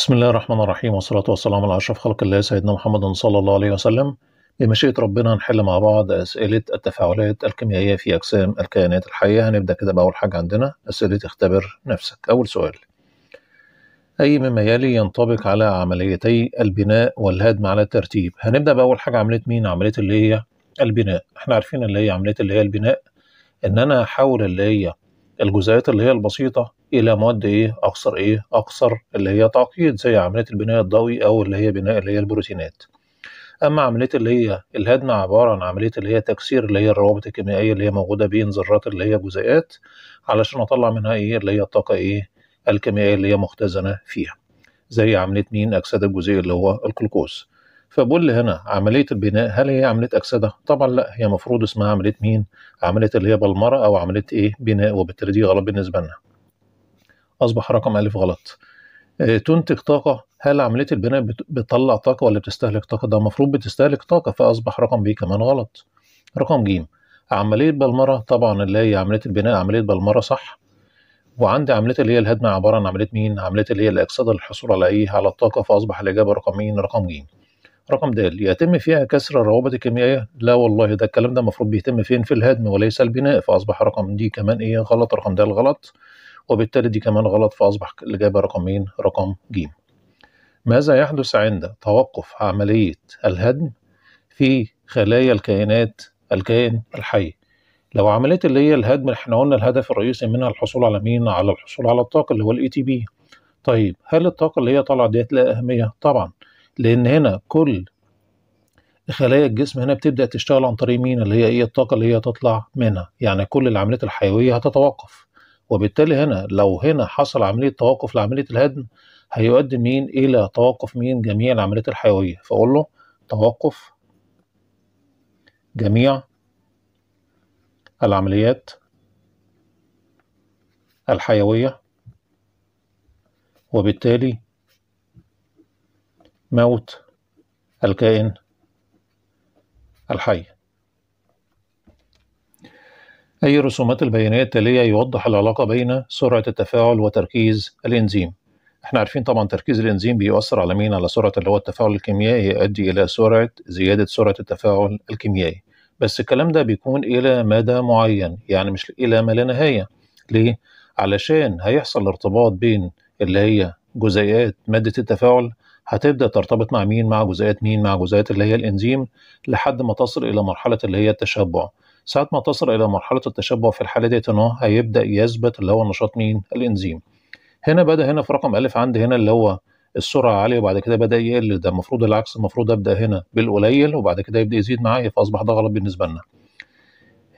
بسم الله الرحمن الرحيم والصلاة والسلام على أشرف خلق الله سيدنا محمد صلى الله عليه وسلم بمشيئة ربنا نحل مع بعض أسئلة التفاعلات الكيميائية في أجسام الكائنات الحية هنبدأ كده بأول حاجة عندنا أسئلة اختبر نفسك أول سؤال أي مما يلي ينطبق على عمليتي البناء والهدم على الترتيب هنبدأ بأول حاجة عملية مين عملية اللي هي البناء احنا عارفين اللي هي عملية اللي هي البناء إن أنا أحول اللي هي الجزيئات اللي هي البسيطة الى مواد ايه اكثر ايه اكثر اللي هي تعقيد زي عمليه البناء الضوئي او اللي هي بناء اللي هي البروتينات اما عمليه اللي هي الهدم عباره عن عمليه اللي هي تكسير اللي هي الروابط الكيميائيه اللي هي موجوده بين ذرات اللي هي جزيئات علشان اطلع منها ايه اللي هي الطاقه ايه الكيميائيه اللي هي مختزنه فيها زي عمليه مين اكسده الجزيء اللي هو الجلوكوز فبقول هنا عمليه البناء هل هي عمليه اكسده طبعا لا هي مفروض اسمها عمليه مين عمليه اللي هي بلمره او عمليه ايه بناء وبالتالي دي غلط بالنسبه لنا اصبح رقم الف غلط آه، تنتج طاقه هل عمليه البناء بتطلع طاقه ولا بتستهلك طاقه ده المفروض بتستهلك طاقه فاصبح رقم بي كمان غلط رقم ج عمليه بلمره طبعا اللي هي عمليه البناء عمليه بلمره صح وعندي عمليه اللي هي الهدم عباره عن عمليه مين عمليه اللي هي الاكسده للحصول على ايه على الطاقه فاصبح الاجابه رقم مين رقم ج رقم د يتم فيها كسر الروابط الكيميائيه لا والله ده الكلام ده المفروض بيتم فين في الهدم وليس البناء فاصبح رقم دي كمان ايه غلط رقم د غلط وبالتالي دي كمان غلط فأصبح الإجابة مين؟ رقم ج ماذا يحدث عند توقف عملية الهدم في خلايا الكائنات الكائن الحي لو عملية اللي هي الهدم احنا قلنا الهدف الرئيسي منها الحصول على مين على الحصول على الطاقة اللي هو الاي تي e بي طيب هل الطاقة اللي هي طالعة ديت لها أهمية طبعا لأن هنا كل خلايا الجسم هنا بتبدأ تشتغل عن طريق مين اللي هي ايه الطاقة اللي هي تطلع منها يعني كل العمليات الحيوية هتتوقف وبالتالي هنا لو هنا حصل عملية توقف لعملية الهدم هيؤدي مين إلى توقف مين جميع العمليات الحيوية فأقول له توقف جميع العمليات الحيوية وبالتالي موت الكائن الحي أي رسومات البيانية التالية يوضح العلاقة بين سرعة التفاعل وتركيز الإنزيم احنا عارفين طبعا تركيز الإنزيم بيؤثر على مين على سرعة اللي هو التفاعل الكيميائي يؤدي إلى سرعة زيادة سرعة التفاعل الكيميائي بس الكلام ده بيكون إلى مدى معين يعني مش إلى ما لا نهاية ليه؟ علشان هيحصل ارتباط بين اللي هي جزيئات مادة التفاعل هتبدأ ترتبط مع مين مع جزيئات مين مع جزيئات اللي هي الإنزيم لحد ما تصل إلى مرحلة اللي هي التشبع ساعة ما تصل إلى مرحلة التشبع في الحالة ديت إن هو هيبدأ يثبت اللي هو نشاط مين؟ الإنزيم. هنا بدأ هنا في رقم ألف عندي هنا اللي هو السرعة عالية وبعد كده بدأ يقل ده المفروض العكس المفروض أبدأ هنا بالقليل وبعد كده يبدأ يزيد معايا فأصبح ده غلط بالنسبة لنا.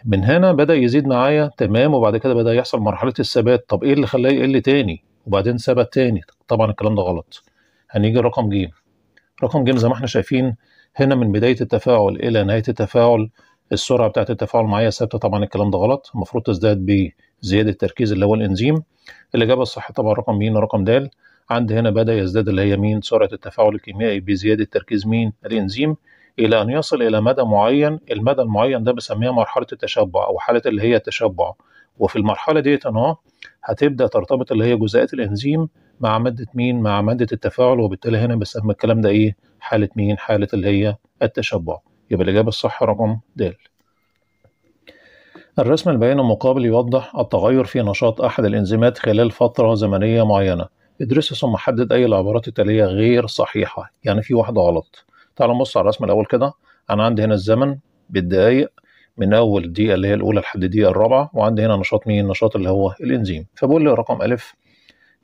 من هنا بدأ يزيد معايا تمام وبعد كده بدأ يحصل مرحلة الثبات طب إيه اللي خلاه يقل تاني؟ وبعدين ثبت تاني طبعا الكلام ده غلط. هنيجي رقم جيم. رقم جيم زي ما احنا شايفين هنا من بداية التفاعل إلى نهاية التفاعل السرعه بتاعه التفاعل معايا ثابته طبعا الكلام ده غلط المفروض تزداد بزياده التركيز اللي هو الانزيم الاجابه الصح طبعا رقم مين رقم د عند هنا بدا يزداد اللي هي مين سرعه التفاعل الكيميائي بزياده تركيز مين الانزيم الى ان يصل الى مدى معين المدى المعين ده بسميها مرحله التشبع او حاله اللي هي التشبع وفي المرحله ديت اهو هتبدا ترتبط اللي هي جزيئات الانزيم مع ماده مين مع ماده التفاعل وبالتالي هنا بسمي الكلام ده ايه حاله مين حاله اللي هي التشبع يبقى الإجابة الصح رقم د الرسم البيان المقابل يوضح التغير في نشاط أحد الإنزيمات خلال فترة زمنية معينة ادرس ثم حدد أي العبارات التالية غير صحيحة يعني في واحدة غلط تعال نبص على الرسم الأول كده أنا عندي هنا الزمن بالدقايق من أول دقيقة اللي هي الأولى لحد الدقيقة الرابعة وعندي هنا نشاط مين؟ النشاط اللي هو الإنزيم فبقول لي رقم أ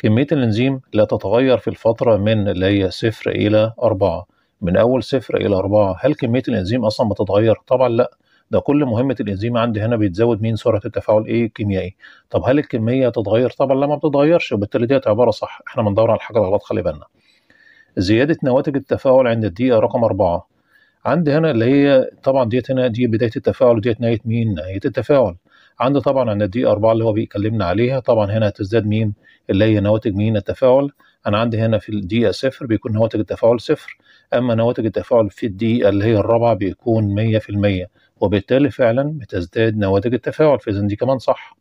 كمية الإنزيم لا تتغير في الفترة من اللي هي صفر إلى أربعة من اول صفر الى أربعة هل كميه الانزيم اصلا بتتغير طبعا لا ده كل مهمه الانزيم عندي هنا بيتزود مين سرعه التفاعل ايه الكيميائي طب هل الكميه تتغير؟ طبعا لا ما بتتغيرش وبالتالي ديت عباره صح احنا بندور على الحاجه الغلط خلي بالنا زياده نواتج التفاعل عند الدقيقه رقم أربعة عندي هنا اللي هي طبعا ديت هنا دي بدايه التفاعل وديت نهايه مين نهايه التفاعل عندي طبعا عند الدقيقه أربعة اللي هو بيكلمنا عليها طبعا هنا هتزداد مين اللي هي نواتج مين التفاعل انا عندي هنا في الدقيقه صفر بيكون نواتج التفاعل صفر أما نواتج التفاعل في الدقيقة اللي هي الرابعة بيكون 100% وبالتالي فعلا بتزداد نواتج التفاعل فإذا دي كمان صح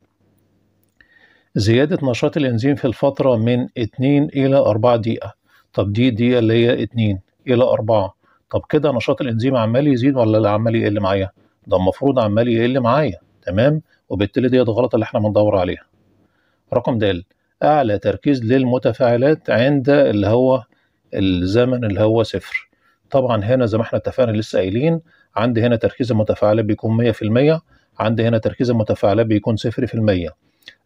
زيادة نشاط الإنزيم في الفترة من 2 إلى 4 دقيقة طب دي الدقيقة اللي هي 2 إلى 4 طب كده نشاط الإنزيم عمال يزيد ولا عمال يقل معايا ده المفروض عمال يقل معايا تمام وبالتالي ديت غلط اللي احنا بندور عليها رقم د أعلى تركيز للمتفاعلات عند اللي هو الزمن اللي هو صفر طبعا هنا زي ما احنا اتفقنا لسه قايلين عندي هنا تركيز المتفاعلات بيكون 100% عندي هنا تركيز المتفاعلات بيكون 0%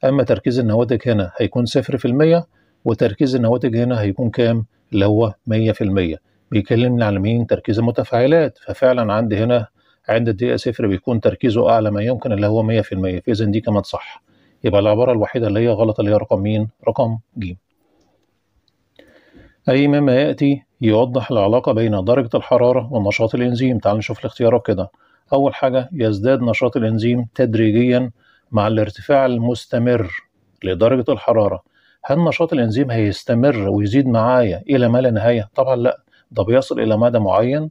اما تركيز النواتج هنا هيكون 0% وتركيز النواتج هنا هيكون كام اللي هو 100% بيكلمني على مين تركيز المتفاعلات ففعلا عندي هنا عند الدقيقة صفر بيكون تركيزه أعلى ما يمكن اللي هو 100% فإذا دي كمان صح يبقى العبارة الوحيدة اللي هي غلط اللي هي رقم مين؟ رقم ج أي مما يأتي يوضح العلاقة بين درجة الحرارة ونشاط الإنزيم تعال نشوف الاختيارات كده أول حاجة يزداد نشاط الإنزيم تدريجيا مع الارتفاع المستمر لدرجة الحرارة هل نشاط الإنزيم هيستمر ويزيد معايا إلى ما لا نهاية؟ طبعا لا ده بيصل إلى مدى معين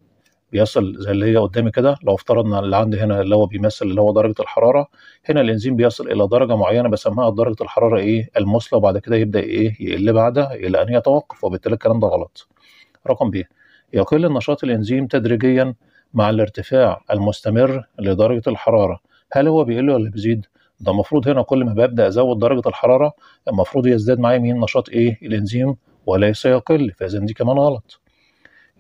بيصل زي اللي هي قدامي كده لو افترضنا اللي عندي هنا اللي هو بيمثل اللي هو درجه الحراره هنا الانزيم بيصل الى درجه معينه بسميها درجه الحراره ايه المثلى وبعد كده يبدا ايه يقل بعدها الى ان يتوقف وبالتالي الكلام ده غلط رقم ب يقل نشاط الانزيم تدريجيا مع الارتفاع المستمر لدرجه الحراره هل هو بيقل ولا بيزيد ده المفروض هنا كل ما ببدا ازود درجه الحراره المفروض يزداد معايا مين نشاط ايه الانزيم وليس يقل فاذا دي كمان غلط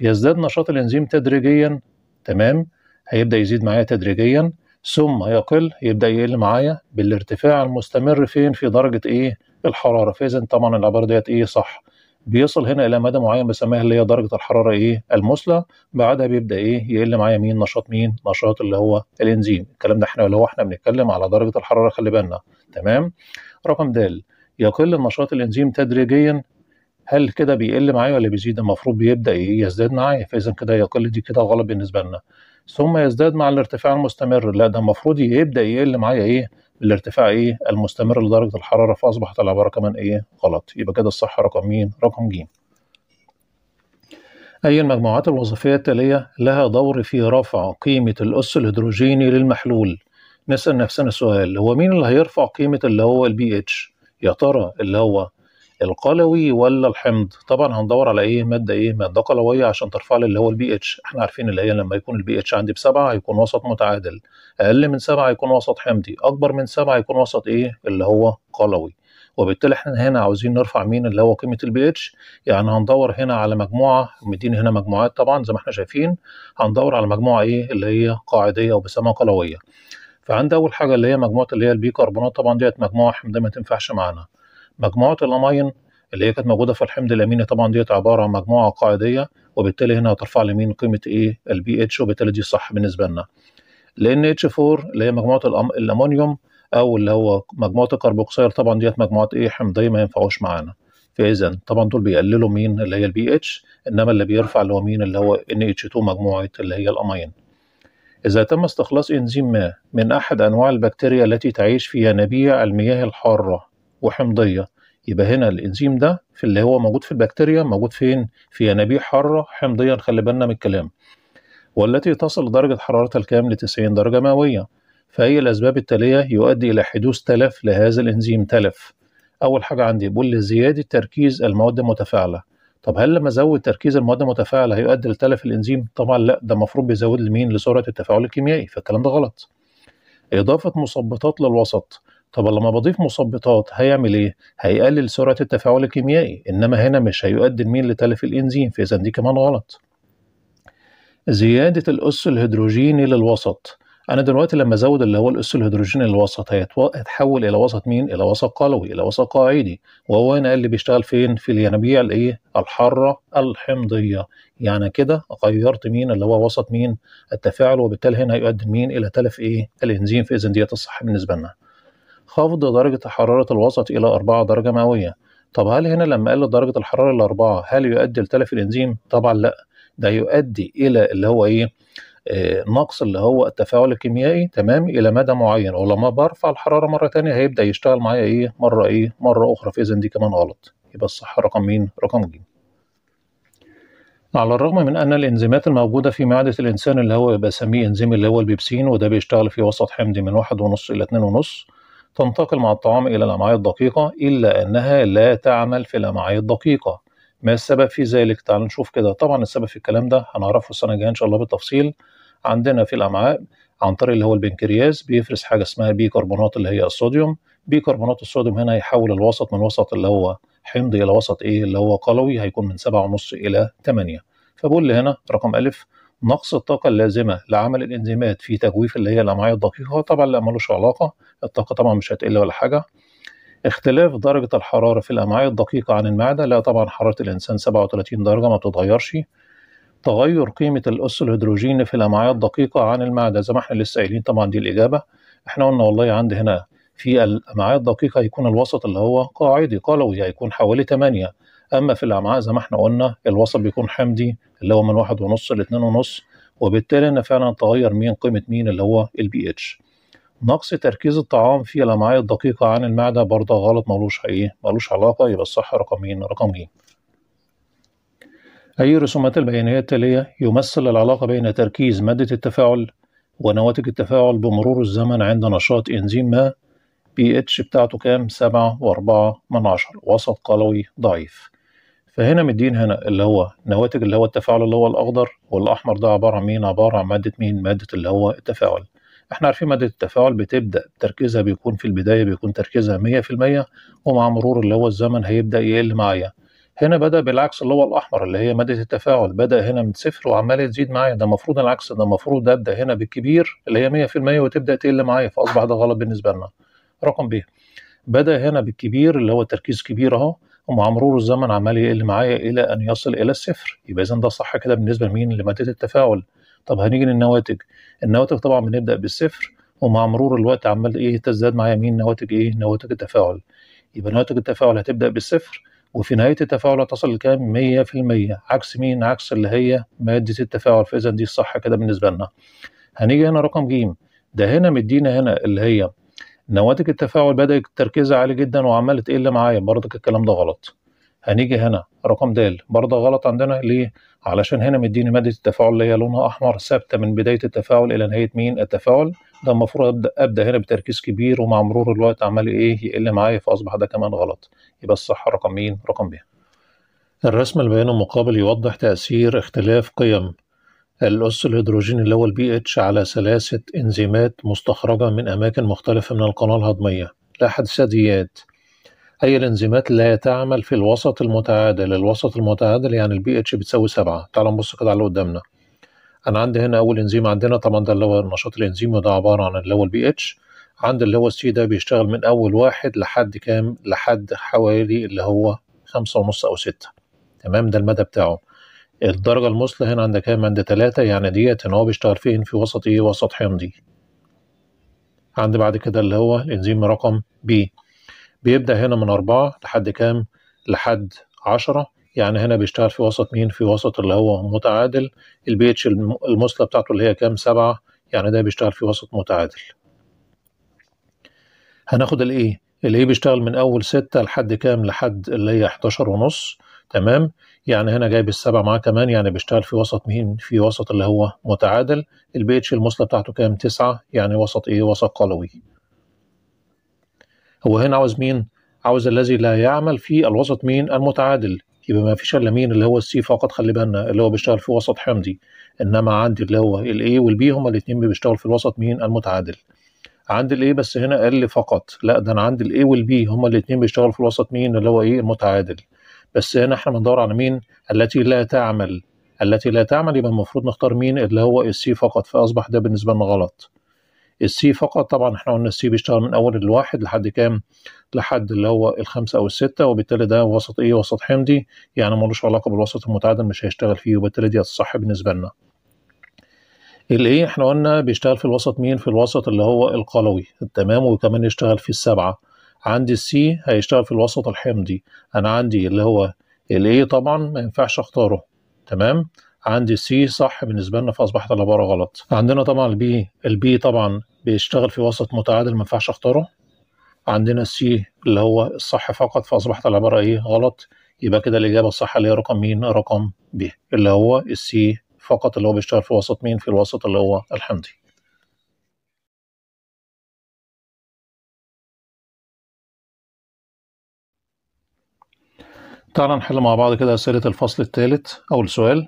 يزداد نشاط الانزيم تدريجيا تمام هيبدا يزيد معايا تدريجيا ثم يقل يبدا يقل معايا بالارتفاع المستمر فين في درجه ايه الحراره فاذا طبعا العباره ديت ايه صح بيصل هنا الى مدى معين بسميها اللي هي درجه الحراره ايه المثلى بعدها بيبدا ايه يقل معايا مين نشاط مين نشاط اللي هو الانزيم الكلام ده احنا اللي هو احنا بنتكلم على درجه الحراره خلي بالنا تمام رقم د يقل نشاط الانزيم تدريجيا هل كده بيقل معايا ولا بيزيد المفروض بيبدا ايه يزداد معايا فاذا كده يقل دي كده غلط بالنسبه لنا ثم يزداد مع الارتفاع المستمر لا ده المفروض يبدا يقل معايا ايه الارتفاع ايه المستمر لدرجه الحراره فاصبحت العباره كمان ايه غلط يبقى كده الصح رقم مين رقم ج أي المجموعات الوظيفية التالية لها دور في رفع قيمة الأس الهيدروجيني للمحلول نسأل نفسنا سؤال هو مين اللي هيرفع قيمة اللي هو البي اتش يا ترى اللي هو القلوي ولا الحمض طبعا هندور على ايه ماده ايه ماده قلويه عشان ترفع لي اللي هو البي اتش احنا عارفين اللي هي لما يكون البي اتش عندي بسبعة هيكون وسط متعادل اقل من سبعة هيكون وسط حمضي اكبر من سبعة هيكون وسط ايه اللي هو قلوي وبالتالي احنا هنا عاوزين نرفع مين اللي هو قيمه البي اتش يعني هندور هنا على مجموعه مدين هنا مجموعات طبعا زي ما احنا شايفين هندور على مجموعه ايه اللي هي قاعديه وبيسموها قلويه فعند اول حاجه اللي هي مجموعه اللي هي البيكربونات طبعا ديت مجموعه حمضيه ما تنفعش معانا مجموعه الاماين اللي هي كانت موجوده في الحمض الاميني طبعا ديت عباره عن مجموعه قاعديه وبالتالي هنا هترفع لمين قيمه ايه البي اتش وبالتالي دي صح بالنسبه لنا لان اتش 4 اللي هي مجموعه الامونيوم او اللي هو مجموعه الكربوكسيل طبعا ديت مجموعه ايه حمضيه ما ينفعوش معانا فاذا طبعا دول بيقللوا مين اللي هي البي اتش انما اللي بيرفع اللي هو مين اللي هو ان اتش 2 مجموعه اللي هي الامين إذا تم استخلاص إنزيم ما من أحد أنواع البكتيريا التي تعيش في ينابيع المياه الحارة وحمضيه يبقى هنا الانزيم ده في اللي هو موجود في البكتيريا موجود فين في ينابيع حاره حمضيه نخلي بالنا من الكلام والتي تصل لدرجه حرارتها الكام ل 90 درجه مئويه فأي الأسباب التالية يؤدي إلى حدوث تلف لهذا الإنزيم تلف أول حاجة عندي بيقول لي زيادة تركيز المواد المتفاعلة طب هل لما أزود تركيز المواد المتفاعلة هيؤدي لتلف الإنزيم؟ طبعا لا ده المفروض بيزود لمين؟ لسرعة التفاعل الكيميائي فالكلام ده غلط إضافة مثبطات للوسط طب لما بضيف مثبطات هيعمل ايه؟ هيقلل سرعه التفاعل الكيميائي انما هنا مش هيؤدي الميل لتلف الانزيم فاذا دي كمان غلط. زياده الاس الهيدروجيني للوسط انا دلوقتي لما ازود اللي هو الاس الهيدروجيني للوسط هيتحول الى وسط مين؟ الى وسط قلوي الى وسط قاعدي وهو هنا اللي بيشتغل فين؟ في الينابيع الايه؟ الحاره الحمضيه يعني كده غيرت مين اللي هو وسط مين؟ التفاعل وبالتالي هنا هيؤدي مين؟ الى تلف ايه؟ الانزيم فاذا ديت الصح بالنسبه لنا. خفض درجة حرارة الوسط إلى 4 درجة مئوية طب هل هنا لما قلت درجة الحرارة إلى أربعة هل يؤدي لتلف الإنزيم؟ طبعا لا ده يؤدي إلى اللي هو إيه آه، نقص اللي هو التفاعل الكيميائي تمام الى مدى معين ولما برفع الحراره مره تانية هيبدا يشتغل معايا ايه مره ايه مره اخرى فاذا دي كمان غلط يبقى الصح رقم مين رقم ج على الرغم من ان الانزيمات الموجوده في معده الانسان اللي هو بسميه انزيم اللي هو البيبسين وده بيشتغل في وسط حمضي من واحد ونص الى اتنين ونص تنتقل مع الطعام إلى الأمعاء الدقيقة إلا أنها لا تعمل في الأمعاء الدقيقة ما السبب في ذلك؟ تعالوا نشوف كده طبعا السبب في الكلام ده هنعرفه السنة الجاية إن شاء الله بالتفصيل عندنا في الأمعاء عن طريق اللي هو البنكرياس بيفرز حاجة اسمها بيكربونات اللي هي الصوديوم بيكربونات الصوديوم هنا هيحول الوسط من وسط اللي هو حمضي إلى وسط إيه اللي هو قلوي هيكون من سبعة ونص إلى ثمانية فبقول هنا رقم ألف نقص الطاقة اللازمة لعمل الإنزيمات في تجويف اللي هي الأمعاء الدقيقة طبعا لا ملوش علاقة الطاقة طبعا مش هتقل ولا حاجة اختلاف درجة الحرارة في الأمعاء الدقيقة عن المعدة لا طبعا حرارة الإنسان 37 درجة ما بتتغيرش تغير قيمة الأس الهيدروجين في الأمعاء الدقيقة عن المعدة زي ما احنا لسه قايلين طبعا دي الإجابة احنا قلنا والله عندي هنا في الأمعاء الدقيقة هيكون الوسط اللي هو قاعدي قلوي هيكون حوالي 8 اما في الامعاء زي ما احنا قلنا الوسط بيكون حمضي اللي هو من واحد ونص لاتنين ونص وبالتالي ان فعلا تغير مين قيمه مين اللي هو البي اتش نقص تركيز الطعام في الامعاء الدقيقه عن المعده برضه غلط ملوش ايه ملوش علاقه يبقى الصح رقم مين رقم ج اي رسومات البيانيه التاليه يمثل العلاقه بين تركيز ماده التفاعل ونواتج التفاعل بمرور الزمن عند نشاط انزيم ما بي اتش بتاعته كام سبعة وأربعة من عشرة وسط قلوي ضعيف فهنا مدين هنا اللي هو نواتج اللي هو التفاعل اللي هو الاخضر والاحمر ده عباره عن مين عباره عن ماده مين ماده اللي هو التفاعل احنا عارفين ماده التفاعل بتبدا تركيزها بيكون في البدايه بيكون تركيزها 100% ومع مرور اللي هو الزمن هيبدا يقل معايا هنا بدا بالعكس اللي هو الاحمر اللي هي ماده التفاعل بدا هنا من صفر وعماله تزيد معايا ده المفروض العكس ده المفروض ابدا هنا بالكبير اللي هي 100% وتبدا تقل معايا فاصبح ده غلط بالنسبه لنا رقم ب بدا هنا بالكبير اللي هو تركيز كبير اهو ومع مرور الزمن عمال يقل معايا الى ان يصل الى الصفر يبقى اذا ده صح كده بالنسبه لمين لماده التفاعل طب هنيجي للنواتج النواتج طبعا بنبدا بالصفر ومع مرور الوقت عمال ايه تزداد معايا مين نواتج ايه نواتج التفاعل يبقى نواتج التفاعل هتبدا بالصفر وفي نهايه التفاعل هتصل لكام 100% عكس مين عكس اللي هي ماده التفاعل فاذا دي الصح كده بالنسبه لنا هنيجي هنا رقم ج ده هنا مدينا هنا اللي هي نواتج التفاعل بدأت تركيزها عالي جدا وعمال تقل معايا برضك الكلام ده غلط هنيجي هنا رقم د برضه غلط عندنا ليه؟ علشان هنا مديني مادة التفاعل اللي هي لونها أحمر ثابتة من بداية التفاعل إلى نهاية مين التفاعل ده المفروض أبدأ أبدأ هنا بتركيز كبير ومع مرور الوقت عمال إيه يقل معايا فأصبح ده كمان غلط يبقى الصح رقم مين؟ رقم ب. الرسم البيان المقابل يوضح تأثير اختلاف قيم الأس الهيدروجين اللي هو البي اتش على ثلاثة إنزيمات مستخرجة من أماكن مختلفة من القناة الهضمية لا حدساديات أي الإنزيمات لا تعمل في الوسط المتعادل الوسط المتعادل يعني البي اتش بتساوي سبعة تعال نبص كده على اللي قدامنا أنا عندي هنا أول إنزيم عندنا طبعا ده اللي هو النشاط الإنزيمي ده عبارة عن اللي هو البي اتش عند اللي هو السي ده بيشتغل من أول واحد لحد كام لحد حوالي اللي هو خمسة ونص أو ستة تمام ده المدى بتاعه الدرجة المثلى هنا عند كام عند تلاتة يعني ديت إن هو بيشتغل فين في وسط إيه وسط حمضي عند بعد كده اللي هو الإنزيم رقم بي بيبدأ هنا من أربعة لحد كام لحد عشرة يعني هنا بيشتغل في وسط مين في وسط اللي هو متعادل البي اتش المثلى بتاعته اللي هي كام سبعة يعني ده بيشتغل في وسط متعادل هناخد الايه الايه بيشتغل من اول ستة لحد كام لحد اللي هي 11 ونص تمام يعني هنا جايب السبع معاه كمان يعني بيشتغل في وسط مين في وسط اللي هو متعادل البي اتش الموصله بتاعته كام تسعة يعني وسط ايه وسط قلوي هو هنا عاوز مين عاوز الذي لا يعمل في الوسط مين المتعادل يبقى ما فيش الا مين اللي هو السي فقط خلي بالنا اللي هو بيشتغل في وسط حمضي انما عندي اللي هو الاي والبي هما الاثنين بيشتغلوا في الوسط مين المتعادل عند الايه بس هنا قال لي فقط لا ده انا عندي الاي والبي هما الاثنين بيشتغلوا في الوسط مين اللي هو ايه المتعادل بس نحن بندور على مين التي لا تعمل التي لا تعمل يبقى المفروض نختار مين اللي هو السي فقط فاصبح ده بالنسبه لنا غلط السي فقط طبعا احنا قلنا السي بيشتغل من اول الواحد لحد كام لحد اللي هو الخمسه او السته وبالتالي ده وسط ايه وسط حمضي يعني ملوش علاقه بالوسط المتعادل مش هيشتغل فيه وبالتالي دي الصح بالنسبه لنا الايه احنا قلنا بيشتغل في الوسط مين في الوسط اللي هو القلوي تمام وكمان يشتغل في السبعه عندي السي هيشتغل في الوسط الحمضي انا عندي اللي هو الاي طبعا ما ينفعش اختاره تمام عندي سي صح بالنسبه لنا فاصبحت العباره غلط عندنا طبعا البي البي طبعا بيشتغل في وسط متعادل ما ينفعش اختاره عندنا السي اللي هو الصح فقط فاصبحت العباره ايه غلط يبقى كده الاجابه الصح اللي هي رقم مين رقم ب اللي هو السي فقط اللي هو بيشتغل في وسط مين في الوسط اللي هو الحمضي تعالى نحل مع بعض كده أسئلة الفصل الثالث أول سؤال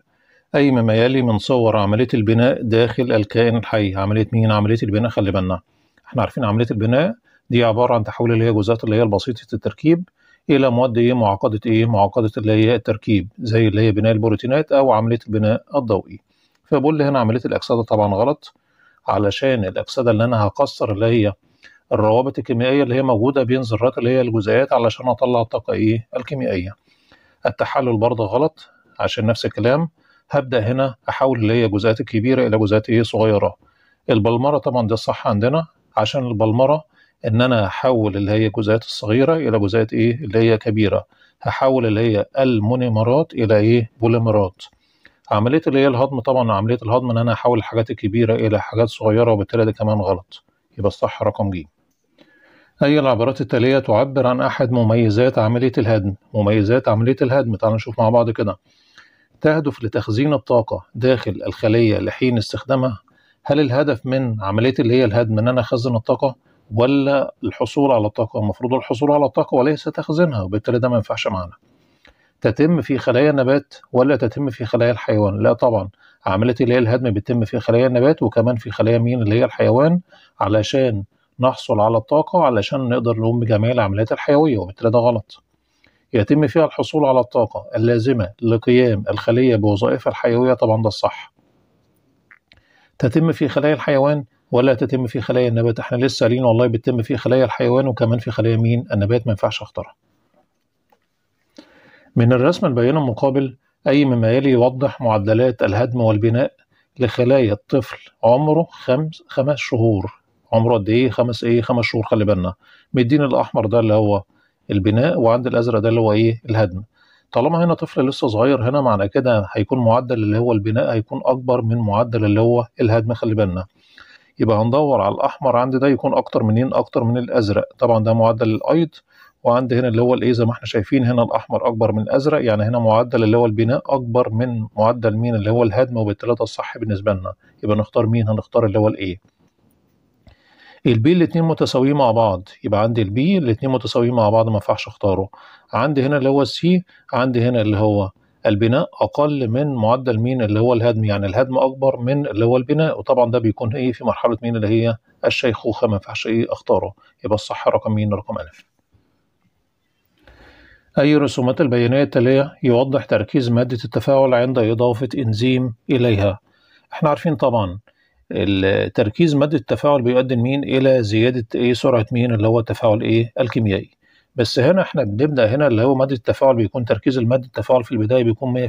أي مما يلي من صور عملية البناء داخل الكائن الحي عملية مين عملية البناء خلي بالنا احنا عارفين عملية البناء دي عبارة عن تحويل اللي هي جزيئات اللي هي البسيطة التركيب إلى مواد إيه معقدة إيه معقدة اللي هي التركيب زي اللي هي بناء البروتينات أو عملية البناء الضوئي فبقول لي هنا عملية الأكسدة طبعا غلط علشان الأكسدة اللي أنا هكسر اللي هي الروابط الكيميائيه اللي هي موجوده بين ذرات اللي هي الجزيئات علشان اطلع الطاقه ايه الكيميائيه التحلل برضه غلط عشان نفس الكلام هبدا هنا احول اللي هي جزيئات الكبيره الى جزيئات ايه صغيره البلمره طبعا ده الصح عندنا عشان البلمره ان انا احول اللي هي الجزيئات الصغيره الى جزيئات ايه اللي هي كبيره هحول اللي هي المونيمرات الى ايه بوليمرات عمليه اللي هي الهضم طبعا عمليه الهضم ان انا احول الحاجات الكبيره الى حاجات صغيره وبالتالي ده كمان غلط يبقى الصح رقم ج أي العبارات التالية تعبر عن أحد مميزات عملية الهدم مميزات عملية الهدم تعالوا نشوف مع بعض كده تهدف لتخزين الطاقة داخل الخلية لحين استخدامها هل الهدف من عملية اللي هي الهدم إن أنا أخزن الطاقة ولا الحصول على الطاقة المفروض الحصول على الطاقة وليس تخزينها وبالتالي ده ما ينفعش معانا تتم في خلايا النبات ولا تتم في خلايا الحيوان لا طبعا عملية اللي هي الهدم بتتم في خلايا النبات وكمان في خلايا مين اللي هي الحيوان علشان نحصل على الطاقة علشان نقدر نقوم بجميع العمليات الحيوية وبالتالي ده غلط يتم فيها الحصول على الطاقة اللازمة لقيام الخلية بوظائفها الحيوية طبعا ده الصح تتم في خلايا الحيوان ولا تتم في خلايا النبات احنا لسه قايلين والله بتتم في خلايا الحيوان وكمان في خلايا مين النبات ما ينفعش اختارها من الرسم البيان المقابل أي مما يلي يوضح معدلات الهدم والبناء لخلايا الطفل عمره خمس, خمس شهور عمره قد ايه خمس ايه خمس شهور خلي بالنا مدين الاحمر ده اللي هو البناء وعند الازرق ده اللي هو ايه الهدم طالما هنا طفل لسه صغير هنا معنى كده هيكون معدل اللي هو البناء هيكون اكبر من معدل اللي هو الهدم خلي بالنا يبقى هندور على الاحمر عند ده يكون اكتر منين اكتر من الازرق طبعا ده معدل الايض وعند هنا اللي هو الايه زي ما احنا شايفين هنا الاحمر اكبر من الازرق يعني هنا معدل اللي هو البناء اكبر من معدل مين اللي هو الهدم وبالتالي ده الصح بالنسبه لنا يبقى نختار مين هنختار اللي هو الايه البي الاثنين متساويين مع بعض يبقى عندي البي الاثنين متساويين مع بعض ما ينفعش اختاره عندي هنا اللي هو السي عندي هنا اللي هو البناء اقل من معدل مين اللي هو الهدم يعني الهدم اكبر من اللي هو البناء وطبعا ده بيكون ايه في مرحله مين اللي هي الشيخوخه ما ينفعش ايه اختاره يبقى الصح رقم مين رقم الف أي رسومات البيانية التالية يوضح تركيز مادة التفاعل عند إضافة إنزيم إليها إحنا عارفين طبعا تركيز مادة التفاعل بيؤدي مين إلى زيادة إيه سرعة مين اللي هو التفاعل إيه الكيميائي بس هنا احنا بنبدأ هنا اللي هو مادة التفاعل بيكون تركيز المادة التفاعل في البداية بيكون 100%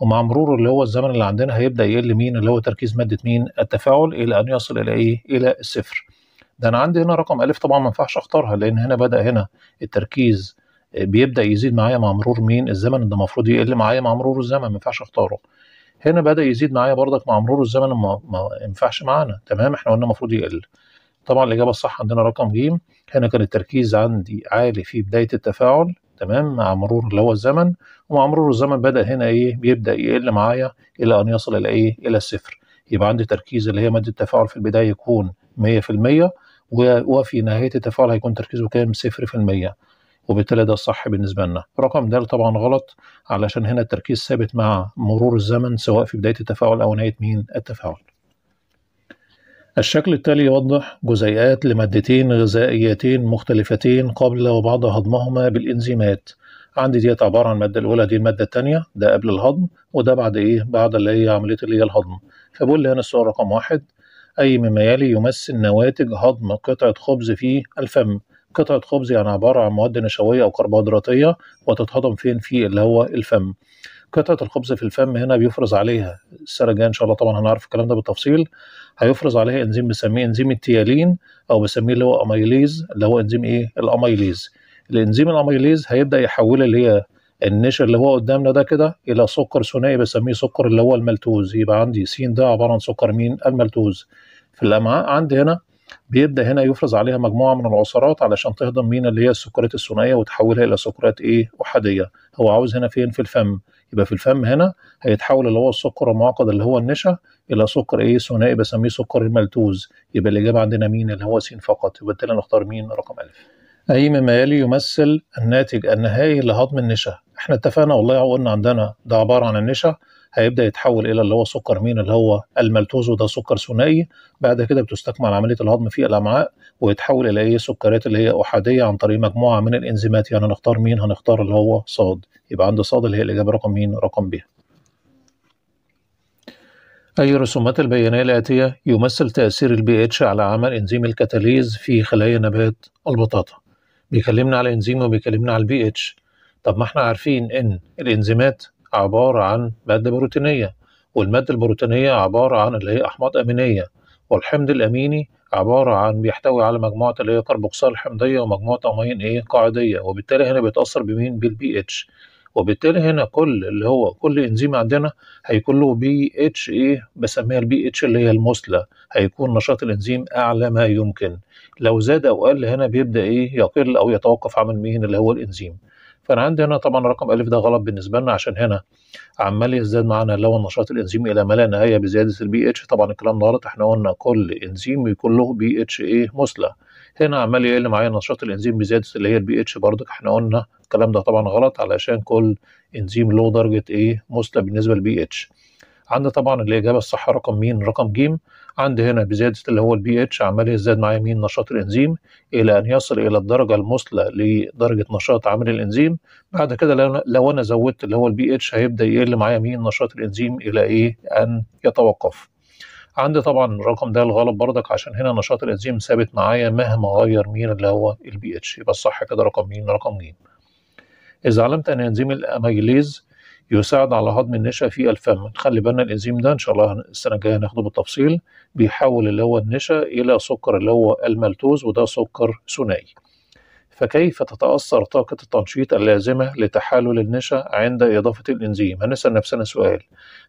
ومع مرور اللي هو الزمن اللي عندنا هيبدأ يقل مين اللي هو تركيز مادة مين التفاعل إلى أن يصل إلى إيه إلى الصفر ده أنا عندي هنا رقم ألف طبعا ما ينفعش أختارها لأن هنا بدأ هنا التركيز بيبدأ يزيد معايا مع مرور مين الزمن ده المفروض يقل معايا مع مرور الزمن ما ينفعش أختاره هنا بدا يزيد معايا برضك مع مرور الزمن ما, ما ينفعش معانا تمام احنا قلنا المفروض يقل طبعا الاجابه الصح عندنا رقم ج هنا كان التركيز عندي عالي في بدايه التفاعل تمام مع مرور اللي هو الزمن ومع مرور الزمن بدا هنا ايه بيبدا يقل معايا الى ان يصل الى ايه الى الصفر يبقى عندي تركيز اللي هي ماده التفاعل في البدايه يكون 100% وفي نهايه التفاعل هيكون تركيزه كام 0% وبالتالي ده الصح بالنسبه لنا رقم د طبعا غلط علشان هنا التركيز ثابت مع مرور الزمن سواء في بدايه التفاعل او نهايه مين التفاعل الشكل التالي يوضح جزيئات لمادتين غذائيتين مختلفتين قبل وبعد هضمهما بالإنزيمات عندي ديت عبارة عن المادة الأولى دي المادة الثانية ده قبل الهضم وده بعد إيه بعد اللي هي عملية اللي هي الهضم فبقول لي هنا السؤال رقم واحد أي مما يلي يمثل نواتج هضم قطعة خبز في الفم قطعه خبز يعني عباره عن مواد نشويه او كربوهيدراتيه وتتهضم فين في اللي هو الفم قطعه الخبز في الفم هنا بيفرز عليها السنه الجايه ان شاء الله طبعا هنعرف الكلام ده بالتفصيل هيفرز عليها انزيم بنسميه انزيم التيالين او بنسميه اللي هو اميليز اللي هو انزيم ايه الاميليز الانزيم الاميليز هيبدا يحول اللي هي النشا اللي هو قدامنا ده كده الى سكر ثنائي بسميه سكر اللي هو الملتوز يبقى عندي سين ده عباره عن سكر مين الملتوز في الامعاء عندي هنا بيبدا هنا يفرز عليها مجموعه من العصارات علشان تهضم مين اللي هي السكرات الثنائيه وتحولها الى سكرات ايه احاديه هو عاوز هنا فين في الفم يبقى في الفم هنا هيتحول اللي هو السكر المعقد اللي هو النشا الى سكر ايه ثنائي بسميه سكر الملتوز يبقى الاجابه عندنا مين اللي هو س فقط وبالتالي نختار مين رقم ألف أي مما يلي يمثل الناتج النهائي لهضم النشا احنا اتفقنا والله قلنا عندنا ده عبارة عن النشا هيبدا يتحول الى اللي هو سكر مين اللي هو الملتوز وده سكر ثنائي بعد كده بتستكمل عمليه الهضم في الامعاء ويتحول الى ايه سكريات اللي هي احاديه عن طريق مجموعه من الانزيمات يعني هنختار مين هنختار اللي هو صاد يبقى عند صاد اللي هي الاجابه رقم مين رقم ب أي رسومات البيانية الآتية يمثل تأثير البي اتش على عمل إنزيم الكاتاليز في خلايا نبات البطاطا بيكلمنا على إنزيم وبيكلمنا على البي اتش طب ما احنا عارفين إن الإنزيمات عبارة عن مادة بروتينية والمادة البروتينية عبارة عن اللي هي أحماض أمينية والحمض الأميني عبارة عن بيحتوي على مجموعة اللي هي كربوكسيل حمضية ومجموعة أمين إيه قاعدية وبالتالي هنا بيتأثر بمين بالبي اتش وبالتالي هنا كل اللي هو كل انزيم عندنا هيكون له بي اتش ايه بسميها البي اتش اللي هي المثلى هيكون نشاط الانزيم اعلى ما يمكن لو زاد او قل هنا بيبدا ايه يقل او يتوقف عمل مين اللي هو الانزيم فانا عندي هنا طبعا رقم الف ده غلط بالنسبه لنا عشان هنا عمال يزداد معانا هو نشاط الانزيم الى ما لا نهايه بزياده البي اتش طبعا الكلام ده غلط احنا قلنا كل انزيم يكون له بي اتش ايه مثلى هنا عمال يقل معايا نشاط الانزيم بزياده اللي هي البي اتش برضك احنا قلنا الكلام ده طبعا غلط علشان كل انزيم له درجه ايه مثلى بالنسبه للبي اتش عندنا طبعا الاجابه الصح رقم مين رقم جيم عند هنا بزيادة اللي هو البي اتش عمال يزداد معايا مين نشاط الإنزيم إلى أن يصل إلى الدرجة المثلى لدرجة نشاط عامل الإنزيم بعد كده لو أنا زودت اللي هو البي اتش هيبدأ يقل معايا مين نشاط الإنزيم إلى إيه أن يتوقف عندي طبعا الرقم ده الغلط بردك عشان هنا نشاط الانزيم ثابت معايا مهما غير مين اللي هو البي اتش يبقى الصح كده رقم مين رقم مين اذا علمت ان انزيم الاميليز يساعد على هضم النشا في الفم خلي بالنا الانزيم ده ان شاء الله السنه الجايه هناخده بالتفصيل بيحول اللي هو النشا الى سكر اللي هو المالتوز وده سكر ثنائي فكيف تتأثر طاقة التنشيط اللازمة لتحالل النشا عند إضافة الإنزيم؟ هنسأل نفسنا سؤال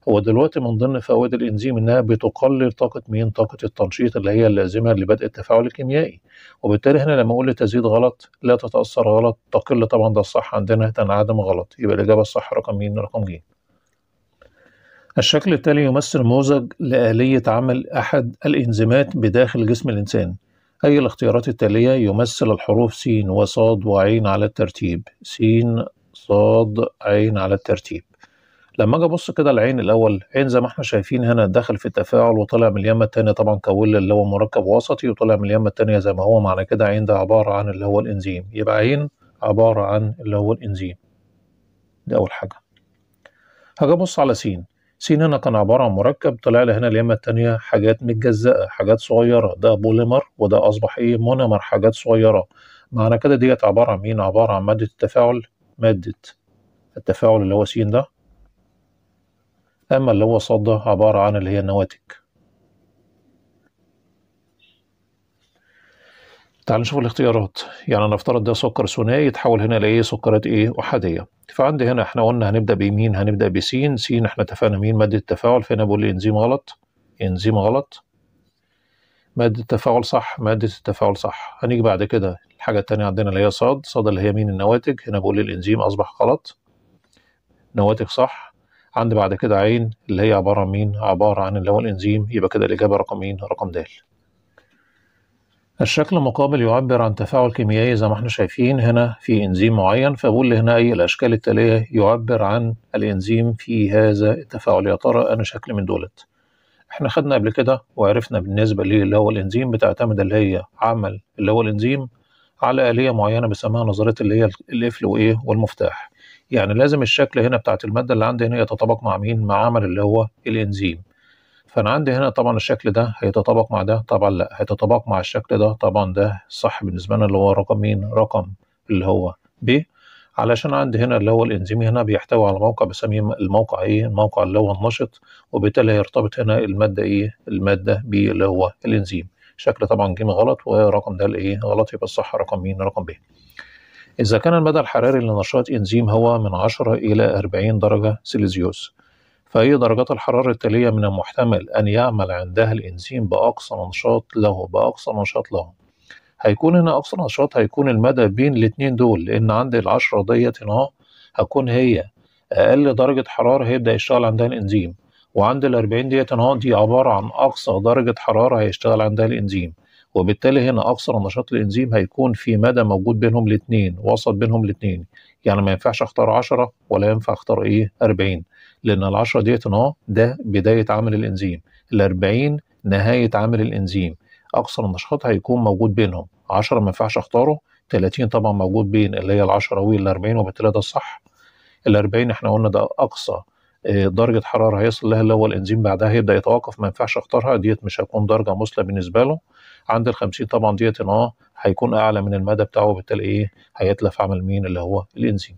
هو دلوقتي من ضمن فوائد الإنزيم إنها بتقلل طاقة مين؟ طاقة التنشيط اللي هي اللازمة لبدء التفاعل الكيميائي وبالتالي هنا لما أقول تزيد غلط لا تتأثر غلط تقل طبعا ده الصح عندنا تنعدم غلط يبقى الإجابة الصح رقم مين؟ رقم جيم الشكل التالي يمثل نموذج لآلية عمل أحد الإنزيمات بداخل جسم الإنسان أي الاختيارات التالية يمثل الحروف س وص وعين على الترتيب س ص عين على الترتيب لما اجي ابص كده العين الاول عين زي ما احنا شايفين هنا دخل في التفاعل وطلع من اليمه الثانيه طبعا كول اللي هو مركب وسطي وطلع من اليمه الثانيه زي ما هو معنى كده عين ده عباره عن اللي هو الانزيم يبقى عين عباره عن اللي هو الانزيم دي اول حاجه هاجي ابص على سين هنا كان عبارة عن مركب طلع لي هنا اليمة التانية حاجات متجزأة حاجات صغيرة ده بوليمر وده أصبح إيه مونومر حاجات صغيرة معنى كده ديت عبارة عن مين عبارة عن مادة التفاعل مادة التفاعل اللي هو س ده أما اللي هو ص ده عبارة عن اللي هي النواتج تعال نشوف الاختيارات يعني نفترض ده سكر ثنائي يتحول هنا لايه سكرات ايه احاديه فعندي هنا احنا قلنا هنبدا بمين هنبدا بسين سين احنا اتفقنا مين ماده التفاعل فهنا بقول لي انزيم غلط انزيم غلط ماده التفاعل صح ماده التفاعل صح هنيجي بعد كده الحاجه الثانيه عندنا اللي هي صاد صاد اللي هي مين النواتج هنا بقول لي الانزيم اصبح غلط نواتج صح عندي بعد كده عين اللي هي عباره عن مين عباره عن اللي هو الانزيم يبقى كده الاجابه رقم مين رقم د الشكل المقابل يعبر عن تفاعل كيميائي زي ما احنا شايفين هنا في انزيم معين فبقول هنا اي الاشكال التاليه يعبر عن الانزيم في هذا التفاعل يا ترى انا شكل من دولت احنا خدنا قبل كده وعرفنا بالنسبه ليه اللي هو الانزيم بتعتمد اللي هي عمل اللي هو الانزيم على آلية معينة بنسميها نظرية اللي هي الإف وإيه والمفتاح يعني لازم الشكل هنا بتاعت المادة اللي عندي هنا يتطابق مع مين؟ مع عمل اللي هو الإنزيم فانا عندي هنا طبعا الشكل ده هيتطابق مع ده طبعا لا هيتطابق مع الشكل ده طبعا ده صح بالنسبه لنا اللي هو رقم مين رقم اللي هو ب علشان عندي هنا اللي هو الانزيم هنا بيحتوي على موقع بسميه الموقع ايه الموقع اللي هو النشط وبالتالي هيرتبط هنا الماده ايه الماده ب اللي هو الانزيم شكل طبعا ج غلط ورقم ده الايه غلط يبقى الصح رقم مين رقم ب إذا كان المدى الحراري لنشاط إنزيم هو من 10 إلى 40 درجة سيليزيوس فأي درجات الحرارة التالية من المحتمل أن يعمل عندها الإنزيم بأقصى نشاط له بأقصى نشاط له هيكون هنا أقصى نشاط هيكون المدى بين الاتنين دول لأن عند العشرة ديت هنا هتكون هي أقل درجة حرارة هيبدأ يشتغل عندها الإنزيم وعند الأربعين ديت هنا دي عبارة عن أقصى درجة حرارة هيشتغل عندها الإنزيم وبالتالي هنا أقصى نشاط الإنزيم هيكون في مدى موجود بينهم الاتنين وسط بينهم الاتنين يعني ما ينفعش أختار عشرة ولا ينفع أختار إيه أربعين لان ال10 ديت اه ده بدايه عمل الانزيم ال40 نهايه عمل الانزيم اقصى النشاط هيكون موجود بينهم 10 ما ينفعش اختاره 30 طبعا موجود بين اللي هي ال10 وال 40 وبالتالي ده الصح ال 40 احنا قلنا ده اقصى آه، درجة حرارة هيصل لها اللي هو الانزيم بعدها هيبدأ يتوقف ما ينفعش اختارها ديت مش هتكون درجة مثلى بالنسبة له عند ال 50 طبعا ديت ان اه هيكون اعلى من المدى بتاعه وبالتالي ايه هيتلف عمل مين اللي هو الانزيم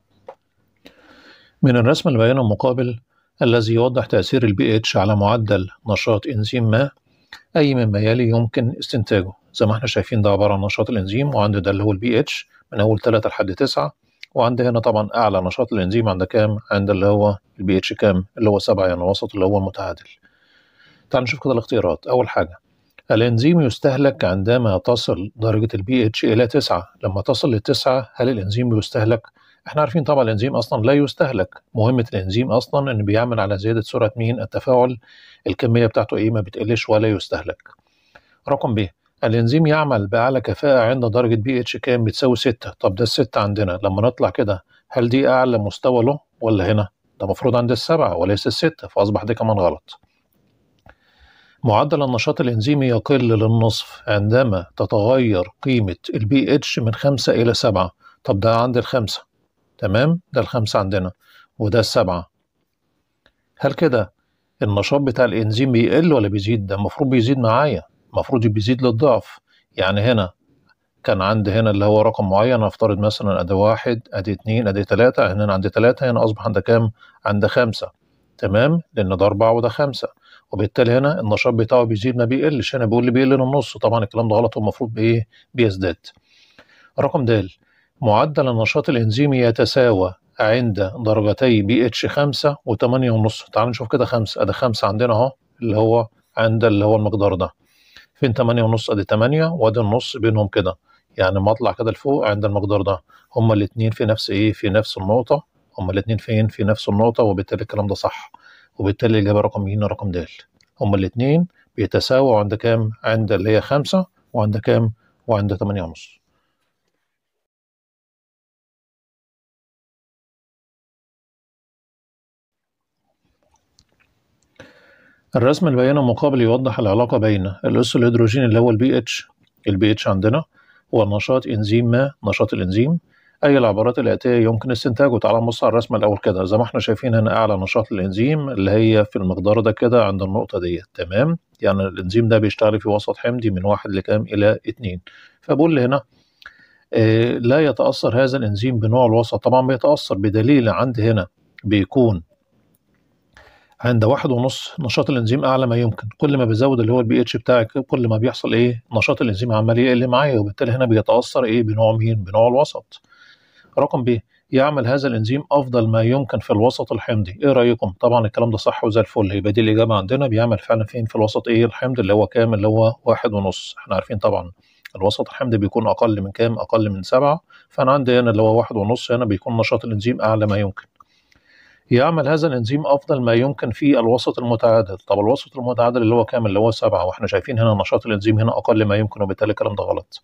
من الرسمة البيان المقابل الذي يوضح تأثير البي pH على معدل نشاط إنزيم ما أي مما يلي يمكن استنتاجه زي ما احنا شايفين ده عبارة عن نشاط الإنزيم وعند ده اللي هو البي pH من أول 3 لحد 9 وعند هنا طبعا أعلى نشاط الإنزيم عند كام؟ عند اللي هو البي pH كام؟ اللي هو 7 يعني الوسط اللي هو المتعادل. تعال نشوف كده الاختيارات أول حاجة الإنزيم يستهلك عندما تصل درجة البي pH إلى 9 لما تصل للتسعة هل الإنزيم يستهلك احنا عارفين طبعا الانزيم اصلا لا يستهلك مهمه الانزيم اصلا ان بيعمل على زياده سرعه مين التفاعل الكميه بتاعته ايه ما بتقلش ولا يستهلك رقم ب الانزيم يعمل باعلى كفاءه عند درجه بي اتش كام بتساوي 6 طب ده الستة عندنا لما نطلع كده هل دي اعلى مستوى له ولا هنا ده المفروض عند السبعة وليس الستة فاصبح ده كمان غلط معدل النشاط الإنزيمي يقل للنصف عندما تتغير قيمة البي اتش من خمسة إلى سبعة طب ده عند الخمسة تمام ده الخمسة عندنا وده السبعة هل كده النشاط بتاع الإنزيم بيقل ولا بيزيد ده المفروض بيزيد معايا المفروض بيزيد للضعف يعني هنا كان عندي هنا اللي هو رقم معين هفترض مثلا ادي واحد ادي اتنين ادي تلاتة هنا عندي تلاتة هنا اصبح عندي كام؟ عندي خمسة تمام؟ لان ده اربعة وده خمسة وبالتالي هنا النشاط بتاعه بيزيد ما بيقلش هنا بيقول لي بيقل للنص طبعا الكلام ده غلط والمفروض بايه؟ بيزداد. رقم د معدل النشاط الإنزيمي يتساوى عند درجتي بي اتش 5 و8.5 تعالوا نشوف كده 5 ادي 5 عندنا اهو اللي هو عند اللي هو المقدار ده فين 8.5 ادي 8 وادي النص بينهم كده يعني لما اطلع كده لفوق عند المقدار ده هما الاثنين في نفس ايه في نفس النقطه هما الاثنين فين في نفس النقطه وبالتالي الكلام ده صح وبالتالي الاجابه رقم هنا e رقم د هما الاثنين بيتساووا عند كام عند اللي هي 5 وعند كام وعند 8.5 الرسم اللي بينها مقابل يوضح العلاقة بين الأس الهيدروجين اللي هو البي اتش البي اتش عندنا هو نشاط إنزيم ما نشاط الإنزيم أي العبارات الآتية يمكن استنتاجه تعالى نبص على الرسمة الأول كده زي ما احنا شايفين هنا أعلى نشاط الإنزيم اللي هي في المقدار ده كده عند النقطة دي تمام يعني الإنزيم ده بيشتغل في وسط حمضي من واحد لكام إلى اتنين فبقول هنا آه، لا يتأثر هذا الإنزيم بنوع الوسط طبعا بيتأثر بدليل عند هنا بيكون عند واحد ونص نشاط الانزيم اعلى ما يمكن كل ما بزود اللي هو البي اتش بتاعك كل ما بيحصل ايه نشاط الانزيم عمال يقل معايا وبالتالي هنا بيتاثر ايه بنوع مين بنوع الوسط رقم ب يعمل هذا الانزيم افضل ما يمكن في الوسط الحمضي ايه رايكم طبعا الكلام ده صح وزي الفل يبقى دي الاجابه عندنا بيعمل فعلا فين في الوسط ايه الحمض اللي هو كام اللي هو واحد ونص احنا عارفين طبعا الوسط الحمضي بيكون اقل من كام اقل من سبعة فانا عندي هنا اللي هو واحد ونص هنا بيكون نشاط الانزيم اعلى ما يمكن يعمل هذا الانزيم افضل ما يمكن في الوسط المتعادل طب الوسط المتعادل اللي هو كام اللي هو سبعة واحنا شايفين هنا نشاط الانزيم هنا اقل ما يمكن وبالتالي الكلام ده غلط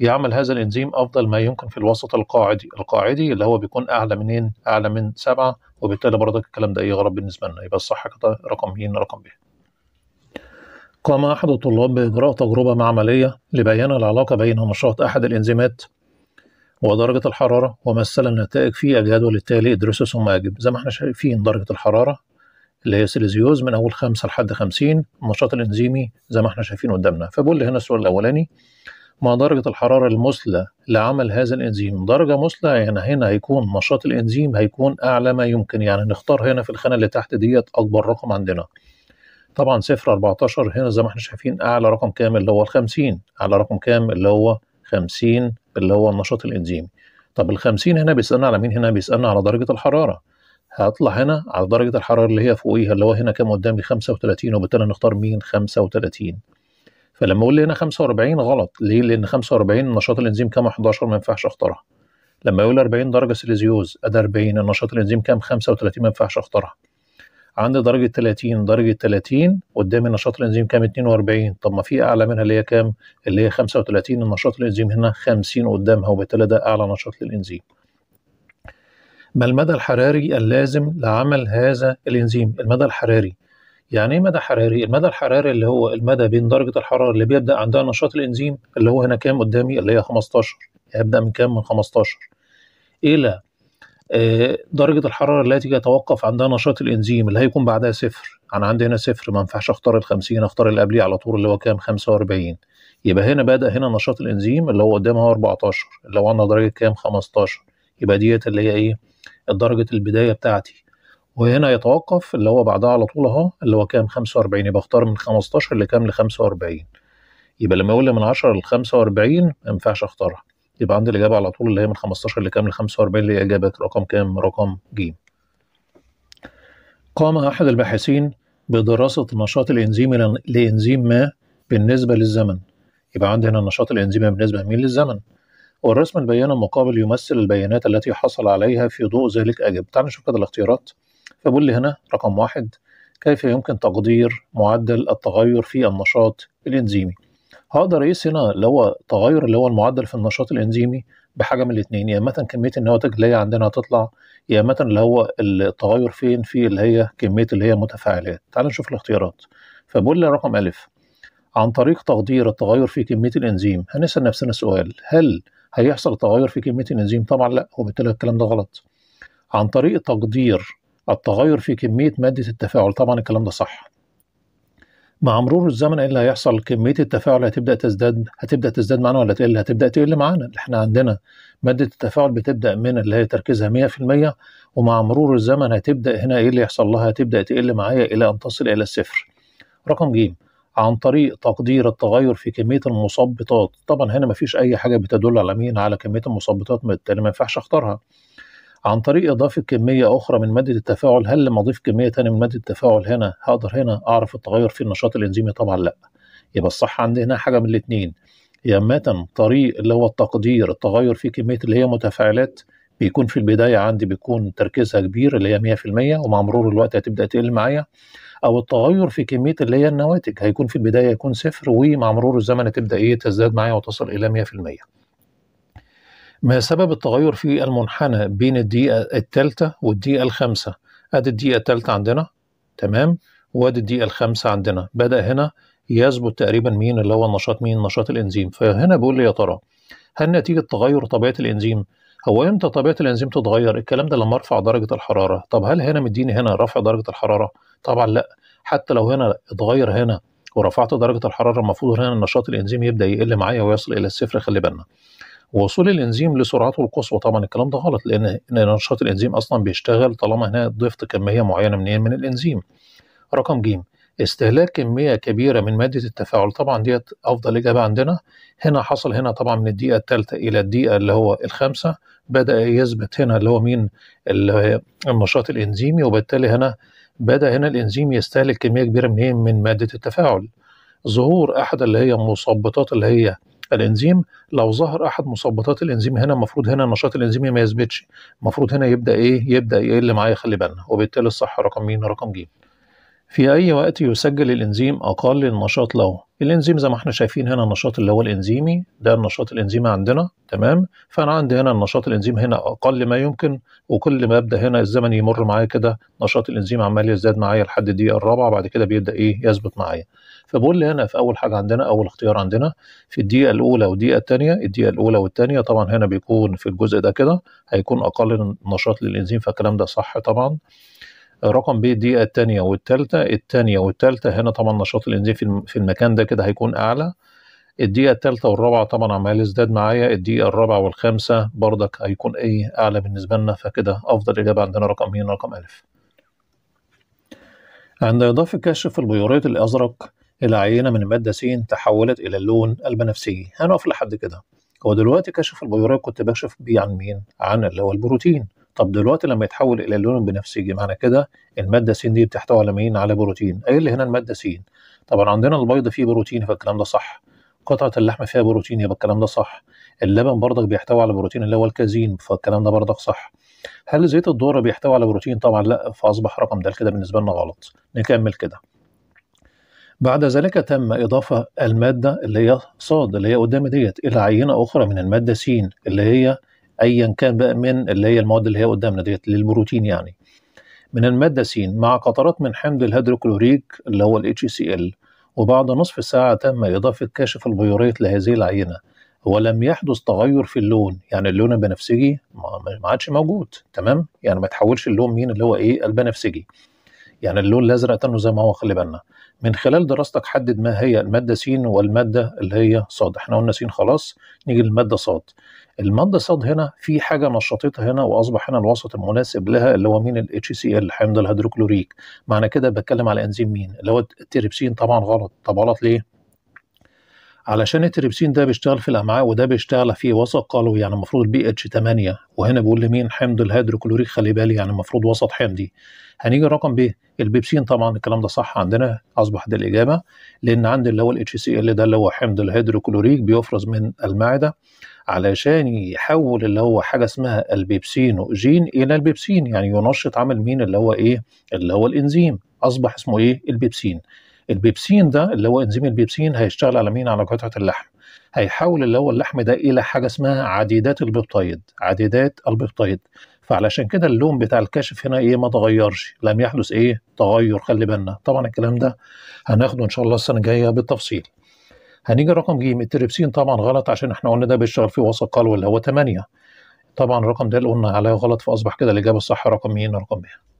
يعمل هذا الانزيم افضل ما يمكن في الوسط القاعدي القاعدي اللي هو بيكون اعلى منين اعلى من سبعة وبالتالي برضك الكلام ده ايه غلط بالنسبه لنا يبقى الصح كده رقم ب رقم ب قام احد الطلاب باجراء تجربه معمليه لبيان العلاقه بين نشاط احد الانزيمات ودرجة الحرارة ومثل النتائج في الجدول التالي ادرسه ثم أجب زي ما احنا شايفين درجة الحرارة اللي هي سيليزيوز من أول خمسة لحد خمسين النشاط الإنزيمي زي ما احنا شايفين قدامنا فبقول لي هنا السؤال الأولاني ما درجة الحرارة المثلى لعمل هذا الإنزيم درجة مثلى يعني هنا هيكون نشاط الإنزيم هيكون أعلى ما يمكن يعني نختار هنا في الخانة اللي تحت ديت أكبر رقم عندنا طبعا صفر 14 هنا زي ما احنا شايفين أعلى رقم كام اللي هو الخمسين أعلى رقم كام اللي هو خمسين اللي هو النشاط الانزيمي طب ال 50 هنا بيسألنا على مين هنا بيسألنا على درجة الحرارة هطلع هنا على درجة الحرارة اللي هي فوقيها اللي هو هنا كام قدامي 35 وبالتالي نختار مين 35 فلما اقول لي هنا 45 غلط ليه؟ لأن 45 نشاط الإنزيم كام 11 ما ينفعش أختارها لما يقول 40 درجة سيليزيوز أدي 40 النشاط الإنزيم كام 35 ما ينفعش أختارها عندي درجة 30 درجة 30 قدامي نشاط الإنزيم كام 42 طب ما في أعلى منها اللي هي كام اللي هي 35 النشاط الإنزيم هنا 50 قدامها وبالتالي ده أعلى نشاط للإنزيم ما المدى الحراري اللازم لعمل هذا الإنزيم المدى الحراري يعني ايه مدى حراري؟ المدى الحراري اللي هو المدى بين درجة الحرارة اللي بيبدأ عندها نشاط الإنزيم اللي هو هنا كام قدامي اللي هي 15 هيبدأ من كام؟ من 15 إلى آه، درجة الحرارة التي يتوقف عندها نشاط الإنزيم اللي هيكون بعدها صفر أنا عندي هنا صفر ما ينفعش أختار ال 50 أختار اللي قبليه على طول اللي هو كام 45 يبقى هنا بدأ هنا نشاط الإنزيم اللي هو قدامها 14 اللي هو عندنا درجة كام 15 يبقى ديت اللي هي إيه درجة البداية بتاعتي وهنا يتوقف اللي هو بعدها على طول أهو اللي هو كام 45 يبقى أختار من 15 لكام ل 45 يبقى لما يقول لي من 10 ل 45 ما ينفعش أختارها يبقى عندي الاجابه على طول اللي هي من 15 لكام ل 45 اللي هي اجابه رقم كام رقم ج قام احد الباحثين بدراسه نشاط الانزيم لانزيم ما بالنسبه للزمن يبقى عندي هنا نشاط الانزيم بالنسبه لمين للزمن والرسم البيان المقابل يمثل البيانات التي حصل عليها في ضوء ذلك أجب تعال نشوف كده الاختيارات فبقول لي هنا رقم واحد كيف يمكن تقدير معدل التغير في النشاط الإنزيمي هقدر اقيس هنا اللي هو تغير اللي هو المعدل في النشاط الانزيمي بحاجه من الاثنين يا اما كميه النواتج اللي هي عندنا هتطلع يا اما اللي هو التغير فين في اللي هي كميه اللي هي متفاعلات تعال نشوف الاختيارات فبقول لي رقم الف عن طريق تقدير التغير في كميه الانزيم هنسال نفسنا سؤال هل هيحصل تغير في كميه الانزيم طبعا لا وبالتالي الكلام ده غلط عن طريق تقدير التغير في كميه ماده التفاعل طبعا الكلام ده صح مع مرور الزمن ايه اللي هيحصل كميه التفاعل هتبدا تزداد هتبدا تزداد معانا ولا تقل هتبدا تقل معانا احنا عندنا ماده التفاعل بتبدا من اللي هي تركيزها 100% ومع مرور الزمن هتبدا هنا ايه اللي يحصل لها هتبدا تقل معايا الى ان تصل الى الصفر رقم ج عن طريق تقدير التغير في كميه المثبطات طبعا هنا مفيش اي حاجه بتدل على مين على كميه المثبطات بالتالي ما ينفعش اختارها عن طريق إضافة كمية أخرى من مادة التفاعل هل لما أضيف كمية تانية من مادة التفاعل هنا هقدر هنا أعرف التغير في النشاط الإنزيمي طبعا لأ يبقى الصح عندي هنا حاجة من الاتنين يا إما طريق اللي هو التقدير التغير في كمية اللي هي متفاعلات بيكون في البداية عندي بيكون تركيزها كبير اللي هي 100% ومع مرور الوقت هتبدأ تقل معايا أو التغير في كمية اللي هي النواتج هيكون في البداية يكون صفر ومع مرور الزمن هتبدأ إيه تزداد معايا وتصل إلى 100% ما سبب التغير في المنحنى بين الدقيقة الثالثة والدقيقة الخامسة أدي الدقيقة الثالثة عندنا تمام وأدي الدقيقة الخامسة عندنا بدأ هنا يثبت تقريبا مين اللي هو النشاط مين نشاط الإنزيم فهنا بيقول لي يا ترى هل نتيجة تغير طبيعة الإنزيم هو امتى طبيعة الإنزيم تتغير؟ الكلام ده لما ارفع درجة الحرارة، طب هل هنا مديني هنا رفع درجة الحرارة؟ طبعا لا، حتى لو هنا اتغير هنا ورفعت درجة الحرارة المفروض هنا النشاط الإنزيم يبدأ يقل معايا ويصل إلى الصفر خلي بالنا. وصول الانزيم لسرعته القصوى طبعا الكلام ده غلط لان نشاط الانزيم اصلا بيشتغل طالما هنا ضفت كميه معينه من من الانزيم رقم ج استهلاك كميه كبيره من ماده التفاعل طبعا ديت افضل اجابه عندنا هنا حصل هنا طبعا من الدقيقه الثالثه الى الدقيقه اللي هو الخامسه بدا يثبت هنا اللي هو مين النشاط الانزيمي وبالتالي هنا بدا هنا الانزيم يستهلك كميه كبيره من من ماده التفاعل ظهور احد اللي هي المثبطات اللي هي الانزيم لو ظهر احد مثبطات الانزيم هنا المفروض هنا النشاط الانزيمي ما يثبتش المفروض هنا يبدا ايه يبدا يقل إيه معايا خلي بالنا وبالتالي الصح رقم مين رقم ج في اي وقت يسجل الانزيم اقل النشاط له الانزيم زي ما احنا شايفين هنا النشاط اللي هو الانزيمي ده النشاط الانزيمي عندنا تمام فانا عندي هنا النشاط الانزيم هنا اقل ما يمكن وكل ما ابدا هنا الزمن يمر معايا كده نشاط الانزيم عمال يزداد معايا لحد الدقيقه الرابعه بعد كده بيبدا ايه يثبت معايا فبقول لي هنا في اول حاجه عندنا اول اختيار عندنا في الدقيقه الاولى والدقيقه الثانيه الدقيقه الاولى والثانيه طبعا هنا بيكون في الجزء ده كده هيكون اقل نشاط للانزيم فالكلام ده صح طبعا رقم ب الدقيقه الثانيه والثالثه الثانيه والثالثه هنا طبعا نشاط الانزيم في المكان ده كده هيكون اعلى الدقيقة الثالثة والرابعة طبعا عمال يزداد معايا الدقيقة الرابعة والخامسة بردك هيكون ايه أعلى بالنسبة لنا فكده أفضل إجابة عندنا رقم مين رقم ألف عند إضافة كشف البيوريت الأزرق العينة من مادة س تحولت إلى اللون البنفسجي هنقف لحد كده هو دلوقتي كشف البيوريا كنت بكشف بيه عن مين؟ عن اللي هو البروتين طب دلوقتي لما يتحول الى اللون البنفسجي معنى كده الماده س دي بتحتوي على مين على بروتين ايه اللي هنا الماده س طبعا عندنا البيض فيه بروتين فالكلام ده صح قطعه اللحم فيها بروتين يبقى الكلام ده صح اللبن برضك بيحتوي على بروتين اللي هو الكازين فالكلام ده برضك صح هل زيت الذره بيحتوي على بروتين طبعا لا فاصبح رقم ده كده بالنسبه لنا غلط نكمل كده بعد ذلك تم إضافة المادة اللي هي صاد اللي هي قدام ديت إلى عينة أخرى من المادة سين اللي هي أيا كان بقى من اللي هي المواد اللي هي قدامنا ديت للبروتين يعني من المادة سين مع قطرات من حمض الهيدروكلوريك اللي هو ال HCl وبعد نصف ساعة تم إضافة كاشف البيوريت لهذه العينة ولم يحدث تغير في اللون يعني اللون البنفسجي ما عادش موجود تمام يعني ما تحولش اللون مين اللي هو ايه البنفسجي يعني اللون الازرق تنه زي ما هو خلي بالنا من خلال دراستك حدد ما هي المادة س والمادة اللي هي صاد احنا قلنا س خلاص نيجي للمادة صاد المادة صاد هنا في حاجة نشطتها هنا وأصبح هنا الوسط المناسب لها اللي هو مين ال HCl حمض الهيدروكلوريك معنى كده بتكلم على انزيم مين اللي هو التيربسين طبعا غلط طب غلط ليه؟ علشان التريبسين ده بيشتغل في الامعاء وده بيشتغل في وسط قلوي يعني المفروض البي اتش 8 وهنا بيقول لمين حمض الهيدروكلوريك خلي بالي يعني المفروض وسط حمضي هنيجي رقم ب البيبسين طبعا الكلام ده صح عندنا اصبح ده الاجابه لان عندي اللي هو الاتش سي ال ده اللي هو حمض الهيدروكلوريك بيفرز من المعده علشان يحول اللي هو حاجه اسمها البيبسينوجين الى البيبسين يعني ينشط عمل مين اللي هو ايه اللي هو الانزيم اصبح اسمه ايه البيبسين البيبسين ده اللي هو انزيم البيبسين هيشتغل على مين على قطعه اللحم هيحول اللي هو اللحم ده الى حاجه اسمها عديدات البيبتايد عديدات البيبتايد فعلشان كده اللون بتاع الكشف هنا ايه ما تغيرش لم يحدث ايه تغير خلي بالنا طبعا الكلام ده هناخده ان شاء الله السنه الجايه بالتفصيل هنيجي رقم ج التريبسين طبعا غلط عشان احنا قلنا ده بيشتغل في وسط القلب اللي هو 8 طبعا الرقم ده اللي قلنا عليه غلط فاصبح كده الاجابه الصح رقم مين رقم بيه.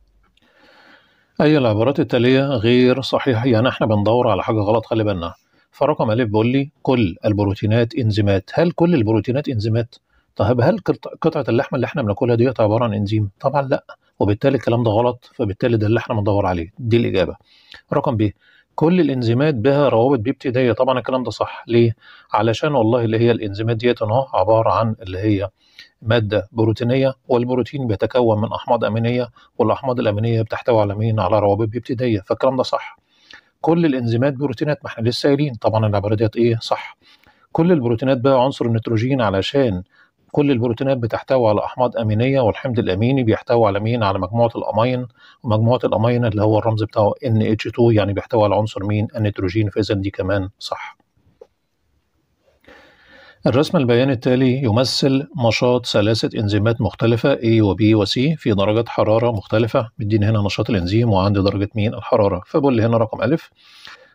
أي العبارات التالية غير صحيحة يعني إحنا بندور على حاجة غلط خلي بالنا فرقم ألف بيقول لي كل البروتينات إنزيمات هل كل البروتينات إنزيمات؟ طب هل قطعة اللحمة اللي إحنا بناكلها ديت عبارة عن إنزيم؟ طبعا لأ وبالتالي الكلام ده غلط فبالتالي ده اللي إحنا بندور عليه دي الإجابة رقم ب كل الانزيمات بها روابط بيبتيدية طبعا الكلام ده صح ليه؟ علشان والله اللي هي الانزيمات ديت اهو عبارة عن اللي هي مادة بروتينية والبروتين بيتكون من أحماض أمينية والأحماض الأمينية بتحتوي على مين؟ على روابط بيبتيدية فالكلام ده صح كل الانزيمات بروتينات ما احنا لسه قايلين طبعا العبارة ديت ايه؟ صح كل البروتينات بقى عنصر النيتروجين علشان كل البروتينات بتحتوي على احماض امينيه والحمض الاميني بيحتوي على مين على مجموعه الامين ومجموعه الامين اللي هو الرمز بتاعه NH2 يعني بيحتوي على عنصر مين النيتروجين فاذا دي كمان صح الرسم البياني التالي يمثل نشاط ثلاثة إنزيمات مختلفة A و B و C في درجات حرارة مختلفة مدين هنا نشاط الإنزيم وعندي درجة مين الحرارة فبقول هنا رقم ألف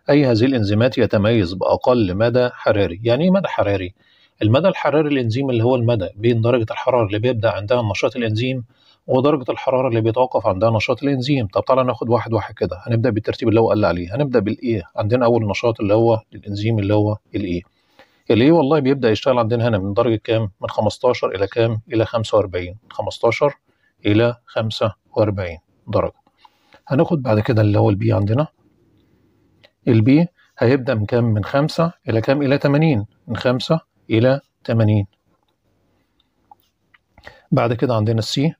أي هذه الإنزيمات يتميز بأقل مدى حراري يعني إيه مدى حراري المدى الحراري الانزيم اللي هو المدى بين درجه الحراره اللي بيبدا عندها نشاط الانزيم ودرجة الحرارة اللي بيتوقف عندها نشاط الإنزيم، طب تعالى ناخد واحد واحد كده، هنبدأ بالترتيب اللي هو قال عليه، هنبدأ بالإيه؟ عندنا أول نشاط اللي هو الإنزيم اللي هو الإيه؟ الإيه والله بيبدأ يشتغل عندنا هنا من درجة كام؟ من 15 إلى كام؟ إلى 45، 15 إلى 45 من درجة. هناخد بعد كده اللي هو البي عندنا. البي هيبدأ من كام؟ من 5 إلى كام؟ إلى 80، من 5 إلى 80 بعد كده عندنا السي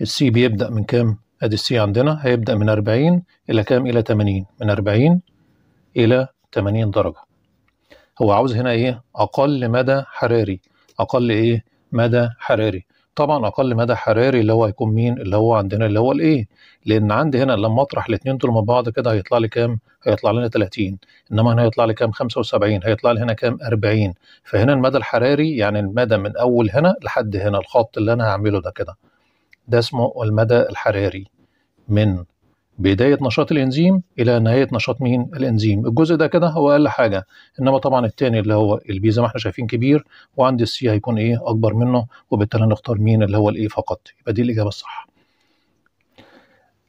السي بيبدأ من كام؟ أدي السي عندنا هيبدأ من 40 إلى كام؟ إلى 80 من 40 إلى 80 درجة هو عاوز هنا إيه؟ أقل مدى حراري أقل إيه؟ مدى حراري طبعا اقل مدى حراري اللي هو هيكون مين اللي هو عندنا اللي هو الايه لان عندي هنا لما اطرح الاثنين دول مع بعض كده هيطلع لي كام هيطلع لنا 30 انما هنا هيطلع لي كام 75 هيطلع لي هنا كام 40 فهنا المدى الحراري يعني المدى من اول هنا لحد هنا الخط اللي انا هعمله ده كده ده اسمه المدى الحراري من بدايه نشاط الانزيم الى نهايه نشاط مين الانزيم الجزء ده كده هو اقل حاجه انما طبعا التاني اللي هو البي زي ما احنا شايفين كبير وعندي السي هيكون ايه اكبر منه وبالتالي نختار مين اللي هو الايه فقط يبقى دي الاجابه الصح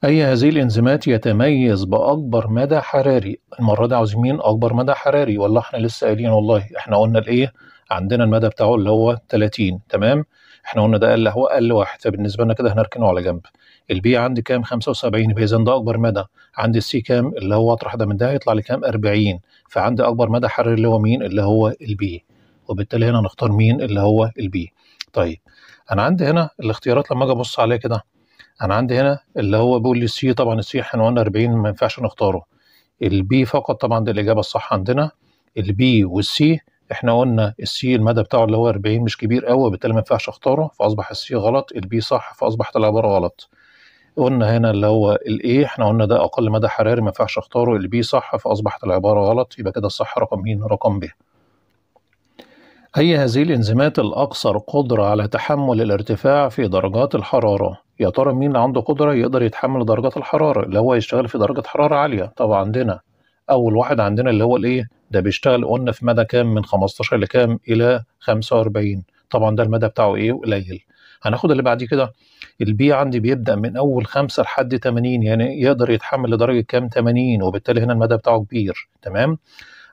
أي هذه الإنزيمات يتميز بأكبر مدى حراري المرة دي عاوزين مين أكبر مدى حراري ولا إحنا لسه قايلين والله إحنا قلنا الإيه عندنا المدى بتاعه اللي هو 30 تمام احنا قلنا ده اقل هو اقل واحد فبالنسبه لنا كده هنركنه على جنب البي عندي كام 75 يبقى اذا ده اكبر مدى عندي السي كام اللي هو اطرح ده من ده هيطلع لي كام 40 فعندي اكبر مدى حرر اللي هو مين اللي هو البي وبالتالي هنا نختار مين اللي هو البي طيب انا عندي هنا الاختيارات لما اجي ابص عليها كده انا عندي هنا اللي هو بيقول لي السي طبعا السي احنا قلنا 40 ما ينفعش نختاره البي فقط طبعا دي الاجابه الصح عندنا البي والسي احنا قلنا السي المدى بتاعه اللي هو 40 مش كبير قوي وبالتالي ما ينفعش اختاره فاصبح السي غلط البي صح فاصبحت العباره غلط قلنا هنا اللي هو الاي احنا قلنا ده اقل مدى حراري ما ينفعش اختاره البي صح فاصبحت العباره غلط يبقى كده الصح رقم مين رقم ب أي هذه الإنزيمات الأكثر قدرة على تحمل الارتفاع في درجات الحرارة؟ يا ترى مين اللي عنده قدرة يقدر يتحمل درجات الحرارة؟ اللي هو يشتغل في درجة حرارة عالية، طبعا عندنا اول واحد عندنا اللي هو الايه ده بيشتغل قلنا في مدى كام من 15 لكام الى 45 طبعا ده المدى بتاعه ايه قليل هناخد اللي بعد كده البي عندي بيبدا من اول 5 لحد 80 يعني يقدر يتحمل لدرجه كام 80 وبالتالي هنا المدى بتاعه كبير تمام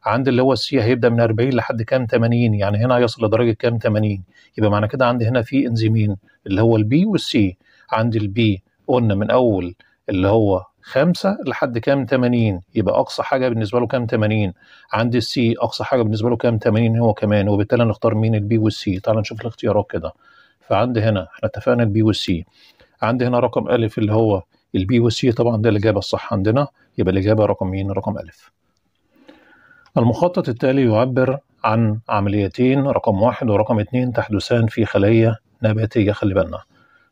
عند اللي هو السي هيبدا من 40 لحد كام 80 يعني هنا هيصل لدرجه كام 80 يبقى معنى كده عندي هنا في انزيمين اللي هو البي والسي عندي البي قلنا من اول اللي هو خمسة لحد كام 80 يبقى أقصى حاجة بالنسبة له كام 80 عند السي أقصى حاجة بالنسبة له كام 80 هو كمان وبالتالي نختار مين البي والسي تعال نشوف الاختيارات كده فعند هنا احنا اتفقنا البي والسي عند هنا رقم ألف اللي هو البي والسي طبعا ده الإجابة الصح عندنا يبقى الإجابة رقم مين رقم ألف المخطط التالي يعبر عن عمليتين رقم واحد ورقم اتنين تحدثان في خلية نباتية خلي بالنا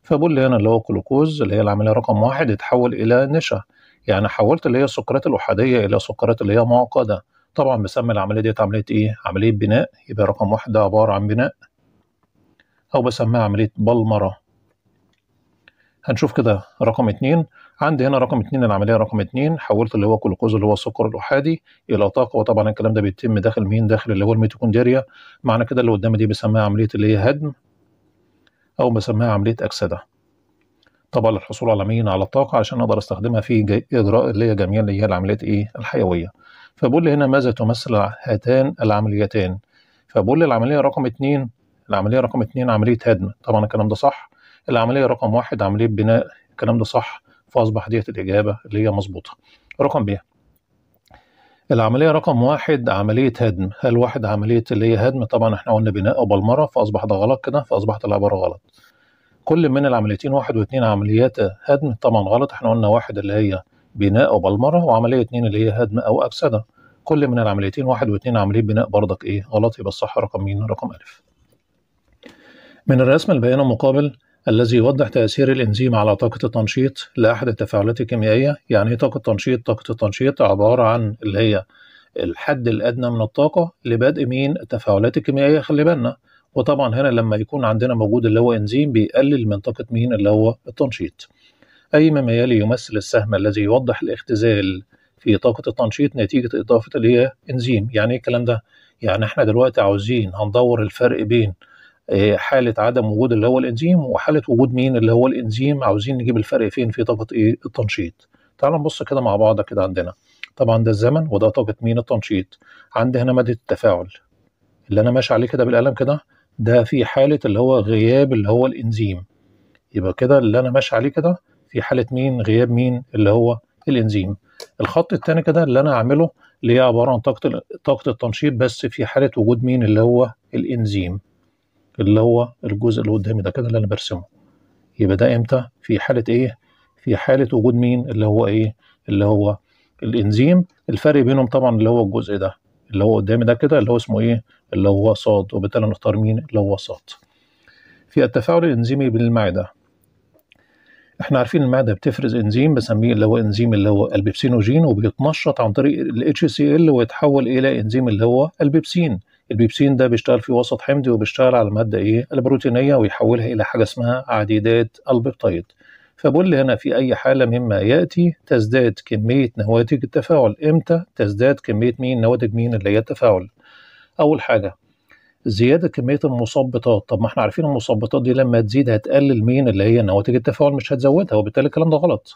فبوليان اللي هو جلوكوز اللي هي العمليه رقم واحد يتحول الى نشا يعني حولت اللي هي السكرات الاحاديه الى سكرات اللي هي معقده طبعا بسمي العمليه ديت عمليه ايه عمليه بناء يبقى رقم واحد ده عباره عن بناء او بسميها عمليه بلمره هنشوف كده رقم اتنين عندي هنا رقم اتنين العملية رقم اتنين حولت اللي هو جلوكوز اللي هو السكر الأحادي إلى طاقة وطبعا الكلام ده بيتم داخل مين داخل اللي هو الميتوكوندريا معنى كده اللي قدامي دي بسميها عملية اللي هي هدم أو بسميها عملية أكسدة طبعا للحصول على مين على الطاقة عشان أقدر أستخدمها في إجراء اللي هي جميع اللي هي العملية إيه الحيوية فبقول لي هنا ماذا تمثل هاتان العمليتان فبقول لي العملية رقم اتنين العملية رقم اتنين عملية هدم طبعا الكلام ده صح العملية رقم واحد عملية بناء الكلام ده صح فأصبح ديت الإجابة اللي هي مظبوطة رقم ب العملية رقم واحد عملية هدم هل واحد عملية اللي هي هدم طبعا احنا قلنا بناء وبلمرة فأصبح ده غلط كده فأصبحت العبارة غلط كل من العمليتين واحد واثنين عمليات هدم طبعا غلط احنا قلنا واحد اللي هي بناء وبلمرة وعملية اتنين اللي هي هدم أو أفسدة كل من العمليتين واحد واثنين عملية بناء برضك ايه غلط يبقى الصح رقم مين رقم ألف من الرسم البيانة مقابل الذي يوضح تأثير الإنزيم على طاقة التنشيط لأحد التفاعلات الكيميائية يعني إيه طاقة التنشيط؟ طاقة التنشيط عبارة عن اللي هي الحد الأدنى من الطاقة لبدء مين التفاعلات الكيميائية خلي بالنا وطبعا هنا لما يكون عندنا موجود اللي هو إنزيم بيقلل من طاقة مين اللي هو التنشيط أي مما يلي يمثل السهم الذي يوضح الاختزال في طاقة التنشيط نتيجة إضافة اللي هي إنزيم يعني إيه الكلام ده؟ يعني إحنا دلوقتي عاوزين هندور الفرق بين حاله عدم وجود اللي هو الانزيم وحاله وجود مين اللي هو الانزيم عاوزين نجيب الفرق فين في طاقه ايه التنشيط تعالوا نبص كده مع بعض كده عندنا طبعا ده الزمن وده طاقه مين التنشيط عندي هنا ماده التفاعل اللي انا ماشي عليه كده بالقلم كده ده في حاله اللي هو غياب اللي هو الانزيم يبقى كده اللي انا ماشي عليه كده في حاله مين غياب مين اللي هو الانزيم الخط الثاني كده اللي انا هعمله اللي هي عباره عن طاقه طاقه التنشيط بس في حاله وجود مين اللي هو الانزيم اللي هو الجزء اللي قدامي ده كده اللي انا برسمه يبقى ده امتى في حاله ايه في حاله وجود مين اللي هو ايه اللي هو الانزيم الفرق بينهم طبعا اللي هو الجزء ده اللي هو قدامي ده كده اللي هو اسمه ايه اللي هو صاد وبالتالي نختار مين اللي هو صاد في التفاعل الانزيمي بالمعده احنا عارفين المعده بتفرز انزيم بسميه اللي هو انزيم اللي هو البيبسينوجين وبيتنشط عن طريق ال HCl ويتحول الى انزيم اللي هو البيبسين البيبسين ده بيشتغل في وسط حمضي وبيشتغل على الماده ايه البروتينيه ويحولها الى حاجه اسمها عديدات البيبتايد فبقول هنا في اي حاله مما ياتي تزداد كميه نواتج التفاعل امتى تزداد كميه مين نواتج مين اللي هي التفاعل اول حاجه زياده كميه المثبطات طب ما احنا عارفين المثبطات دي لما تزيد هتقلل مين اللي هي نواتج التفاعل مش هتزودها وبالتالي الكلام ده غلط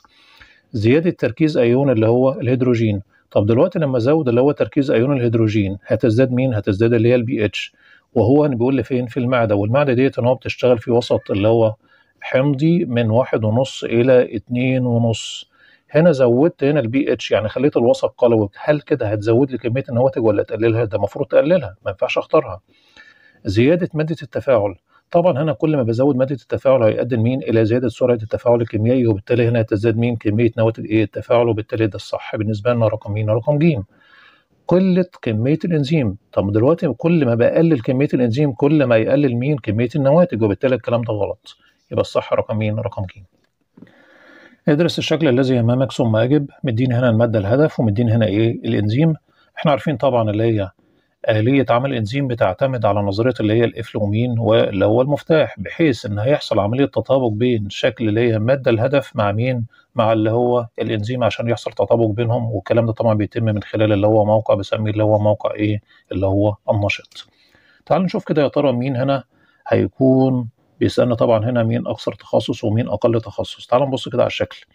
زياده تركيز ايون اللي هو الهيدروجين طب دلوقتي لما ازود اللي هو تركيز ايون الهيدروجين هتزداد مين هتزداد اللي هي البي اتش وهو بيقول لي فين في المعده والمعده ديت ان هو بتشتغل في وسط اللي هو حمضي من واحد ونص الى اتنين ونص هنا زودت هنا البي اتش يعني خليت الوسط قلوي هل كده هتزود لي كميه النواتج ولا تقللها ده المفروض تقللها ما ينفعش اختارها زياده ماده التفاعل طبعا هنا كل ما بزود ماده التفاعل هيؤدي مين الى زياده سرعه التفاعل الكيميائي وبالتالي هنا تزداد مين كميه نواه الايه التفاعل وبالتالي ده الصح بالنسبه لنا رقم مين رقم ج قله كميه الانزيم طب دلوقتي كل ما بقلل كميه الانزيم كل ما يقلل مين كميه النواتج وبالتالي الكلام ده غلط يبقى الصح رقم مين رقم ج ادرس الشكل الذي امامك ثم اجب مديني هنا الماده الهدف ومديني هنا ايه الانزيم احنا عارفين طبعا اللي هي آلية عمل الإنزيم بتعتمد على نظرية اللي هي الإفلومين واللي هو المفتاح بحيث إن هيحصل عملية تطابق بين شكل اللي هي مادة الهدف مع مين مع اللي هو الإنزيم عشان يحصل تطابق بينهم والكلام ده طبعا بيتم من خلال اللي هو موقع بسميه اللي هو موقع إيه اللي هو النشط تعال نشوف كده يا ترى مين هنا هيكون بيسألنا طبعا هنا مين أكثر تخصص ومين أقل تخصص تعال نبص كده على الشكل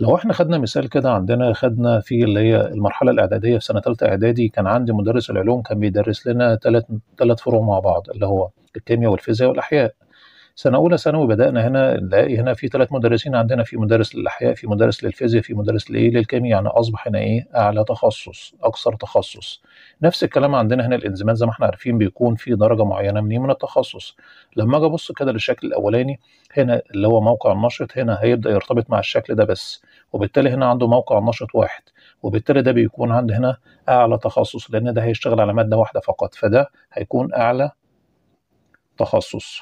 لو احنا خدنا مثال كده عندنا خدنا في اللي هي المرحله الاعداديه في سنه ثالثه اعدادي كان عندي مدرس العلوم كان بيدرس لنا ثلاث ثلاث فروع مع بعض اللي هو الكيمياء والفيزياء والاحياء سنه اولى ثانوي بدانا هنا نلاقي هنا في ثلاث مدرسين عندنا في مدرس للاحياء في مدرس للفيزياء في مدرس لايه للكيمياء يعني اصبح هنا ايه اعلى تخصص اكثر تخصص نفس الكلام عندنا هنا الانزيمات زي ما احنا عارفين بيكون في درجه معينه من من التخصص لما اجي ابص كده للشكل الاولاني هنا اللي هو موقع النشط هنا هيبدا يرتبط مع الشكل ده بس وبالتالي هنا عنده موقع النشط واحد وبالتالي ده بيكون عند هنا اعلى تخصص لان ده هيشتغل على ماده واحده فقط فده هيكون اعلى تخصص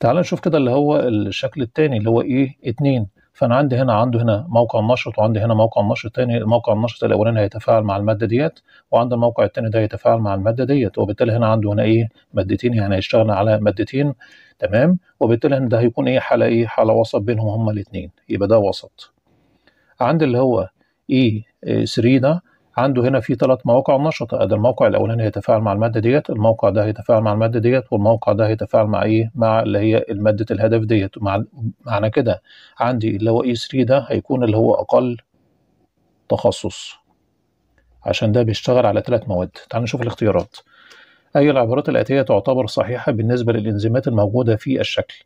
تعال نشوف كده اللي هو الشكل الثاني اللي هو ايه اتنين فانا عندي هنا عنده هنا موقع النشط وعندي هنا موقع النشط الثاني موقع النشط الاولاني هيتفاعل مع الماده ديت وعند الموقع الثاني ده هيتفاعل مع الماده ديت وبالتالي هنا عنده هنا ايه مادتين يعني هيشتغل على مادتين تمام وبالتالي هنا ده هيكون ايه حاله ايه حاله وسط بينهم هما الاثنين يبقى ده وسط عند اللي هو اي 3 إيه؟ ده عنده هنا في ثلاث مواقع نشطه ادي الموقع الاولاني هيتفاعل مع الماده ديت الموقع ده هيتفاعل مع الماده ديت والموقع ده هيتفاعل مع ايه مع اللي هي الماده الهدف ديت مع معنى كده عندي اللي هو اي e 3 ده هيكون اللي هو اقل تخصص عشان ده بيشتغل على ثلاث مواد تعال نشوف الاختيارات اي العبارات الاتيه تعتبر صحيحه بالنسبه للانزيمات الموجوده في الشكل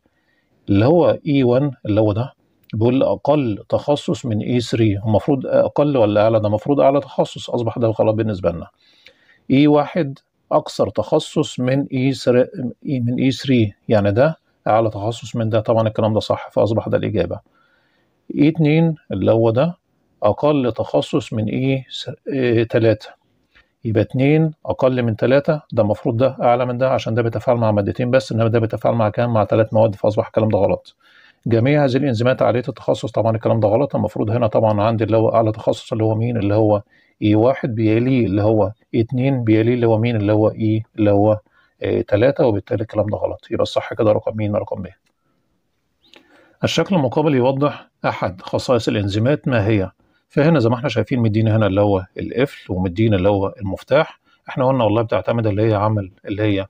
اللي هو E1 اللي هو ده بيقول اقل تخصص من اي 3 المفروض اقل ولا اعلى ده المفروض اعلى تخصص اصبح ده خلاص بالنسبه لنا اي 1 اكثر تخصص من اي 3 من اي 3 يعني ده اعلى تخصص من ده طبعا الكلام ده صح فاصبح ده الاجابه اي 2 اللي هو ده اقل تخصص من اي 3 إيه، يبقى 2 اقل من 3 ده المفروض ده اعلى من ده عشان ده بيتفاعل مع مادتين بس انما ده بيتفاعل مع كام مع ثلاث مواد فاصبح الكلام ده غلط جميع هذه الانزيمات عاليه التخصص طبعا الكلام ده غلط المفروض هنا طبعا عندي اللي هو اعلى تخصص اللي هو مين اللي هو اي واحد بيليه اللي هو اتنين بيليه اللي هو مين اللي هو اي اللي هو إيه تلاتة وبالتالي الكلام ده غلط يبقى الصح كده رقم مين رقم ب الشكل المقابل يوضح احد خصائص الانزيمات ما هي فهنا زي ما احنا شايفين مدينا هنا اللي هو القفل ومدينا اللي هو المفتاح احنا قلنا والله بتعتمد اللي هي عمل اللي هي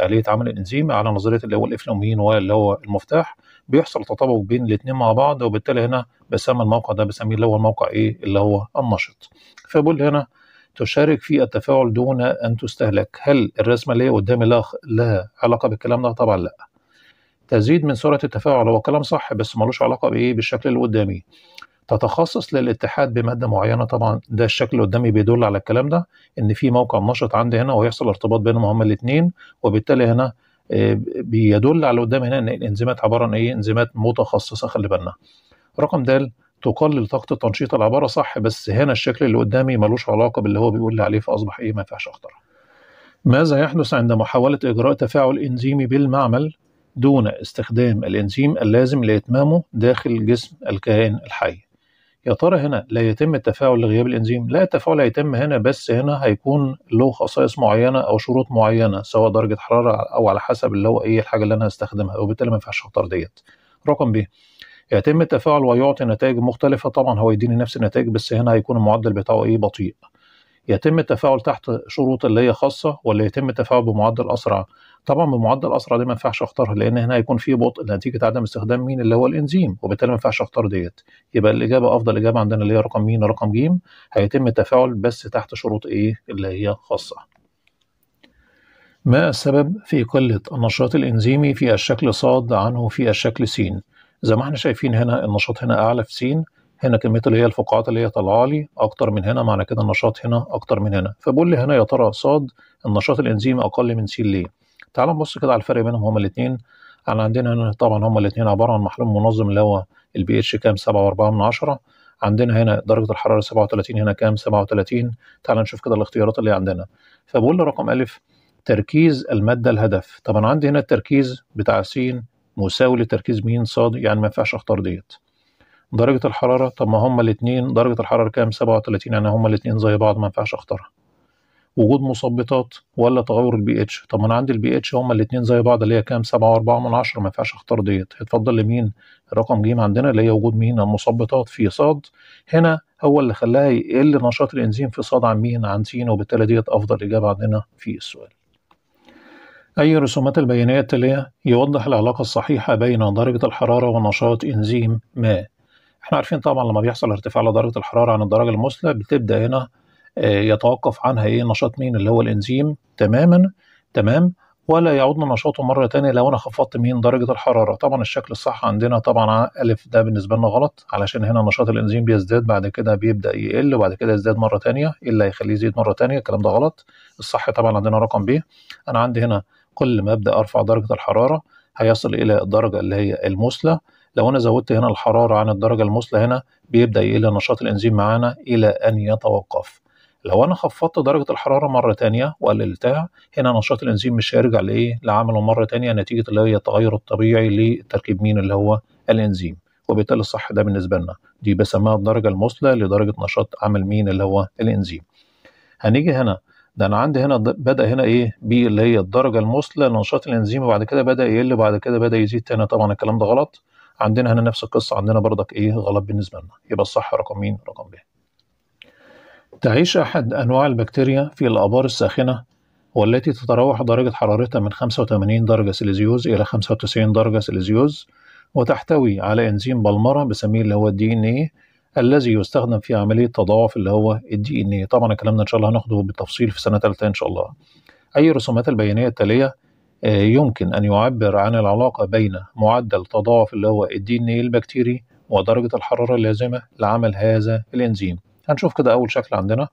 آلية عمل الإنزيم على نظرية اللي هو الإفلامين واللي هو المفتاح بيحصل تطابق بين الاثنين مع بعض وبالتالي هنا بسمى الموقع ده بسميه اللي هو الموقع ايه اللي هو النشط فبقول هنا تشارك في التفاعل دون ان تستهلك هل الرسمه اللي هي قدامي لها علاقه بالكلام ده طبعا لا تزيد من سرعه التفاعل هو كلام صح بس ملوش علاقه بايه بالشكل اللي قدامي تتخصص للاتحاد بماده معينه طبعا ده الشكل اللي قدامي بيدل على الكلام ده ان في موقع نشط عندي هنا ويحصل ارتباط بينهم هما الاثنين وبالتالي هنا آه، بيدل على قدام هنا ان الانزيمات عباره عن ايه انزيمات متخصصه خلي بالنا رقم د تقلل طاقه تنشيط العباره صح بس هنا الشكل اللي قدامي ملوش علاقه باللي هو بيقول لي عليه فاصبح ايه ما ينفعش اخترع. ماذا يحدث عند محاوله اجراء تفاعل انزيمي بالمعمل دون استخدام الانزيم اللازم لاتمامه داخل جسم الكائن الحي يا ترى هنا لا يتم التفاعل لغياب الانزيم لا التفاعل هيتم هنا بس هنا هيكون له خصائص معينه او شروط معينه سواء درجه حراره او على حسب اللي هو ايه الحاجه اللي انا هستخدمها وبالتالي ما ينفعش اختار ديت رقم ب يتم التفاعل ويعطي نتائج مختلفه طبعا هو يديني نفس النتائج بس هنا هيكون المعدل بتاعه ايه بطيء يتم التفاعل تحت شروط اللي هي خاصه ولا يتم التفاعل بمعدل اسرع طبعا بمعدل اسرع دي ما ينفعش اختارها لان هنا هيكون في بطء نتيجه عدم استخدام مين اللي هو الانزيم وبالتالي ما ينفعش اختار ديت يبقى الاجابه افضل اجابه عندنا اللي هي رقم مين رقم ج هيتم التفاعل بس تحت شروط ايه اللي هي خاصه ما السبب في قلة النشاط الإنزيمي في الشكل صاد عنه في الشكل س زي ما احنا شايفين هنا النشاط هنا أعلى في س هنا كمية اللي هي الفقاعات اللي هي طالعة لي أكتر من هنا معنى كده النشاط هنا أكتر من هنا فبقول لي هنا يا ترى صاد النشاط الإنزيمي أقل من س ليه؟ تعالوا نبص كده على الفرق بينهم هما الاثنين انا عندنا هنا طبعا هما الاثنين عباره عن محلول منظم اللي هو البي اتش كام 7.4 من عشرة. عندنا هنا درجه الحراره 37 هنا كام 37 تعال نشوف كده الاختيارات اللي عندنا فبقول لي رقم الف تركيز الماده الهدف طب انا عندي هنا التركيز بتاع س مساوي لتركيز م ص يعني ما ينفعش اختار ديت درجه الحراره طب ما هما الاثنين درجه الحراره كام 37 يعني هما الاثنين زي بعض ما ينفعش اختارها وجود مثبطات ولا تغير البي اتش طب ما انا عندي البي اتش هما الاثنين زي بعض اللي هي كام 7 و4 من 10 ما ينفعش اختار ديت هتفضل لمين رقم جيم عندنا اللي هي وجود مين المثبطات في صاد هنا هو اللي خلاها يقل نشاط الانزيم في صاد عن مين عن سين وبالتالي ديت افضل اجابه عندنا في السؤال أي رسومات البيانية التالية يوضح العلاقة الصحيحة بين درجة الحرارة ونشاط إنزيم ما. إحنا عارفين طبعا لما بيحصل ارتفاع لدرجة الحرارة عن الدرجة المثلى بتبدأ هنا آه، يتوقف عنها ايه نشاط مين اللي هو الانزيم تماما تمام ولا يعود نشاطه مره تانية لو انا خفضت مين درجه الحراره طبعا الشكل الصح عندنا طبعا الف ده بالنسبه لنا غلط علشان هنا نشاط الانزيم بيزداد بعد كده بيبدا يقل وبعد كده يزداد مره تانية ايه اللي هيخليه يزيد مره تانية الكلام ده غلط الصح طبعا عندنا رقم ب انا عندي هنا كل ما ابدا ارفع درجه الحراره هيصل الى الدرجه اللي هي المثلى لو انا زودت هنا الحراره عن الدرجه المثلى هنا بيبدا يقل نشاط الانزيم معانا الى ان يتوقف لو انا خفضت درجه الحراره مره تانية وقللتها هنا نشاط الانزيم مش هيرجع لايه لعمله مره تانية نتيجه اللي هي التغير الطبيعي لتركيب مين اللي هو الانزيم وبالتالي الصح ده بالنسبه لنا دي بسميها الدرجه المثلى لدرجه نشاط عمل مين اللي هو الانزيم هنيجي هنا ده انا عندي هنا بدا هنا ايه بي اللي هي الدرجه المثلى لنشاط الانزيم وبعد كده بدا يقل وبعد كده بدا يزيد تاني طبعا الكلام ده غلط عندنا هنا نفس القصه عندنا برضك ايه غلط بالنسبه لنا يبقى الصح رقم مين رقم ب تعيش أحد أنواع البكتيريا في الآبار الساخنة والتي تتراوح درجة حرارتها من 85 درجة سلسيوس إلى 95 درجة سلسيوس وتحتوي على إنزيم بلمرة بنسميه اللي هو الدي إن إيه الذي يستخدم في عملية تضاعف اللي هو الدي إن إيه طبعا الكلام ده إن شاء الله هناخده بالتفصيل في سنة ثالثة إن شاء الله أي رسومات البيانية التالية آه، يمكن أن يعبر عن العلاقة بين معدل تضاعف اللي هو الدي إن إيه البكتيري ودرجة الحرارة اللازمة لعمل هذا الإنزيم هنشوف كده اول شكل عندنا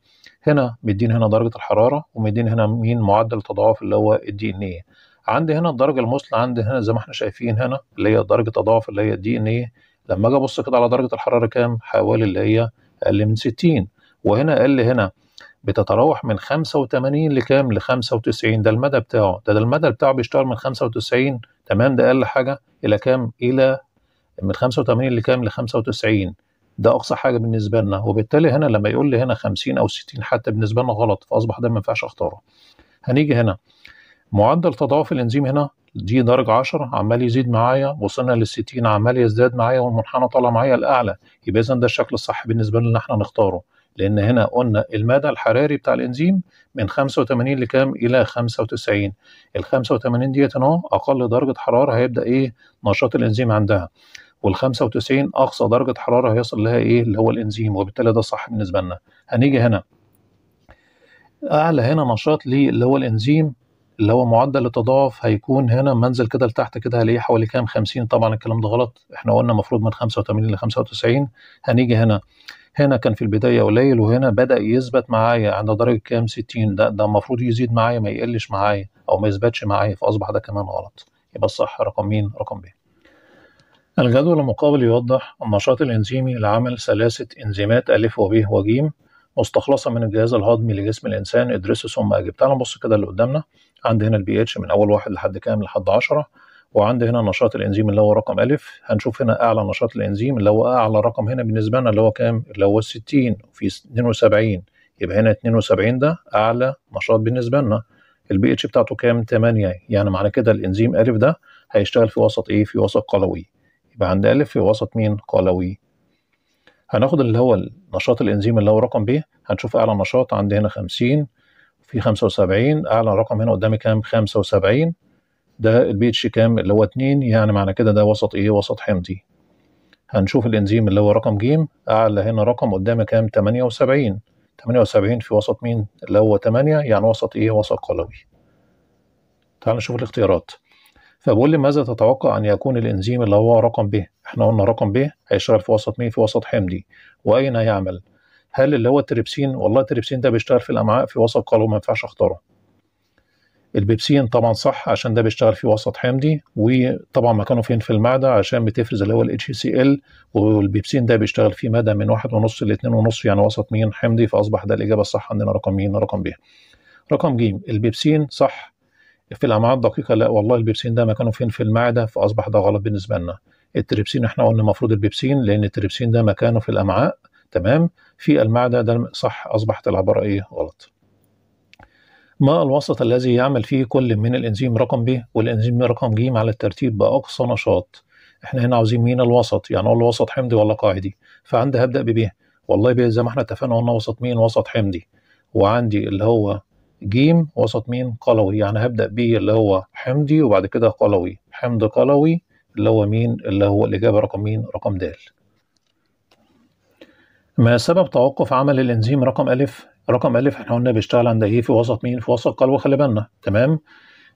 هنا مدين هنا درجه الحراره ومدين هنا مين معدل التضاعف اللي هو الدي ان ايه عندي هنا الدرجه المثلى عندي هنا زي ما احنا شايفين هنا اللي هي درجه تضاعف اللي هي الدي ان ايه لما اجي ابص كده على درجه الحراره كام حوالي اللي هي اقل من 60 وهنا اقل هنا بتتراوح من 85 لكام ل 95 ده المدى بتاعه ده, ده المدى بتاعه بيشتغل من 95 تمام ده اقل حاجه الى كام الى من 85 لكام ل 95 ده اقصى حاجه بالنسبه لنا وبالتالي هنا لما يقول لي هنا 50 او 60 حتى بالنسبه لنا غلط فاصبح ده ما ينفعش اختاره هنيجي هنا معدل تضاعف الانزيم هنا دي درجة 10 عمال يزيد معايا وصلنا لل 60 عمال يزداد معايا والمنحنى طالع معايا الأعلى يبقى إذا ده الشكل الصح بالنسبة لنا إن احنا نختاره لأن هنا قلنا المدى الحراري بتاع الإنزيم من 85 لكام إلى 95 ال 85 ديت أهو أقل درجة حرارة هيبدأ إيه نشاط الإنزيم عندها وال 95 اقصى درجه حراره هيصل لها ايه اللي هو الانزيم وبالتالي ده صح بالنسبه لنا هنيجي هنا اعلى هنا نشاط ليه اللي هو الانزيم اللي هو معدل التضاعف هيكون هنا منزل كده لتحت كده هلاقيه حوالي كام 50 طبعا الكلام ده غلط احنا قلنا المفروض من 85 ل 95 هنيجي هنا هنا كان في البداية قليل وهنا بدأ يثبت معايا عند درجة كام 60 ده ده المفروض يزيد معايا ما يقلش معايا أو ما يثبتش معايا فأصبح ده كمان غلط يبقى الصح رقم مين رقم بين الجدول المقابل يوضح النشاط الإنزيمي لعمل ثلاثة إنزيمات ألف وب وج مستخلصة من الجهاز الهضمي لجسم الإنسان ادرسه ثم أجب تعالى نبص كده اللي قدامنا عندي هنا البي اتش من أول واحد لحد كام لحد عشرة وعندي هنا نشاط الإنزيم اللي هو رقم ألف هنشوف هنا أعلى نشاط الإنزيم اللي هو أعلى رقم هنا بالنسبة لنا اللي هو كام اللي هو الستين وفي اتنين وسبعين يبقى هنا اتنين وسبعين ده أعلى نشاط بالنسبة لنا البي اتش بتاعته كام 8 يعني معنى كده الانزيم الف ده هيشتغل في وسط ايه في وسط قلوي يبقى عند ألف في وسط مين قلوي هناخد اللي هو نشاط الإنزيم اللي هو رقم ب هنشوف أعلى نشاط عندي هنا خمسين في وسبعين أعلى رقم هنا قدامي كام خمسة وسبعين ده البي اتش كام اللي هو اتنين يعني معنى كده ده وسط إيه وسط حمضي هنشوف الإنزيم اللي هو رقم ج أعلى هنا رقم قدامي كام تمانية وسبعين تمانية وسبعين في وسط مين اللي هو تمانية يعني وسط إيه وسط قلوي تعال نشوف الاختيارات فبقول لي ماذا تتوقع أن يكون الإنزيم اللي هو رقم ب إحنا قلنا رقم ب هيشتغل في وسط مين في وسط حمضي وأين هيعمل هل اللي هو التريبسين والله التريبسين ده بيشتغل في الأمعاء في وسط قلب ما ينفعش أختاره البيبسين طبعا صح عشان ده بيشتغل في وسط حمضي وطبعا مكانه فين في المعده عشان بتفرز اللي هو الاتش سي ال والبيبسين ده بيشتغل في مدى من واحد ونص ل ونص يعني وسط مين حمضي فاصبح ده الاجابه الصح عندنا رقم مين رقم ب رقم ج البيبسين صح في الامعاء الدقيقه لا والله البيبسين ده مكانه فين في المعده فاصبح ده غلط بالنسبه لنا التريبسين احنا قلنا المفروض البيبسين لان التريبسين ده مكانه في الامعاء تمام في المعده ده صح اصبحت العباره ايه غلط ما الوسط الذي يعمل فيه كل من الانزيم رقم ب والانزيم رقم ج على الترتيب باقصى نشاط احنا هنا عاوزين مين الوسط يعني هو الوسط حمضي ولا قاعدي فعندي هبدا ب والله ب زي ما احنا اتفقنا قلنا وسط مين وسط حمضي وعندي اللي هو جيم وسط مين قلوي يعني هبدأ بيه اللي هو حمدي وبعد كده قلوي حمد قلوي اللي هو مين اللي هو الإجابة رقم مين رقم د ما سبب توقف عمل الإنزيم رقم ألف رقم ألف احنا قلنا بيشتغل عند إيه في وسط مين في وسط قلوي خلي بالنا تمام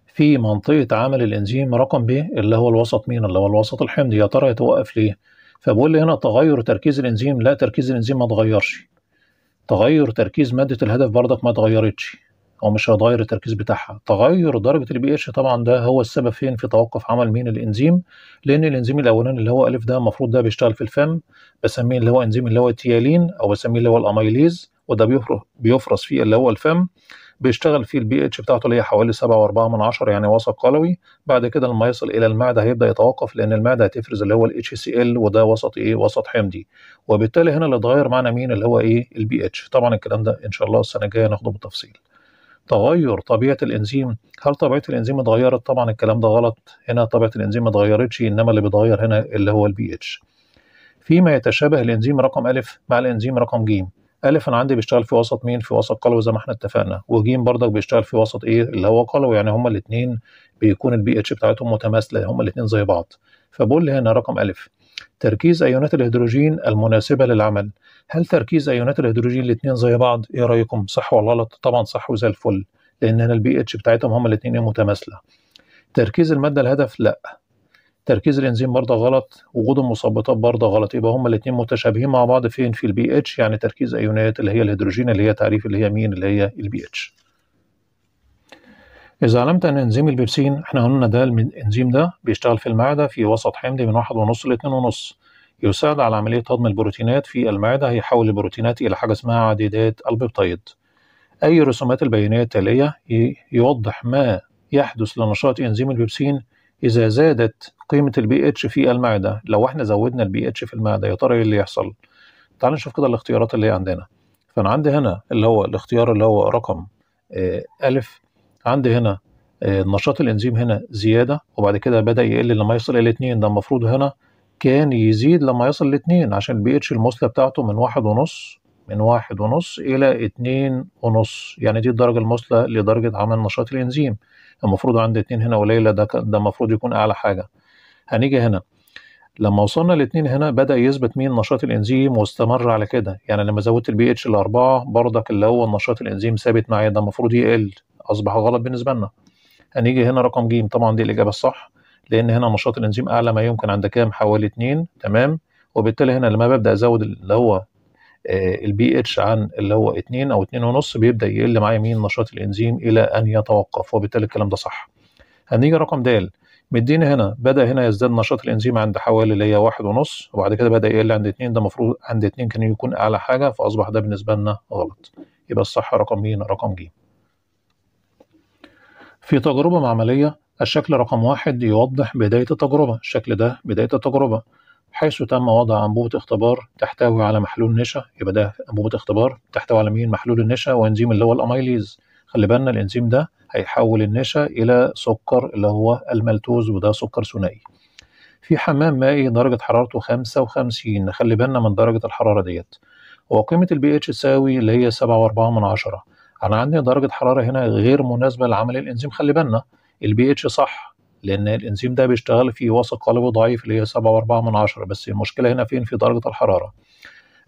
في منطقة عمل الإنزيم رقم ب اللي هو الوسط مين اللي هو الوسط الحمضي يا ترى يتوقف ليه فبقول لي هنا تغير تركيز الإنزيم لا تركيز الإنزيم ما اتغيرش تغير تركيز مادة الهدف برضك ما اتغيرتش هو مش هيتغير التركيز بتاعها تغير درجه البي اتش طبعا ده هو السبب فين في توقف عمل مين الانزيم لان الانزيم الاولاني اللي هو الف ده المفروض ده بيشتغل في الفم بسميه اللي هو انزيم اللي هو التيالين او بسميه اللي هو الاميليز وده بيفرز فيه اللي هو الفم بيشتغل فيه البي اتش بتاعته اللي هي حوالي 7.4 يعني وسط قلوي بعد كده لما يصل الى المعده هيبدا يتوقف لان المعده هتفرز اللي هو الاتش سي ال وده وسط ايه وسط حمضي وبالتالي هنا اللي اتغير معنا مين اللي هو ايه البي اتش طبعا الكلام ده ان شاء الله السنه الجايه ناخده بالتفصيل تغير طبيعه الانزيم هل طبيعه الانزيم اتغيرت طبعا الكلام ده غلط هنا طبيعه الانزيم اتغيرتش انما اللي بيتغير هنا اللي هو البي اتش فيما يتشابه الانزيم رقم الف مع الانزيم رقم ج الف انا عندي بيشتغل في وسط مين في وسط قلوي زي ما احنا اتفقنا وج برضك بيشتغل في وسط ايه اللي هو قلوي يعني هما الاثنين بيكون البي اتش بتاعتهم متماثله هما الاثنين زي بعض فبقول هنا رقم الف تركيز أيونات الهيدروجين المناسبة للعمل هل تركيز أيونات الهيدروجين الاثنين زي بعض إيه رأيكم صح ولا غلط طبعا صح وزي الفل لأن هنا البي اتش بتاعتهم هما الاثنين إيه متماثلة تركيز المادة الهدف لا تركيز الانزيم برضه غلط وجود المثبطات برضه غلط يبقى هما الاثنين متشابهين مع بعض فين في البي اتش يعني تركيز ايونات اللي هي الهيدروجين اللي هي تعريف اللي هي مين اللي هي البي اتش إذا علمت أن إنزيم البيبسين إحنا قلنا ده الإنزيم ده بيشتغل في المعدة في وسط حمضي من واحد ونص لاتنين ونص يساعد على عملية هضم البروتينات في المعدة هيحول البروتينات إلى حاجة اسمها عديدات البيبتايد أي رسومات البيانية التالية يوضح ما يحدث لنشاط إنزيم البيبسين إذا زادت قيمة البي اتش في المعدة لو إحنا زودنا البي اتش في المعدة يا ترى إيه اللي يحصل؟ تعال نشوف كده الاختيارات اللي هي عندنا فأنا عندي هنا اللي هو الاختيار اللي هو رقم آه، ألف عندي هنا آه، نشاط الانزيم هنا زياده وبعد كده بدا يقل لما يصل الى 2 ده المفروض هنا كان يزيد لما يصل ل 2 عشان البي اتش المثلى بتاعته من واحد ونص من واحد ونص إلى اتنين ونص يعني دي الدرجة المثلى لدرجة عمل نشاط الإنزيم المفروض عند اتنين هنا قليلة ده ده المفروض يكون أعلى حاجة هنيجي هنا لما وصلنا الاثنين هنا بدا يثبت مين نشاط الانزيم واستمر على كده يعني لما زودت البي اتش لاربعه برضك اللي هو نشاط الانزيم ثابت معايا ده المفروض يقل اصبح غلط بالنسبه لنا هنيجي هنا رقم ج طبعا دي الاجابه الصح لان هنا نشاط الانزيم اعلى ما يمكن عند كام حوالي 2 تمام وبالتالي هنا لما ببدا ازود اللي هو آه، البي اتش عن اللي هو 2 او 2 ونص بيبدا يقل معايا مين نشاط الانزيم الى ان يتوقف وبالتالي الكلام ده صح هنيجي رقم د مديني هنا بدا هنا يزداد نشاط الانزيم عند حوالي اللي هي واحد ونص وبعد كده بدا يقل عند اتنين ده المفروض عند اتنين كان يكون اعلى حاجه فاصبح ده بالنسبه لنا غلط يبقى الصح رقم مين رقم ج في تجربه معمليه الشكل رقم واحد يوضح بدايه التجربه الشكل ده بدايه التجربه حيث تم وضع أنبوبة اختبار تحتوي على محلول نشا يبقى ده أنبوبة اختبار تحتوي على مين محلول النشا وإنزيم اللي هو الأميليز خلي بالنا الإنزيم ده هيحول النشا إلى سكر اللي هو الملتوز وده سكر ثنائي في حمام مائي درجة حرارته 55 نخلي بالنا من درجة الحرارة ديت وقيمة البي اتش تساوي اللي هي 7.4 من عشرة أنا عندي درجة حرارة هنا غير مناسبة لعمل الإنزيم خلي بالنا البي اتش صح لأن الإنزيم ده بيشتغل في وسط قلبي ضعيف اللي هي 7.4 من عشرة بس المشكلة هنا فين في درجة الحرارة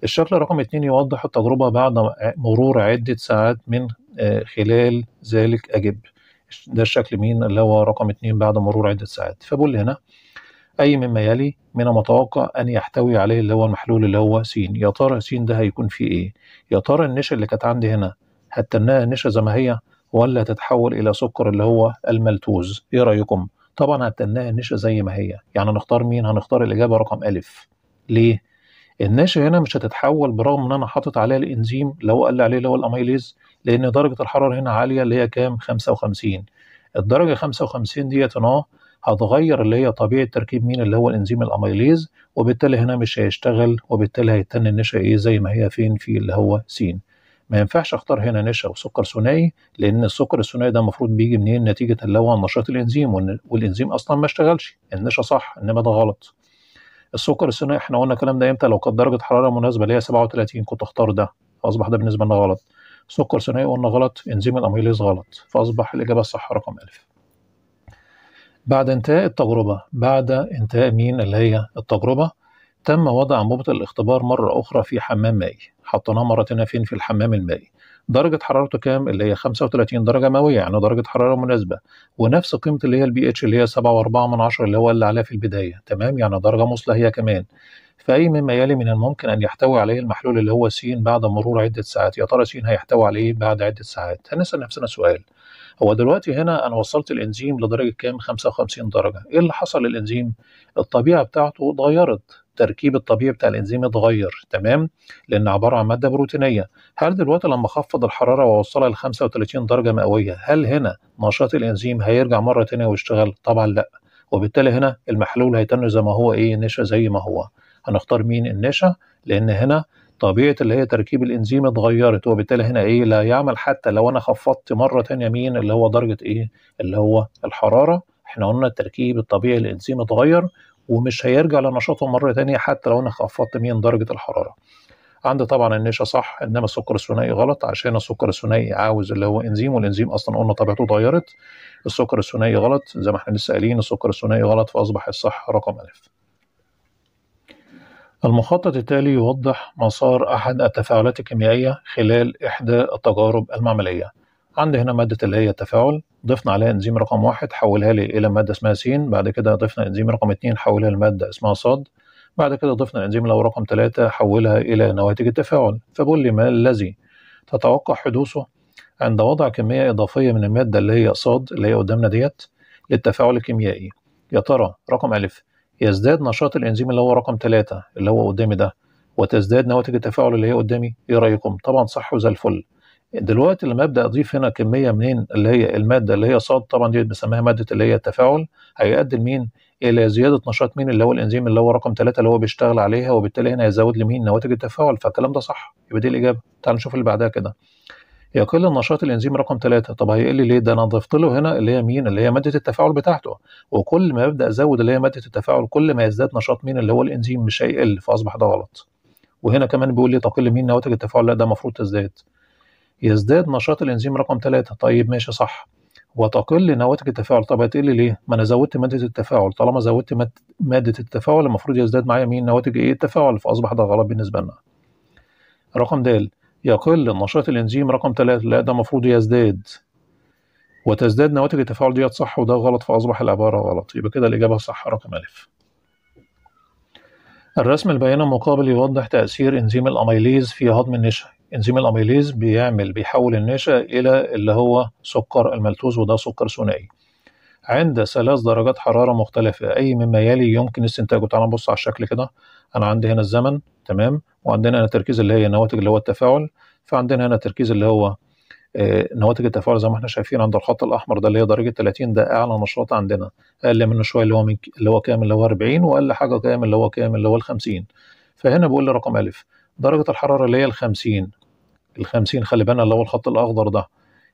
الشكل رقم اتنين يوضح التجربة بعد مرور عدة ساعات من خلال ذلك أجب ده الشكل مين اللي هو رقم اتنين بعد مرور عدة ساعات فبقول هنا أي مما يلي من المتوقع أن يحتوي عليه اللي هو المحلول اللي هو س يا ترى س ده هيكون فيه إيه يا ترى النشا اللي كانت عندي هنا هتناها النشا زي ما هي ولا تتحول إلى سكر اللي هو الملتوز إيه رأيكم طبعا هتناها النشا زي ما هي يعني هنختار مين هنختار الإجابة رقم ألف ليه النشا هنا مش هتتحول برغم ان انا حاطط عليها الانزيم اللي هو قال عليه اللي هو الاميليز لان درجه الحراره هنا عاليه اللي هي كام 55 الدرجه 55 ديت انا هتغير اللي هي طبيعه تركيب مين اللي هو الانزيم الاميليز وبالتالي هنا مش هيشتغل وبالتالي هيتن النشا ايه زي ما هي فين في اللي هو س ما ينفعش اختار هنا نشا وسكر ثنائي لان السكر الثنائي ده المفروض بيجي منين نتيجه اللي هو نشاط الانزيم والانزيم اصلا ما اشتغلش النشا صح انما ده غلط السكر الصناعي احنا قلنا الكلام ده امتى لو كانت درجه حراره مناسبه اللي هي 37 كنت اختار ده فاصبح ده بالنسبه لنا غلط سكر صناعي قلنا غلط انزيم الاميليز غلط فاصبح الاجابه الصح رقم ألف بعد انتهاء التجربه بعد انتهاء مين اللي هي التجربه تم وضع انبوبه الاختبار مره اخرى في حمام مائي حطيناها مرة فين في الحمام المائي درجه حرارته كام اللي هي 35 درجه مئويه يعني درجه حراره مناسبه ونفس قيمه اللي هي البي اتش اللي هي 7.4 من عشرة اللي هو اللي عليها في البدايه تمام يعني درجه مثلى هي كمان فأي مما يلي من الممكن أن يحتوي عليه المحلول اللي هو س بعد مرور عدة ساعات يا ترى س هيحتوي عليه بعد عدة ساعات هنسأل نفسنا سؤال هو دلوقتي هنا أنا وصلت الإنزيم لدرجة كام 55 درجة إيه اللي حصل للإنزيم الطبيعة بتاعته اتغيرت التركيب الطبيعي بتاع الانزيم اتغير تمام لان عباره عن ماده بروتينيه هل دلوقتي لما اخفض الحراره واوصلها ل 35 درجه مئويه هل هنا نشاط الانزيم هيرجع مره تانية ويشتغل طبعا لا وبالتالي هنا المحلول هيتم زي ما هو ايه نشا زي ما هو هنختار مين النشا لان هنا طبيعه اللي هي تركيب الانزيم اتغيرت وبالتالي هنا ايه لا يعمل حتى لو انا خفضت مره تانية مين اللي هو درجه ايه اللي هو الحراره احنا قلنا التركيب الطبيعي للانزيم اتغير ومش هيرجع لنشاطه مره ثانيه حتى لو انا خفضت 100 درجه الحراره عندي طبعا النشا صح انما السكر الثنائي غلط عشان السكر الثنائي عاوز اللي هو انزيم والانزيم اصلا قلنا طبيعته اتغيرت السكر الثنائي غلط زي ما احنا لسه قايلين السكر الثنائي غلط فاصبح الصح رقم الف المخطط التالي يوضح مسار احد التفاعلات الكيميائيه خلال احدى التجارب المعمليه عندي هنا ماده اللي هي التفاعل ضفنا عليها انزيم رقم واحد حولها لي الى ماده اسمها س بعد كده ضفنا انزيم رقم اثنين حولها لماده اسمها صاد بعد كده ضفنا الانزيم اللي هو رقم ثلاثة حولها الى نواتج التفاعل فقول لي ما الذي تتوقع حدوثه عند وضع كميه اضافيه من الماده اللي هي صاد اللي هي قدامنا ديت للتفاعل الكيميائي يا ترى رقم ألف يزداد نشاط الإنزيم اللي هو رقم ثلاثة اللي هو قدامي ده وتزداد نواتج التفاعل اللي هي قدامي إيه رأيكم؟ طبعا صح وزي الفل دلوقتي لما ابدا اضيف هنا كميه منين اللي هي الماده اللي هي صاد طبعا دي بنسميها ماده اللي هي التفاعل هيؤدي لمين؟ الى زياده نشاط مين اللي هو الانزيم اللي هو رقم ثلاثه اللي هو بيشتغل عليها وبالتالي هنا هيزود لمين نواتج التفاعل فالكلام ده صح يبقى دي الاجابه تعال نشوف اللي بعدها كده يقل النشاط الانزيم رقم ثلاثه طب هيقل ليه ده انا ضفت له هنا اللي هي مين اللي هي ماده التفاعل بتاعته وكل ما ابدا ازود اللي هي ماده التفاعل كل ما يزداد نشاط مين اللي هو الانزيم مش هيقل فاصبح ده غلط وهنا كمان بيقول لي تقل مين نواتج التفاعل لا ده المفروض تزداد يزداد نشاط الانزيم رقم 3 طيب ماشي صح وتقل نواتج التفاعل طب هتقل ليه ما انا زودت ماده التفاعل طالما زودت ماده التفاعل المفروض يزداد معايا مين نواتج ايه التفاعل فاصبح ده غلط بالنسبه لنا رقم د يقل نشاط الانزيم رقم 3 لا ده المفروض يزداد وتزداد نواتج التفاعل ديت صح وده غلط فاصبح العباره غلط يبقى كده الاجابه صح رقم ا الرسم البيان المقابل يوضح تأثير إنزيم الأميليز في هضم النشا انزيم الاميليز بيعمل بيحول النشا الى اللي هو سكر الملتوز وده سكر ثنائي عند ثلاث درجات حراره مختلفه اي مما يلي يمكن استنتاجه تعال نبص على الشكل كده انا عندي هنا الزمن تمام وعندنا هنا تركيز اللي هي النواتج اللي هو التفاعل فعندنا هنا تركيز اللي هو آه، نواتج التفاعل زي ما احنا شايفين عند الخط الاحمر ده اللي هي درجه 30 ده اعلى نشاط عندنا اقل منه شويه اللي هو من اللي هو كام اللي هو 40 واقل حاجه كام اللي هو كام اللي هو ال 50 فهنا بقول لي رقم الف درجه الحراره اللي هي ال 50 ال 50 خلي بالنا اللي هو الخط الاخضر ده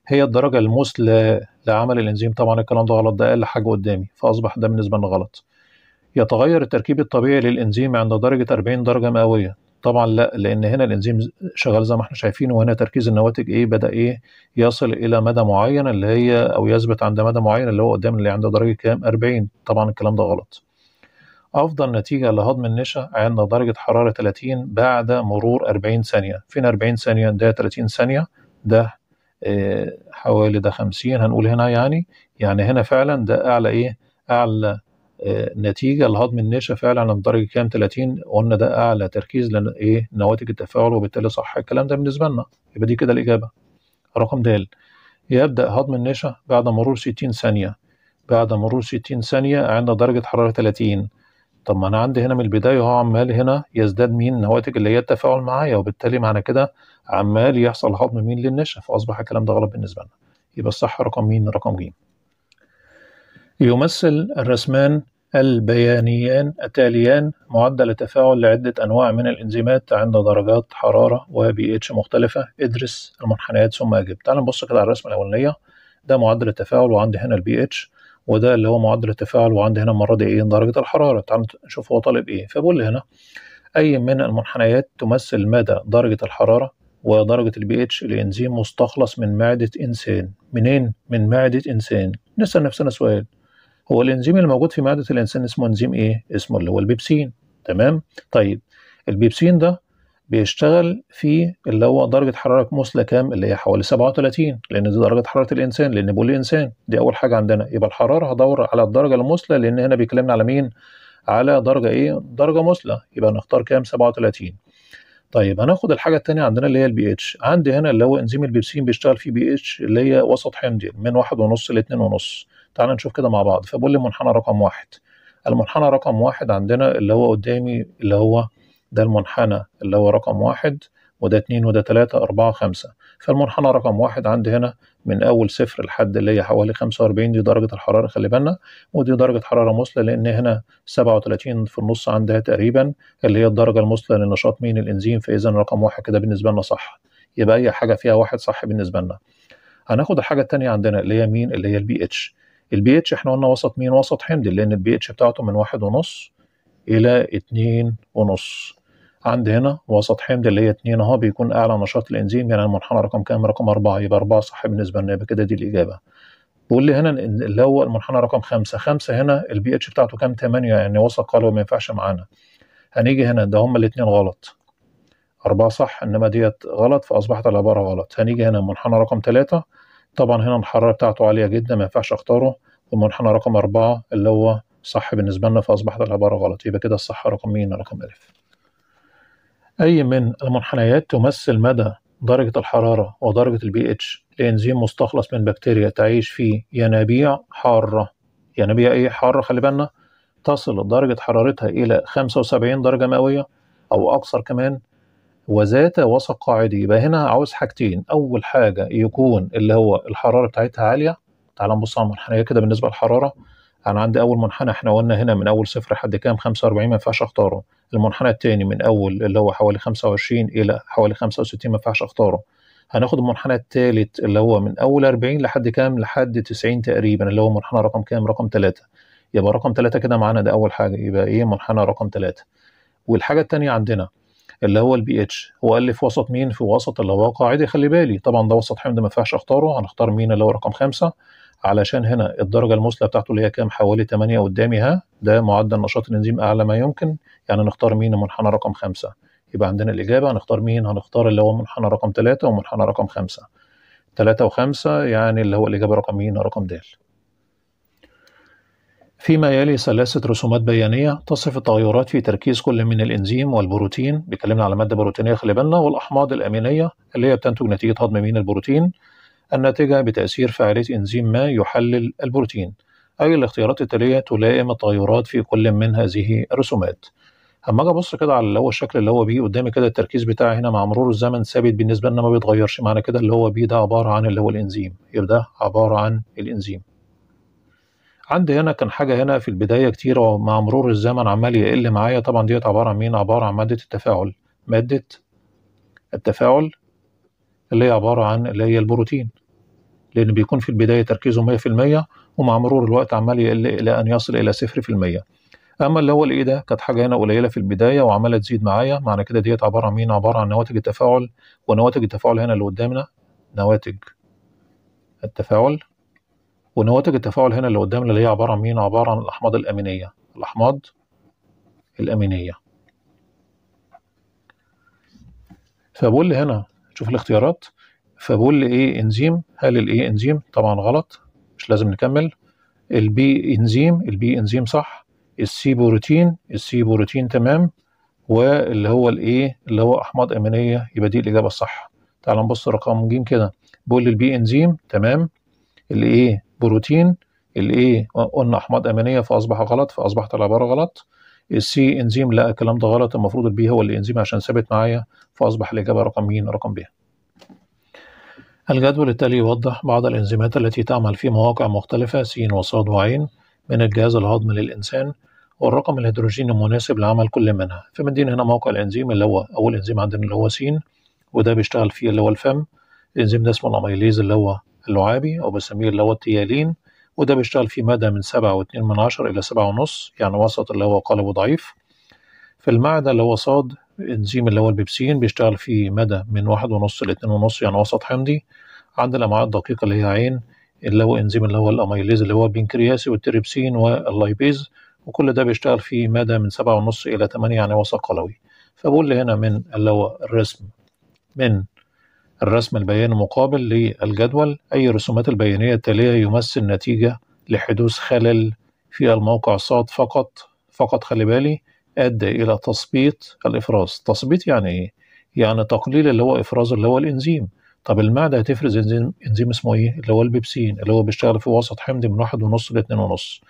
هي الدرجه المثلى لعمل الانزيم طبعا الكلام ده غلط ده اقل حاجه قدامي فاصبح ده بالنسبه لنا غلط يتغير التركيب الطبيعي للانزيم عند درجه 40 درجه مئويه طبعا لا لان هنا الانزيم شغال زي ما احنا شايفين وهنا تركيز النواتج ايه بدا ايه يصل الى مدى معين اللي هي او يثبت عند مدى معين اللي هو قدام اللي عند درجه كام 40 طبعا الكلام ده غلط أفضل نتيجة لهضم النشا عندنا درجة حرارة 30 بعد مرور 40 ثانية فين 40 ثانية ده 30 ثانية ده آه، حوالي ده 50 هنقول هنا يعني يعني هنا فعلا ده أعلى إيه أعلى آه، نتيجة لهضم النشا فعلا عند درجة كام 30 قلنا ده أعلى تركيز لإيه نواتج التفاعل وبالتالي صح الكلام ده بالنسبة لنا يبقى دي كده الإجابة رقم د يبدأ هضم النشا بعد مرور 60 ثانية بعد مرور 60 ثانية عند درجة حرارة 30 طب ما انا عندي هنا من البدايه هو عمال هنا يزداد مين نواتج اللي هي التفاعل معايا وبالتالي معنى كده عمال يحصل هضم مين للنشا فاصبح الكلام ده غلط بالنسبه لنا يبقى الصح رقم مين رقم ج يمثل الرسمان البيانيان التاليان معدل تفاعل لعدة أنواع من الإنزيمات عند درجات حرارة و بي اتش مختلفة ادرس المنحنيات ثم أجب تعال نبص كده على الرسمة الأولانية ده معدل التفاعل وعندي هنا البي اتش وده اللي هو معدل التفاعل وعندي هنا المره دي ايه درجه الحراره تعال نشوف هو طالب ايه فبقول هنا اي من المنحنيات تمثل مدى درجه الحراره ودرجة البي اتش الإنزيم مستخلص من معدة إنسان منين؟ من معدة إنسان نسأل نفسنا سؤال هو الإنزيم الموجود في معدة الإنسان اسمه إنزيم إيه؟ اسمه اللي هو البيبسين تمام؟ طيب البيبسين ده بيشتغل في اللي هو درجة حرارة مثلى كام اللي هي حوالي 37 لأن دي درجة حرارة الإنسان لأن بقول الإنسان دي أول حاجة عندنا يبقى الحرارة هدور على الدرجة المثلى لأن هنا بيكلمنا على مين؟ على درجة إيه؟ درجة مثلى يبقى نختار كام؟ 37 طيب هناخد الحاجة التانية عندنا اللي هي البي اتش عندي هنا اللي هو انزيم البيبسين بيشتغل فيه بي اتش اللي هي وسط حمضي من واحد ونص لاتنين ونص تعال نشوف كده مع بعض فبقول لي منحنى رقم واحد المنحنى رقم واحد عندنا اللي هو قدامي اللي هو ده المنحنى اللي هو رقم واحد وده اتنين وده تلاتة أربعة خمسة فالمنحنى رقم واحد عندي هنا من أول صفر لحد اللي هي حوالي خمسة وأربعين دي درجة الحرارة خلي بالنا ودي درجة حرارة مثلى لأن هنا سبعة وتلاتين في النص عندها تقريبا اللي هي الدرجة المثلى للنشاط مين الإنزيم فإذا رقم واحد كده بالنسبة لنا صح يبقى أي حاجة فيها واحد صح بالنسبة لنا هناخد الحاجة التانية عندنا اللي هي مين اللي هي البي اتش البي اتش احنا قلنا وسط مين وسط حمض لأن البي اتش بتاعته من واحد ونص إلى اتنين ونص عندي هنا وسط حمض اللي هي 2 اهو بيكون اعلى نشاط الانزيم يعني المنحنى رقم كام رقم 4 يبقى 4 صح بالنسبه لنا يبقى كده دي الاجابه بيقول لي هنا اللي هو المنحنى رقم 5 5 هنا البي اتش بتاعته كام 8 يعني وسط قالوا ما ينفعش معانا هنيجي هنا ده هما الاثنين غلط أربعة صح إنما ديت غلط فأصبحت العبارة غلط هنيجي هنا المنحنى رقم تلاتة طبعا هنا الحرارة بتاعته عالية جدا ما ينفعش أختاره والمنحنى رقم أربعة اللي هو صح بالنسبة لنا فأصبحت العبارة غلط يبقى كده الصح رقم مين رقم ألف أي من المنحنيات تمثل مدى درجة الحرارة ودرجة البي اتش لإنزيم مستخلص من بكتيريا تعيش في ينابيع حارة ينابيع إيه حارة خلي بالنا تصل درجة حرارتها إلى 75 درجة مئوية أو أكثر كمان وذات وسط قاعدي يبقى هنا عاوز حاجتين أول حاجة يكون اللي هو الحرارة بتاعتها عالية تعال نبص على المنحنيات كده بالنسبة للحرارة انا عندي اول منحنى احنا قلنا هنا من اول صفر لحد كام 45 ما ينفعش اختاره المنحنى الثاني من اول اللي هو حوالي 25 الى حوالي 65 ما ينفعش اختاره هناخد المنحنى الثالث اللي هو من اول 40 لحد كام لحد 90 تقريبا اللي هو منحنى رقم كام رقم 3 يبقى رقم 3 كده معانا ده اول حاجه يبقى ايه منحنى رقم 3 والحاجه الثانيه عندنا اللي هو البي اتش هو قال لي في وسط مين في وسط اللي هو قاعدي خلي بالي طبعا ده وسط حمض ما ينفعش اختاره هنختار مين اللي هو رقم 5 علشان هنا الدرجه المثلى بتاعته اللي هي كام حوالي 8 قدامي ها ده معدل نشاط الانزيم اعلى ما يمكن يعني نختار مين المنحنى رقم 5 يبقى عندنا الاجابه هنختار مين هنختار اللي هو منحنى رقم 3 ومنحنى رقم 5 3 و5 يعني اللي هو الاجابه رقم مين رقم د فيما يلي ثلاثة رسومات بيانية تصف التغيرات في تركيز كل من الإنزيم والبروتين بيتكلمنا على مادة بروتينية خلي بالنا والأحماض الأمينية اللي هي بتنتج نتيجة هضم مين البروتين الناتجة بتأثير فعالية إنزيم ما يحلل البروتين أي الاختيارات التالية تلائم التغيرات في كل من هذه الرسومات اما اجي ابص كده على اللي هو الشكل اللي هو بيه قدامي كده التركيز بتاعي هنا مع مرور الزمن ثابت بالنسبه لنا ما بيتغيرش معنى كده اللي هو بيه ده عباره عن اللي هو الانزيم يبقى ده عباره عن الانزيم عندي هنا كان حاجه هنا في البدايه كتير ومع مرور الزمن عمال يقل معايا طبعا ديت عباره عن مين عباره عن ماده التفاعل ماده التفاعل اللي هي عباره عن اللي هي البروتين لأن بيكون في البداية تركيزه 100% ومع مرور الوقت عمال يقل إلى أن يصل إلى 0% اما اللي هو الايه ده كانت حاجه هنا قليله في البدايه وعماله تزيد معايا معنى كده ديت عباره عن مين عباره عن نواتج التفاعل ونواتج التفاعل هنا اللي قدامنا نواتج التفاعل ونواتج التفاعل هنا اللي قدامنا اللي هي عباره عن مين عباره عن الاحماض الامينيه الاحماض الامينيه فبقول لي هنا شوف الاختيارات فبقول لي ايه انزيم هل الايه انزيم طبعا غلط مش لازم نكمل البي انزيم البي انزيم صح السي بروتين السي بروتين تمام واللي هو الايه اللي هو احماض امينيه يبقى دي الاجابه الصح تعال نبص رقم ج كده بقول البي انزيم تمام الايه بروتين الايه قلنا احماض امينيه فاصبح غلط فاصبحت العباره غلط السي انزيم لا الكلام ده غلط المفروض البي هو الانزيم عشان ثابت معايا فاصبح الاجابه رقم مين رقم ب الجدول التالي يوضح بعض الإنزيمات التي تعمل في مواقع مختلفة س وص وعين من الجهاز الهضمي للإنسان والرقم الهيدروجيني المناسب لعمل كل منها فمدينا هنا موقع الإنزيم اللي هو أول إنزيم عندنا اللي هو س وده بيشتغل فيه اللي هو الفم الإنزيم ده اسمه الأميليز اللي هو اللعابي أو بسميه اللي هو التيالين وده بيشتغل في مدى من سبعة واتنين من عشر إلى سبعة ونص يعني وسط اللي هو قالب ضعيف في المعدة اللي هو صاد انزيم اللي هو البيبسين بيشتغل في مدى من واحد ونص لاتنين ونص يعني وسط حمضي عند الأمعاء الدقيقة اللي هي عين اللي هو انزيم اللي هو الأميليز اللي هو البنكرياسي والتريبسين واللايبيز وكل ده بيشتغل في مدى من سبعة ونص إلى ثمانية يعني وسط قلوي فبقول هنا من اللي هو الرسم من الرسم البياني مقابل للجدول أي رسومات البيانية التالية يمثل نتيجة لحدوث خلل في الموقع الصاد فقط فقط خلي بالي أدى إلى تثبيط الإفراز تثبيط يعني إيه؟ يعني تقليل اللي هو افراز اللي هو الإنزيم طب المعدة هتفرز إنزيم, إنزيم اسمه إيه؟ اللي هو البيبسين اللي هو بيشتغل في وسط حمض من واحد ونص لاتنين ونص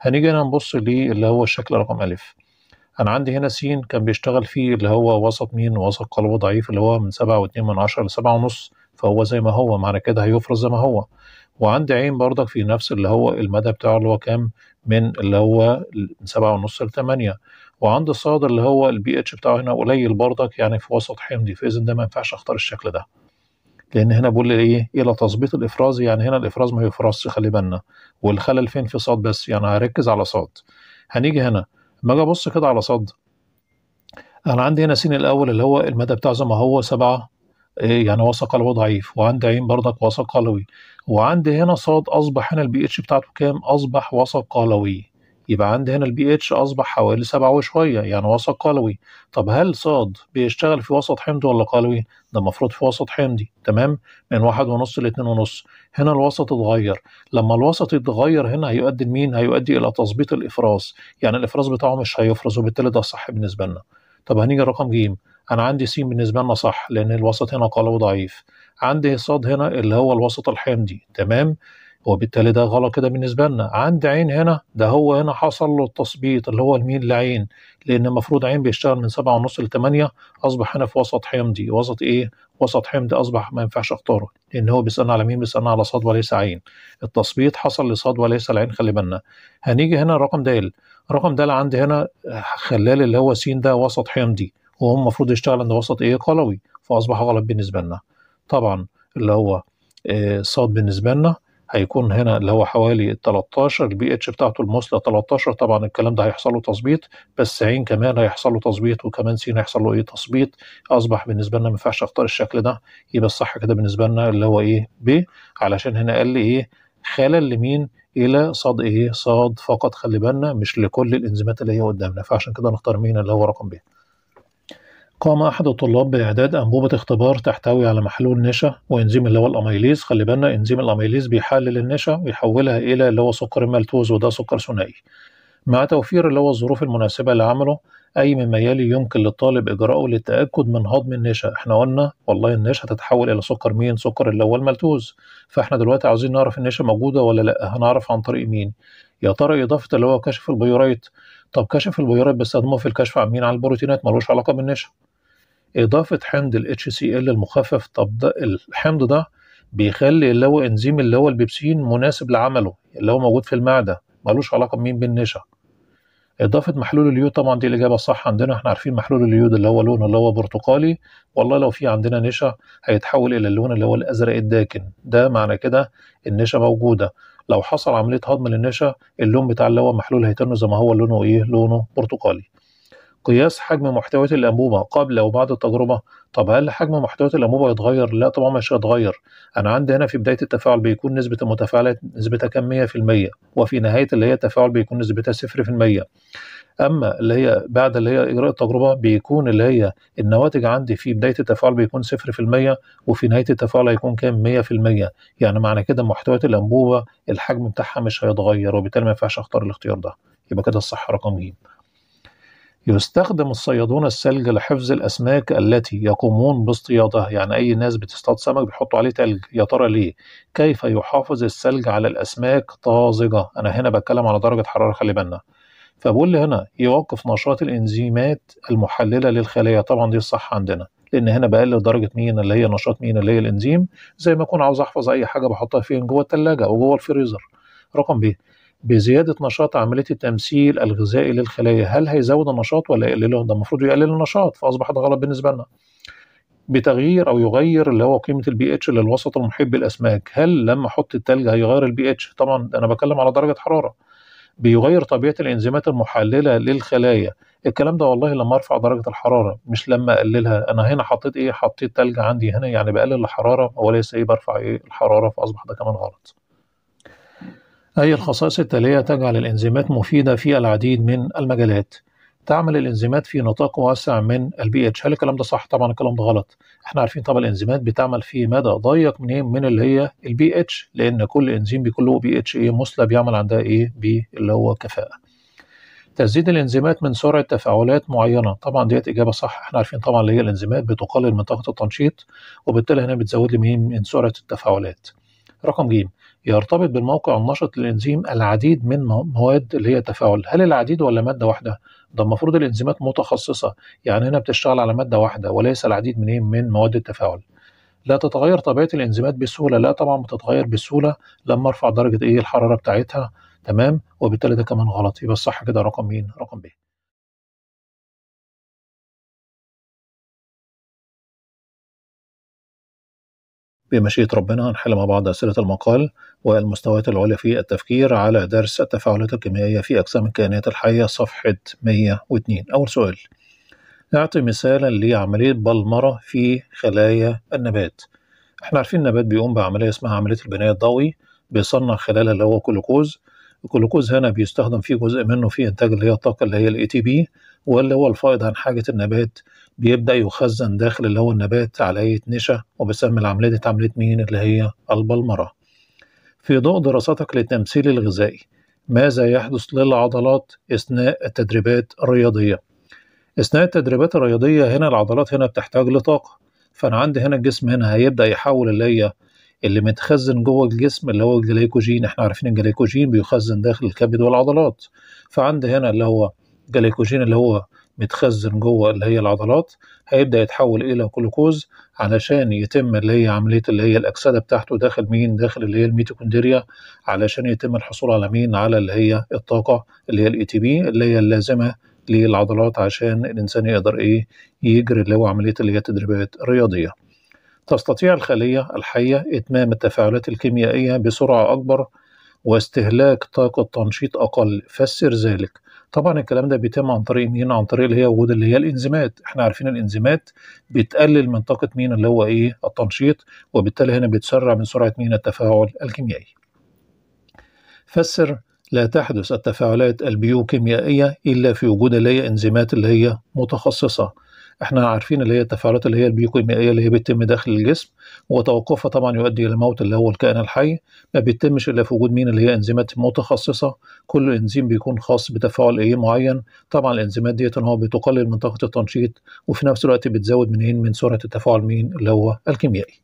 هنيجي هنا نبص ليه اللي هو الشكل رقم ألف أنا عندي هنا س كان بيشتغل فيه اللي هو وسط مين وسط قلبه ضعيف اللي هو من سبعة واتنين من عشرة لسبعة ونص فهو زي ما هو معنى كده هيفرز زي ما هو وعندي عين برضك في نفس اللي هو المدى بتاعه اللي هو كام من اللي هو من سبعة ونص لتمانية وعند الصادر اللي هو البي اتش بتاعه هنا قليل برضك يعني في وسط حمضي فاذا ده ما ينفعش اختار الشكل ده لان هنا بقول لي ايه الى إيه تظبيط الافراز يعني هنا الافراز ما يفرزش خلي بالنا والخلل فين في صاد بس يعني هركز على صاد هنيجي هنا ما اجي ابص كده على صاد انا عندي هنا سين الاول اللي هو المدى بتاعه زي ما هو سبعة إيه؟ يعني وسط قلوي ضعيف وعندي عين برضك وسط قلوي وعندي هنا صاد اصبح هنا البي اتش بتاعته كام اصبح وسط قلوي يبقى عندي هنا البي اتش اصبح حوالي سبعة وشويه يعني وسط قلوي طب هل صاد بيشتغل في وسط حمضي ولا قلوي ده المفروض في وسط حمضي تمام من واحد ونص لاتنين ونص هنا الوسط اتغير لما الوسط يتغير هنا هيؤدي لمين هيؤدي الى تظبيط الافراز يعني الافراز بتاعه مش هيفرز وبالتالي ده صح بالنسبه لنا طب هنيجي رقم ج انا عندي س بالنسبه لنا صح لان الوسط هنا قلوي ضعيف عندي صاد هنا اللي هو الوسط الحمضي تمام وبالتالي ده غلط كده بالنسبه لنا عند عين هنا ده هو هنا حصل له التثبيط اللي هو الميل لعين لان المفروض عين بيشتغل من سبعة ونص ل 8 اصبح هنا في وسط حمضي وسط ايه وسط حمضي اصبح ما ينفعش اختاره لان هو بيسالنا على مين بيسالنا على صاد وليس عين التثبيط حصل لصاد وليس العين خلي بالنا هنيجي هنا رقم د رقم د عندي هنا خلال اللي هو س ده وسط حمضي وهو المفروض يشتغل ان وسط ايه قلوي فاصبح غلط بالنسبه لنا طبعا اللي هو آه، صاد بالنسبه لنا هيكون هنا اللي هو حوالي 13 البي اتش بتاعته الموصله 13 طبعا الكلام ده هيحصل له تظبيط بس عين كمان هيحصل له تظبيط وكمان سين هيحصل له ايه تظبيط اصبح بالنسبه لنا ما ينفعش اختار الشكل ده يبقى الصح كده بالنسبه لنا اللي هو ايه ب علشان هنا قال لي ايه خلل لمين الى صاد ايه صاد فقط خلي بالنا مش لكل الانزيمات اللي هي قدامنا فعشان كده نختار مين اللي هو رقم ب قام أحد الطلاب بإعداد أنبوبة اختبار تحتوي على محلول نشا وإنزيم اللي هو الأميليز خلي بالنا إنزيم الأميليز بيحلل النشا ويحولها إلى اللي هو سكر مالتوز وده سكر ثنائي مع توفير اللي هو الظروف المناسبة لعمله أي مما يلي يمكن للطالب إجراؤه للتأكد من هضم النشا إحنا قلنا والله النشا هتتحول إلى سكر مين سكر اللي هو الملتوز فإحنا دلوقتي عاوزين نعرف النشا موجودة ولا لأ هنعرف عن طريق مين يا ترى إضافة اللي هو كشف البيوريت طب كشف البيوريت بيستخدموه في الكشف عن مين على البروتينات ملوش علاقة بالنشا إضافة حمض ال HCl المخفف طب ده الحمض ده بيخلي اللي هو إنزيم اللي هو البيبسين مناسب لعمله اللي هو موجود في المعدة ملوش علاقة بمين بالنشا إضافة محلول اليود طبعا دي الإجابة الصح عندنا احنا عارفين محلول اليود اللي هو لونه اللي هو برتقالي والله لو في عندنا نشا هيتحول إلى اللون اللي هو الأزرق الداكن ده معنى كده النشا موجودة لو حصل عملية هضم للنشا اللون بتاع اللي هو محلول هيتنه زي ما هو لونه إيه لونه برتقالي قياس حجم محتويات الأنبوبة قبل وبعد التجربة طب هل حجم محتويات الأنبوبة يتغير؟ لا طبعا مش هيتغير أنا عندي هنا في بداية التفاعل بيكون نسبة المتفاعلات نسبتها كام 100% وفي نهاية اللي هي التفاعل بيكون نسبتها 0% اما اللي هي بعد اللي هي اجراء التجربه بيكون اللي هي النواتج عندي في بدايه التفاعل بيكون 0% وفي نهايه التفاعل هيكون كام 100% يعني معنى كده محتويات الانبوبه الحجم بتاعها مش هيتغير وبالتالي ما ينفعش اختار الاختيار ده يبقى كده الصح رقم جيم يستخدم الصيادون الثلج لحفظ الأسماك التي يقومون باصطيادها يعني أي ناس بتصطاد سمك بيحطوا عليه ثلج يا ترى ليه كيف يحافظ الثلج على الأسماك طازجة أنا هنا بتكلم على درجة حرارة خلي بالنا فبقول هنا يوقف نشاط الإنزيمات المحللة للخلية طبعا دي الصح عندنا لان هنا بقلل درجه مين اللي هي نشاط مين اللي هي الانزيم زي ما اكون عاوز احفظ اي حاجه بحطها فين جوه الثلاجه او جوه الفريزر رقم ب بزياده نشاط عمليه التمثيل الغذائي للخلايا هل هيزود النشاط ولا يقلله ده المفروض يقلل النشاط فاصبح ده غلط بالنسبه لنا بتغيير او يغير اللي هو قيمه البي اتش للوسط المحيط بالأسماك هل لما احط التلج هيغير البي اتش طبعا انا بتكلم على درجه حراره بيغير طبيعه الانزيمات المحلله للخلايا الكلام ده والله لما ارفع درجه الحراره مش لما اقللها انا هنا حطيت ايه حطيت تلج عندي هنا يعني بقلل الحراره وليس ايه برفع ايه الحراره فاصبح ده كمان غلط أي الخصائص التالية تجعل الإنزيمات مفيدة في العديد من المجالات تعمل الإنزيمات في نطاق واسع من البي اتش هل الكلام ده صح طبعا الكلام ده غلط احنا عارفين طبعا الإنزيمات بتعمل في مدى ضيق منين من اللي هي البي اتش لأن كل إنزيم بيكون له بي اتش ايه مثلى بيعمل عندها ايه بي اللي هو كفاءة تزيد الانزيمات من سرعه تفاعلات معينه طبعا ديت اجابه صح احنا عارفين طبعا اللي هي الانزيمات بتقلل من طاقه التنشيط وبالتالي هنا بتزود لي من سرعه التفاعلات رقم ج يرتبط بالموقع النشط للإنزيم العديد من مواد اللي هي تفاعل هل العديد ولا مادة واحدة؟ ده المفروض الإنزيمات متخصصة يعني هنا بتشتغل على مادة واحدة وليس العديد من إيه؟ من مواد التفاعل لا تتغير طبيعة الإنزيمات بسهولة لا طبعا بتتغير بسهولة لما أرفع درجة إيه الحرارة بتاعتها تمام وبالتالي ده كمان غلط يبقى الصح كده رقم مين؟ رقم ب بمشيئة ربنا هنحل مع بعض أسئلة المقال والمستويات العليا في التفكير على درس التفاعلات الكيميائية في أجسام الكائنات الحية صفحة 102 أول سؤال نعطي مثالا لعملية بلمرة في خلايا النبات احنا عارفين النبات بيقوم بعملية اسمها عملية البناء الضوئي بيصنع خلالها اللي هو الجلوكوز الجلوكوز هنا بيستخدم فيه جزء منه في إنتاج اللي هي الطاقة اللي هي تي ATP واللي هو الفائض عن حاجة النبات بيبدأ يخزن داخل اللي هو النبات على آية نشا وبسمي العملية دي عملية مين اللي هي البلمرة في ضوء دراستك للتمثيل الغذائي ماذا يحدث للعضلات أثناء التدريبات الرياضية أثناء التدريبات الرياضية هنا العضلات هنا بتحتاج لطاقة فأنا عندي هنا الجسم هنا هيبدأ يحول اللي هي اللي متخزن جوه الجسم اللي هو الجليكوجين احنا عارفين الجليكوجين بيخزن داخل الكبد والعضلات فعندي هنا اللي هو الجليكوجين اللي هو متخزن جوه اللي هي العضلات هيبدا يتحول الى جلوكوز علشان يتم اللي هي عمليه اللي هي الاكسده بتاعته داخل مين داخل اللي هي الميتوكوندريا علشان يتم الحصول على مين على اللي هي الطاقه اللي هي الاي تي بي اللي هي اللازمه للعضلات عشان الانسان يقدر ايه يجري اللي هو عمليه اللي هي التدريبات الرياضيه تستطيع الخليه الحيه اتمام التفاعلات الكيميائيه بسرعه اكبر واستهلاك طاقة تنشيط أقل فسر ذلك طبعا الكلام ده بيتم عن طريق مين عن طريق اللي هي وجود اللي هي الانزيمات احنا عارفين الانزيمات بتقلل من طاقه مين اللي هو ايه التنشيط وبالتالي هنا بتسرع من سرعه مين التفاعل الكيميائي فسر لا تحدث التفاعلات البيوكيميائيه الا في وجود اللي هي انزيمات اللي هي متخصصه احنا عارفين اللي هي التفاعلات اللي هي البيوكيميائيه اللي هي بتتم داخل الجسم وتوقفها طبعا يؤدي الى موت اللي هو الكائن الحي ما بيتمش الا في وجود مين اللي هي انزيمات متخصصه كل انزيم بيكون خاص بتفاعل ايه معين طبعا الانزيمات ديت هو بتقلل من طاقه التنشيط وفي نفس الوقت بتزود منين إيه؟ من سرعه التفاعل مين اللي هو الكيميائي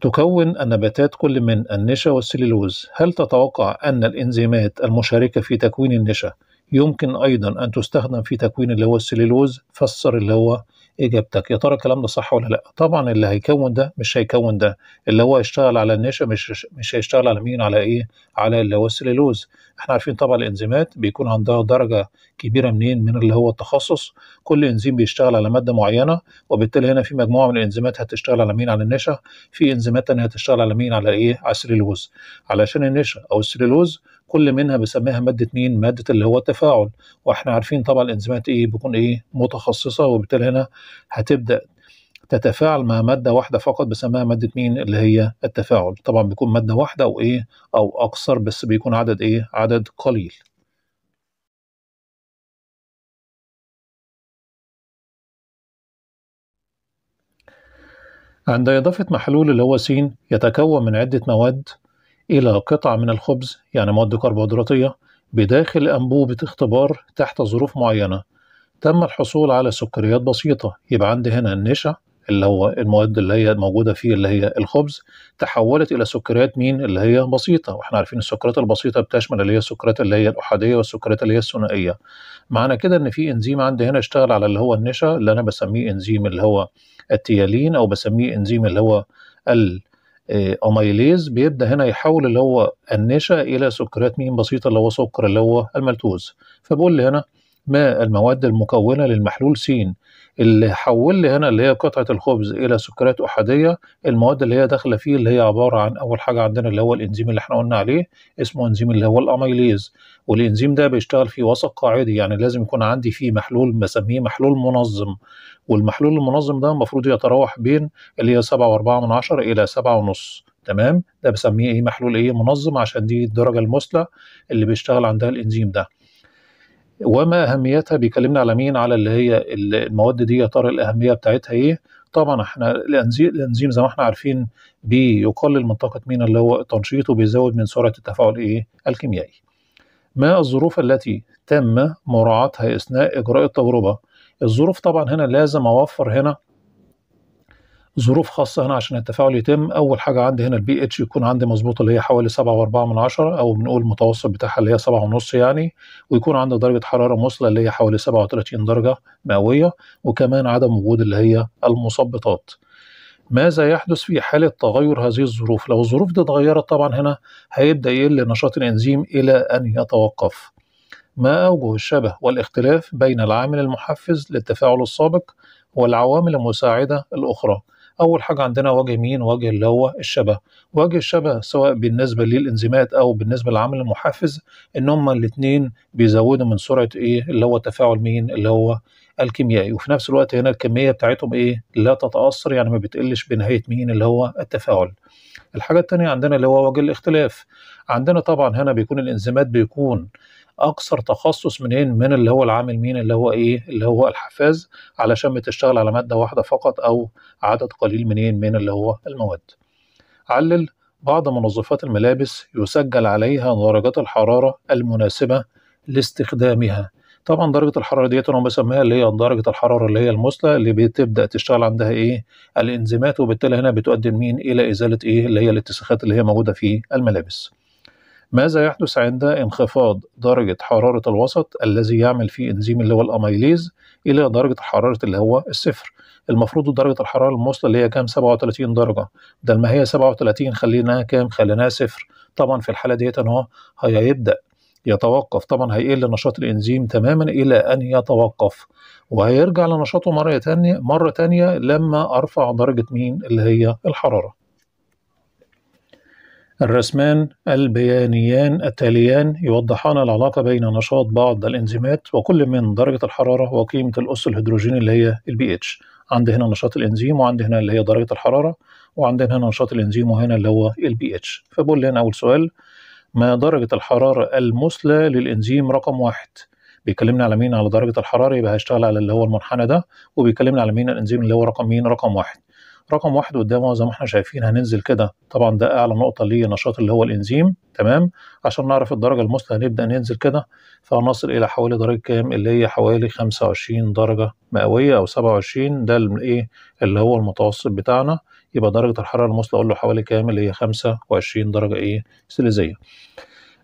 تكون النباتات كل من النشا والسليلوز هل تتوقع أن الإنزيمات المشاركة في تكوين النشا يمكن أيضا أن تستخدم في تكوين اللي هو السليلوز فسر اللي هو إجابتك يا ترى الكلام ده صح ولا لأ طبعا اللي هيكون ده مش هيكون ده اللي هو هيشتغل على النشا مش مش هيشتغل على مين على إيه على اللي هو السليلوز احنا عارفين طبعا الإنزيمات بيكون عندها درجة كبيرة منين من اللي هو التخصص كل إنزيم بيشتغل على مادة معينة وبالتالي هنا في مجموعة من الإنزيمات هتشتغل على مين على النشا في إنزيمات تانية هتشتغل على مين على إيه على السليلوز علشان النشا أو السليلوز كل منها بسميها ماده مين ماده اللي هو التفاعل واحنا عارفين طبعا الانزيمات ايه بيكون ايه متخصصه وبالتالي هنا هتبدا تتفاعل مع مادة واحدة فقط بسميها مادة مين اللي هي التفاعل طبعا بيكون مادة واحدة أو إيه أو أكثر بس بيكون عدد إيه عدد قليل عند إضافة محلول اللي هو سين يتكون من عدة مواد إلى قطع من الخبز يعني مواد كربوهيدراتية بداخل أنبوبة اختبار تحت ظروف معينة تم الحصول على سكريات بسيطة يبقى عندي هنا النشا اللي هو المواد اللي هي موجودة فيه اللي هي الخبز تحولت إلى سكريات مين اللي هي بسيطة وإحنا عارفين السكريات البسيطة بتشمل اللي هي السكريات اللي هي الأحادية والسكريات اللي هي الثنائية معنى كده إن في إنزيم عندي هنا اشتغل على اللي هو النشا اللي أنا بسميه إنزيم اللي هو التيالين أو بسميه إنزيم اللي هو ال آه، اميليز بيبدا هنا يحول اللي هو النشا الى سكريات مين بسيطه اللي هو سكر اللي هو الملتوز فبقول لي هنا ما المواد المكونة للمحلول س اللي حول لي هنا اللي هي قطعة الخبز إلى سكريات أحادية المواد اللي هي داخلة فيه اللي هي عبارة عن أول حاجة عندنا اللي هو الإنزيم اللي احنا قلنا عليه اسمه إنزيم اللي هو الأميليز والإنزيم ده بيشتغل في وسط قاعدي يعني لازم يكون عندي فيه محلول بسميه محلول منظم والمحلول المنظم ده المفروض يتراوح بين اللي هي 7.4 إلى 7.5 تمام ده بسميه ايه محلول ايه منظم عشان دي الدرجه المثلى اللي بيشتغل عندها الانزيم ده وما اهميتها بيكلمنا على مين على اللي هي المواد دي يا ترى الاهميه بتاعتها ايه طبعا احنا الانزيم زي ما احنا عارفين بيقلل من طاقه مين اللي هو تنشيطه بيزود من سرعه التفاعل ايه الكيميائي ما الظروف التي تم مراعاتها اثناء اجراء التجربه الظروف طبعا هنا لازم اوفر هنا ظروف خاصه هنا عشان التفاعل يتم اول حاجه عندي هنا البي اتش يكون عندي مظبوط اللي هي حوالي 7.4 من عشرة او بنقول المتوسط بتاعها اللي هي سبعة ونص يعني ويكون عندي درجه حراره موصله اللي هي حوالي 37 درجه مئويه وكمان عدم وجود اللي هي المثبطات ماذا يحدث في حالة تغير هذه الظروف لو الظروف دي اتغيرت طبعا هنا هيبدأ يقل نشاط الإنزيم إلى أن يتوقف ما أوجه الشبه والاختلاف بين العامل المحفز للتفاعل السابق والعوامل المساعدة الأخرى اول حاجه عندنا وجه مين وجه اللي هو الشبه وجه الشبه سواء بالنسبه للانزيمات او بالنسبه للعامل المحفز ان هما الاثنين بيزودوا من سرعه ايه اللي هو تفاعل مين اللي هو الكيميائي وفي نفس الوقت هنا الكميه بتاعتهم ايه لا تتاثر يعني ما بتقلش بنهايه مين اللي هو التفاعل الحاجه الثانيه عندنا اللي هو وجه الاختلاف عندنا طبعا هنا بيكون الانزيمات بيكون اكثر تخصص منين من اللي هو العامل مين اللي هو ايه اللي هو الحفاز علشان بتشتغل على ماده واحده فقط او عدد قليل منين من اللي هو المواد علل بعض منظفات الملابس يسجل عليها درجات الحراره المناسبه لاستخدامها طبعا درجة الحرارة ديت أنا بسميها اللي هي درجة الحرارة اللي هي المثلى اللي بتبدأ تشتغل عندها إيه الإنزيمات وبالتالي هنا بتؤدي مين إلى إزالة إيه اللي هي الاتساخات اللي هي موجودة في الملابس ماذا يحدث عند انخفاض درجة حرارة الوسط الذي يعمل فيه إنزيم اللي هو الأميليز إلى درجة حرارة اللي هو الصفر المفروض درجة الحرارة الموصلة اللي هي كام 37 درجة بدل ما هي 37 خليناها كام خليناها صفر طبعا في الحالة ديت هو هيبدأ يتوقف طبعا هيقل نشاط الإنزيم تماما إلى أن يتوقف وهيرجع لنشاطه مرة تانية مرة تانية لما أرفع درجة مين اللي هي الحرارة الرسمان البيانيان التاليان يوضحان العلاقة بين نشاط بعض الإنزيمات وكل من درجة الحرارة وقيمة الأس الهيدروجين اللي هي البي اتش عندي هنا نشاط الإنزيم وعندي هنا اللي هي درجة الحرارة وعندي هنا نشاط الإنزيم وهنا اللي هو البي اتش فبقول لنا هنا أول سؤال ما درجة الحرارة المثلى للإنزيم رقم واحد بيكلمنا على مين على درجة الحرارة يبقى هشتغل على اللي هو المنحنى ده وبيكلمنا على مين الإنزيم اللي هو رقم مين رقم واحد رقم واحد قدامه زي ما احنا شايفين هننزل كده طبعا ده اعلى نقطه للنشاط اللي هو الانزيم تمام عشان نعرف الدرجه المثلى هنبدا ننزل كده فهنصل الى حوالي درجه كام اللي هي حوالي 25 درجه مئويه او 27 ده ايه اللي هو المتوسط بتاعنا يبقى درجه الحراره المثلى اقول له حوالي كام اللي هي 25 درجه ايه سيليزيه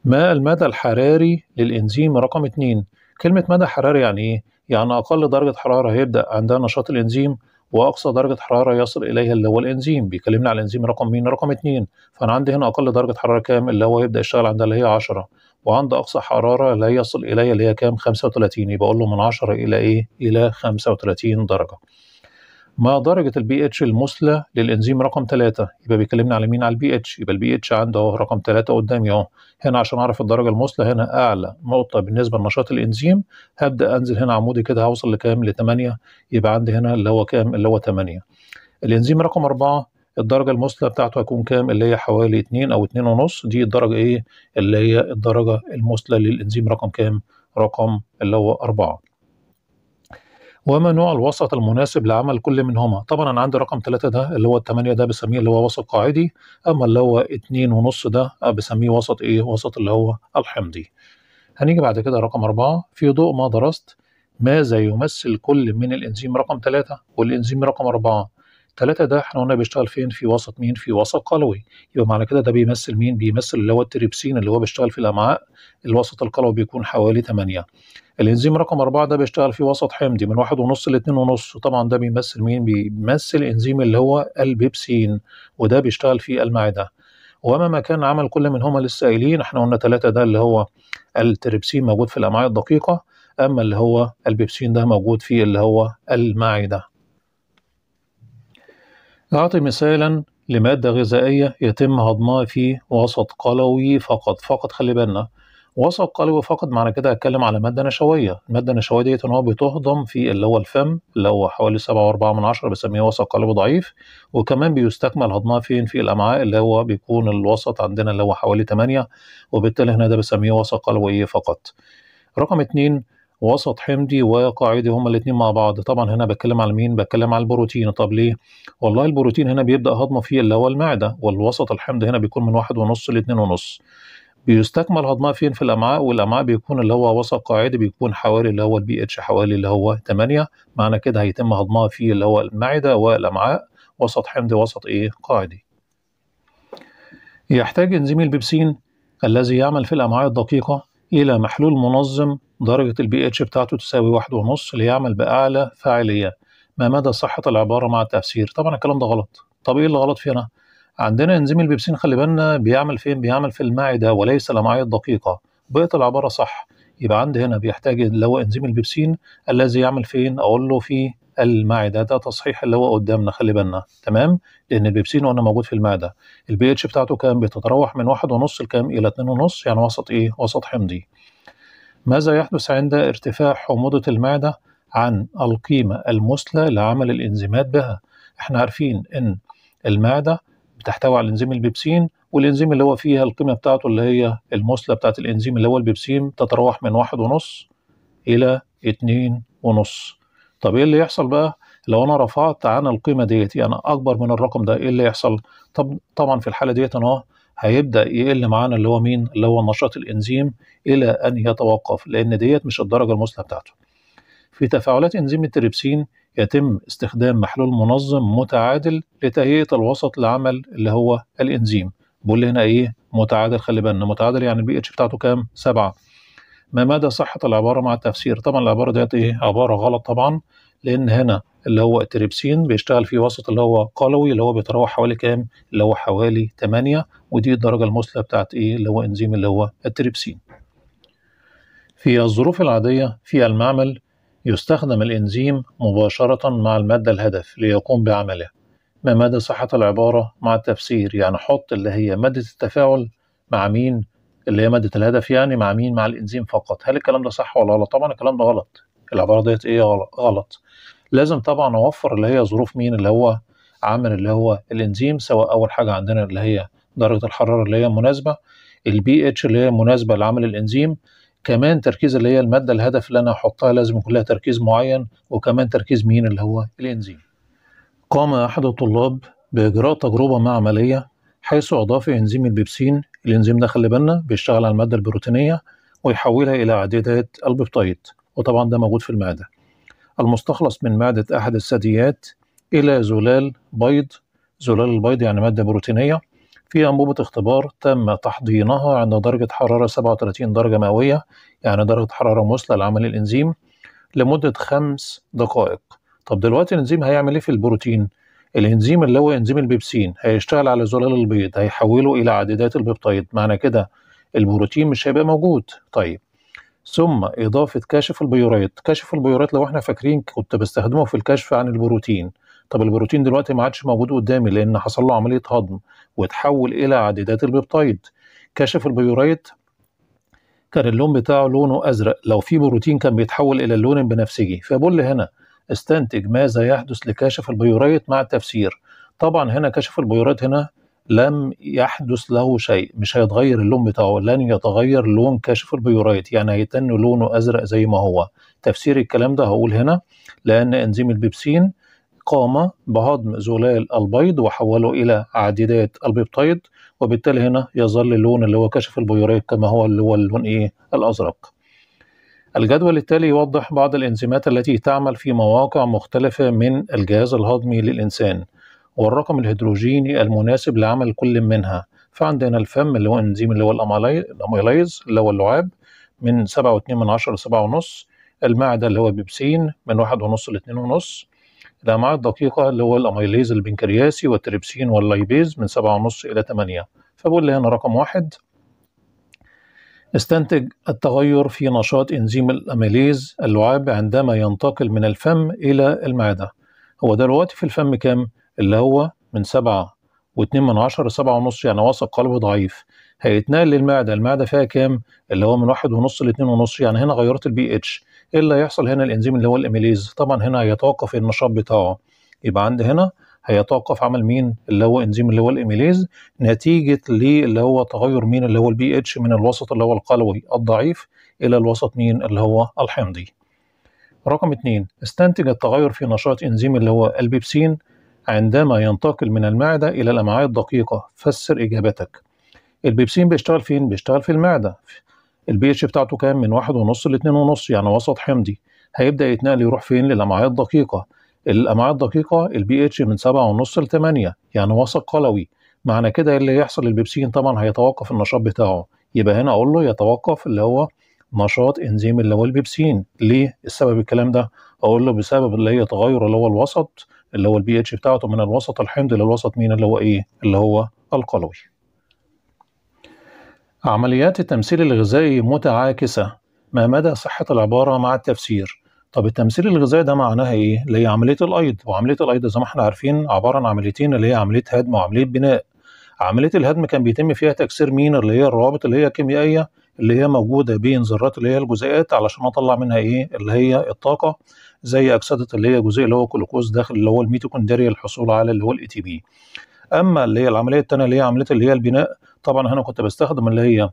ما المدى الحراري للانزيم رقم 2 كلمه مدى حراري يعني ايه يعني اقل درجه حراره هيبدا عندها نشاط الانزيم واقصى درجه حراره يصل اليها اللي هو الانزيم بيكلمنا على الانزيم رقم مين رقم اتنين فانا عندي هنا اقل درجه حراره كام اللي هو يبدا يشتغل عندها اللي هي 10 وعند اقصى حراره لا يصل اليها اللي هي كام 35 يبقى اقول له من 10 الى ايه الى 35 درجه ما درجة البي اتش المثلى للإنزيم رقم 3 يبقى بيكلمنا على مين على البي اتش يبقى البي اتش عنده اهو رقم 3 قدامي اهو هنا عشان أعرف الدرجة المثلى هنا أعلى نقطة بالنسبة لنشاط الإنزيم هبدأ أنزل هنا عمودي كده هوصل لكام ل 8 يبقى عندي هنا اللي هو كام اللي هو 8 الإنزيم رقم 4 الدرجة المثلى بتاعته هتكون كام اللي هي حوالي 2 أو 2 ونص دي الدرجة إيه اللي هي الدرجة المثلى للإنزيم رقم كام رقم اللي هو 4 وما نوع الوسط المناسب لعمل كل منهما طبعا انا عندي رقم ثلاثة ده اللي هو الثمانية ده بسميه اللي هو وسط قاعدي اما اللي هو اتنين ونص ده بسميه وسط ايه وسط اللي هو الحمضي هنيجي بعد كده رقم اربعة في ضوء ما درست ماذا يمثل كل من الانزيم رقم ثلاثة والانزيم رقم اربعة ثلاثة ده احنا قلنا بيشتغل فين في وسط مين في وسط قلوي يبقى معنى كده ده بيمثل مين بيمثل اللي هو التريبسين اللي هو بيشتغل في الامعاء الوسط القلوي بيكون حوالي 8 الانزيم رقم 4 ده بيشتغل في وسط حمضي من 1.5 ل 2.5 طبعا ده بيمثل مين بيمثل انزيم اللي هو البيبسين وده بيشتغل في المعده وما مكان عمل كل منهما للسائلين احنا قلنا ثلاثة ده اللي هو التريبسين موجود في الامعاء الدقيقه اما اللي هو البيبسين ده موجود في اللي هو المعده أعطي مثالا لمادة غذائية يتم هضمها في وسط قلوي فقط فقط خلي بالنا وسط قلوي فقط معنى كده هتكلم على مادة نشوية المادة النشوية ديت إن هو بتهضم في اللي هو الفم اللي هو حوالي سبعة وأربعة من عشرة بسميه وسط قلوي ضعيف وكمان بيستكمل هضمها فين في الأمعاء اللي هو بيكون الوسط عندنا اللي هو حوالي تمانية وبالتالي هنا ده بسميه وسط قلوي إيه فقط رقم اتنين وسط حمضي وقاعدي هما الاثنين مع بعض طبعا هنا بتكلم على مين بتكلم على البروتين طب ليه والله البروتين هنا بيبدا هضمه فيه اللي هو المعده والوسط الحمض هنا بيكون من واحد ونص ل ونص بيستكمل هضمها فين في الامعاء والامعاء بيكون اللي هو وسط قاعدي بيكون حوالي اللي هو البي اتش حوالي اللي هو 8 معنى كده هيتم هضمها في اللي هو المعده والامعاء وسط حمضي وسط ايه قاعدي يحتاج انزيم البيبسين الذي يعمل في الامعاء الدقيقه إلى محلول منظم درجة البي اتش بتاعته تساوي واحد ونص ليعمل بأعلى فاعلية ما مدى صحة العبارة مع التفسير طبعا الكلام ده غلط طب إيه اللي غلط فيه أنا؟ عندنا انزيم البيبسين خلي بالنا بيعمل فين بيعمل في المعدة وليس الأمعاء الدقيقة بقيت العبارة صح يبقى عندي هنا بيحتاج اللي هو انزيم البيبسين الذي يعمل فين أقول له في المعده ده تصحيح اللي هو قدامنا خلي بالنا تمام لان البيبسين وانا موجود في المعده البي اتش بتاعته كام بتتراوح من واحد ونص لكام الى اتنين ونص يعني وسط ايه وسط حمضي ماذا يحدث عند ارتفاع حموضه المعده عن القيمه المثلى لعمل الانزيمات بها احنا عارفين ان المعده بتحتوي على انزيم البيبسين والانزيم اللي هو فيها القيمه بتاعته اللي هي المثلى بتاعت الانزيم اللي هو البيبسين تتراوح من واحد ونص الى اتنين ونص طب ايه اللي يحصل بقى لو انا رفعت عن القيمه ديت انا يعني اكبر من الرقم ده ايه اللي يحصل طب طبعا في الحاله ديت انا هيبدا يقل معانا اللي هو مين اللي هو نشاط الانزيم الى ان يتوقف لان ديت مش الدرجه المثلى بتاعته في تفاعلات انزيم التريبسين يتم استخدام محلول منظم متعادل لتهيئه الوسط لعمل اللي هو الانزيم بقول هنا ايه متعادل خلي بالنا متعادل يعني البي اتش بتاعته كام سبعة ما مدى صحة العبارة مع التفسير طبعا العبارة ديت ايه عبارة غلط طبعا لأن هنا اللي هو التريبسين بيشتغل في وسط اللي هو قلوي اللي هو بيتراوح حوالي كام اللي هو حوالي 8 ودي الدرجة المثلى بتاعت ايه اللي هو انزيم اللي هو التريبسين في الظروف العادية في المعمل يستخدم الإنزيم مباشرة مع المادة الهدف ليقوم بعمله ما مدى صحة العبارة مع التفسير يعني حط اللي هي مادة التفاعل مع مين اللي هي ماده الهدف يعني مع مين مع الانزيم فقط هل الكلام ده صح ولا غلط طبعا الكلام ده غلط العباره ديت ايه غلط لازم طبعا اوفر اللي هي ظروف مين اللي هو عامل اللي هو الانزيم سواء اول حاجه عندنا اللي هي درجه الحراره اللي هي مناسبه البي اتش اللي هي مناسبه لعمل الانزيم كمان تركيز اللي هي الماده الهدف اللي انا هحطها لازم يكون لها تركيز معين وكمان تركيز مين اللي هو الانزيم قام احد الطلاب باجراء تجربه معمليه حيث اضاف انزيم البيبسين الانزيم ده خلي بالنا بيشتغل على الماده البروتينيه ويحولها الى عديدات البيبتايد وطبعا ده موجود في المعده المستخلص من معده احد الثدييات الى زلال بيض زلال البيض يعني ماده بروتينيه في أنبوبة اختبار تم تحضينها عند درجة حرارة 37 درجة مئوية يعني درجة حرارة مثلى لعمل الإنزيم لمدة خمس دقائق طب دلوقتي الإنزيم هيعمل إيه في البروتين؟ الانزيم اللي هو انزيم البيبسين هيشتغل على زلال البيض هيحوله الى عديدات البيبتيد معنى كده البروتين مش هيبقى موجود طيب ثم اضافه كاشف البيورات كاشف البيورات لو احنا فاكرين كنت بستخدمه في الكشف عن البروتين طب البروتين دلوقتي ما عادش موجود قدامي لان حصل له عمليه هضم وتحول الى عديدات البيبتيد كاشف البيورات كان اللون بتاعه لونه ازرق لو في بروتين كان بيتحول الى اللون البنفسجي فبقول هنا استنتج ماذا يحدث لكاشف البيوريت مع التفسير طبعا هنا كشف البيوريت هنا لم يحدث له شيء مش هيتغير اللون بتاعه لن يتغير لون كشف البيوريت يعني هيتن لونه أزرق زي ما هو تفسير الكلام ده هقول هنا لأن إنزيم البيبسين قام بهضم زلال البيض وحوله إلى عديدات البيبتيد وبالتالي هنا يظل اللون اللي هو كشف البيوريت كما هو اللي هو اللون إيه الأزرق الجدول التالي يوضح بعض الإنزيمات التي تعمل في مواقع مختلفة من الجهاز الهضمي للإنسان والرقم الهيدروجيني المناسب لعمل كل منها فعندنا الفم اللي هو انزيم اللي هو الاميلايز اللي هو اللعاب من 7.2 من 10 ل 7.5 المعدة اللي هو بيبسين من 1.5 ل 2.5 الأمعاء الدقيقة اللي هو الأميليز البنكرياسي والتريبسين واللايبيز من 7.5 إلى 8 فبقول لي هنا رقم واحد استنتج التغير في نشاط إنزيم الأميليز اللعاب عندما ينتقل من الفم إلى المعدة هو دلوقتي في الفم كام؟ اللي هو من سبعة واتنين من عشرة لسبعة ونص يعني وسط قلبه ضعيف هيتنقل للمعدة المعدة فيها كام؟ اللي هو من واحد ونص لاتنين ونص يعني هنا غيرت البي اتش ايه اللي هيحصل هنا الانزيم اللي هو الاميليز طبعا هنا هيتوقف النشاط بتاعه يبقى عندي هنا هيتوقف عمل مين اللي هو انزيم اللي هو الاميليز نتيجه اللي هو تغير مين اللي هو البي اتش من الوسط اللي هو القلوي الضعيف الى الوسط مين اللي هو الحمضي رقم اثنين استنتج التغير في نشاط انزيم اللي هو البيبسين عندما ينتقل من المعدة إلى الأمعاء الدقيقة فسر إجابتك البيبسين بيشتغل فين؟ بيشتغل في المعدة البي اتش بتاعته كام من واحد ونص لاتنين ونص يعني وسط حمضي هيبدأ يتنقل يروح فين للأمعاء الدقيقة الامعاء الدقيقه البي اتش من 7.5 ل 8 يعني وسط قلوي معنى كده إيه اللي هيحصل البيبسين طبعا هيتوقف النشاط بتاعه يبقى هنا اقول له يتوقف اللي هو نشاط انزيم اللي هو البيبسين ليه السبب الكلام ده اقول له بسبب اللي هي تغير اللي هو الوسط اللي هو البي اتش بتاعته من الوسط الحمضي للوسط مين اللي هو ايه اللي هو القلوي عمليات التمثيل الغذائي متعاكسه ما مدى صحه العباره مع التفسير طب التمثيل الغذائي ده معناها ايه؟ اللي هي عمليه الايض، وعمليه الايض زي ما احنا عارفين عباره عن عمليتين اللي هي عمليه هدم وعمليه بناء. عمليه الهدم كان بيتم فيها تكسير مين؟ اللي هي الروابط اللي هي الكيميائيه اللي هي موجوده بين ذرات اللي هي الجزيئات علشان اطلع منها ايه؟ اللي هي الطاقه زي اكسده اللي هي جزيء اللي هو الجلوكوز داخل اللي هو الميتوكوندريا للحصول على اللي هو الاي تي بي. اما اللي هي العمليه الثانيه اللي هي عمليه اللي هي البناء طبعا هنا كنت بستخدم اللي هي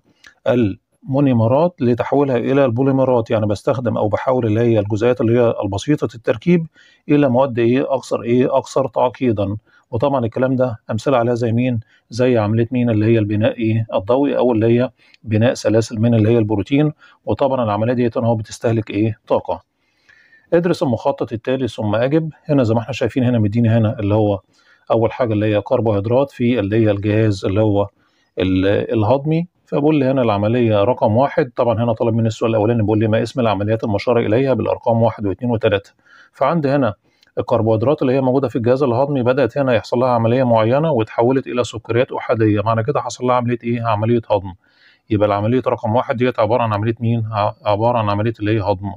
ال مونيمرات لتحويلها الى البوليمرات يعني بستخدم او بحول اللي هي الجزيئات اللي هي البسيطه التركيب الى مواد ايه اكثر ايه اكثر تعقيدا وطبعا الكلام ده امثله عليها زي مين زي عمليه مين اللي هي البناء ايه الضوئي او اللي هي بناء سلاسل من اللي هي البروتين وطبعا العمليه ديت هو بتستهلك ايه طاقه ادرس المخطط التالي ثم اجب هنا زي ما احنا شايفين هنا مديني هنا اللي هو اول حاجه اللي هي كربوهيدرات في اللي هي الجهاز اللي هو الهضمي فبقول لي هنا العمليه رقم واحد طبعا هنا طلب مني السؤال الاولاني بيقول لي ما اسم العمليات المشار اليها بالارقام واحد واثنين وثلاثه فعندي هنا الكربوهيدرات اللي هي موجوده في الجهاز الهضمي بدات هنا يحصل لها عمليه معينه وتحولت الى سكريات احاديه معنى كده حصل لها عمليه ايه عمليه هضم يبقى العملية رقم واحد ديت عباره عن عمليه مين عباره عن عمليه اللي هي هضم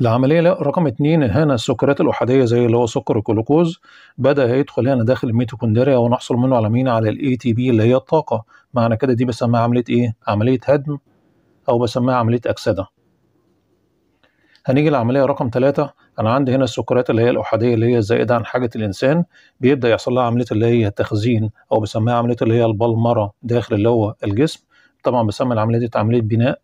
العمليه رقم اثنين هنا السكريات الاحاديه زي اللي هو سكر الجلوكوز بدا يدخل هنا داخل الميتوكوندريا ونحصل منه على مين على الاي تي بي اللي هي الطاقه معنى كده دي بسميها عمليه ايه عمليه هدم او بسميها عمليه اكسده هنيجي لعملية رقم ثلاثة أنا عندي هنا السكريات اللي هي الأحادية اللي هي زائدة عن حاجة الإنسان بيبدأ يحصل لها عملية اللي هي التخزين أو بسميها عملية اللي هي البلمرة داخل اللي هو الجسم طبعا بسمي العملية دي عملية بناء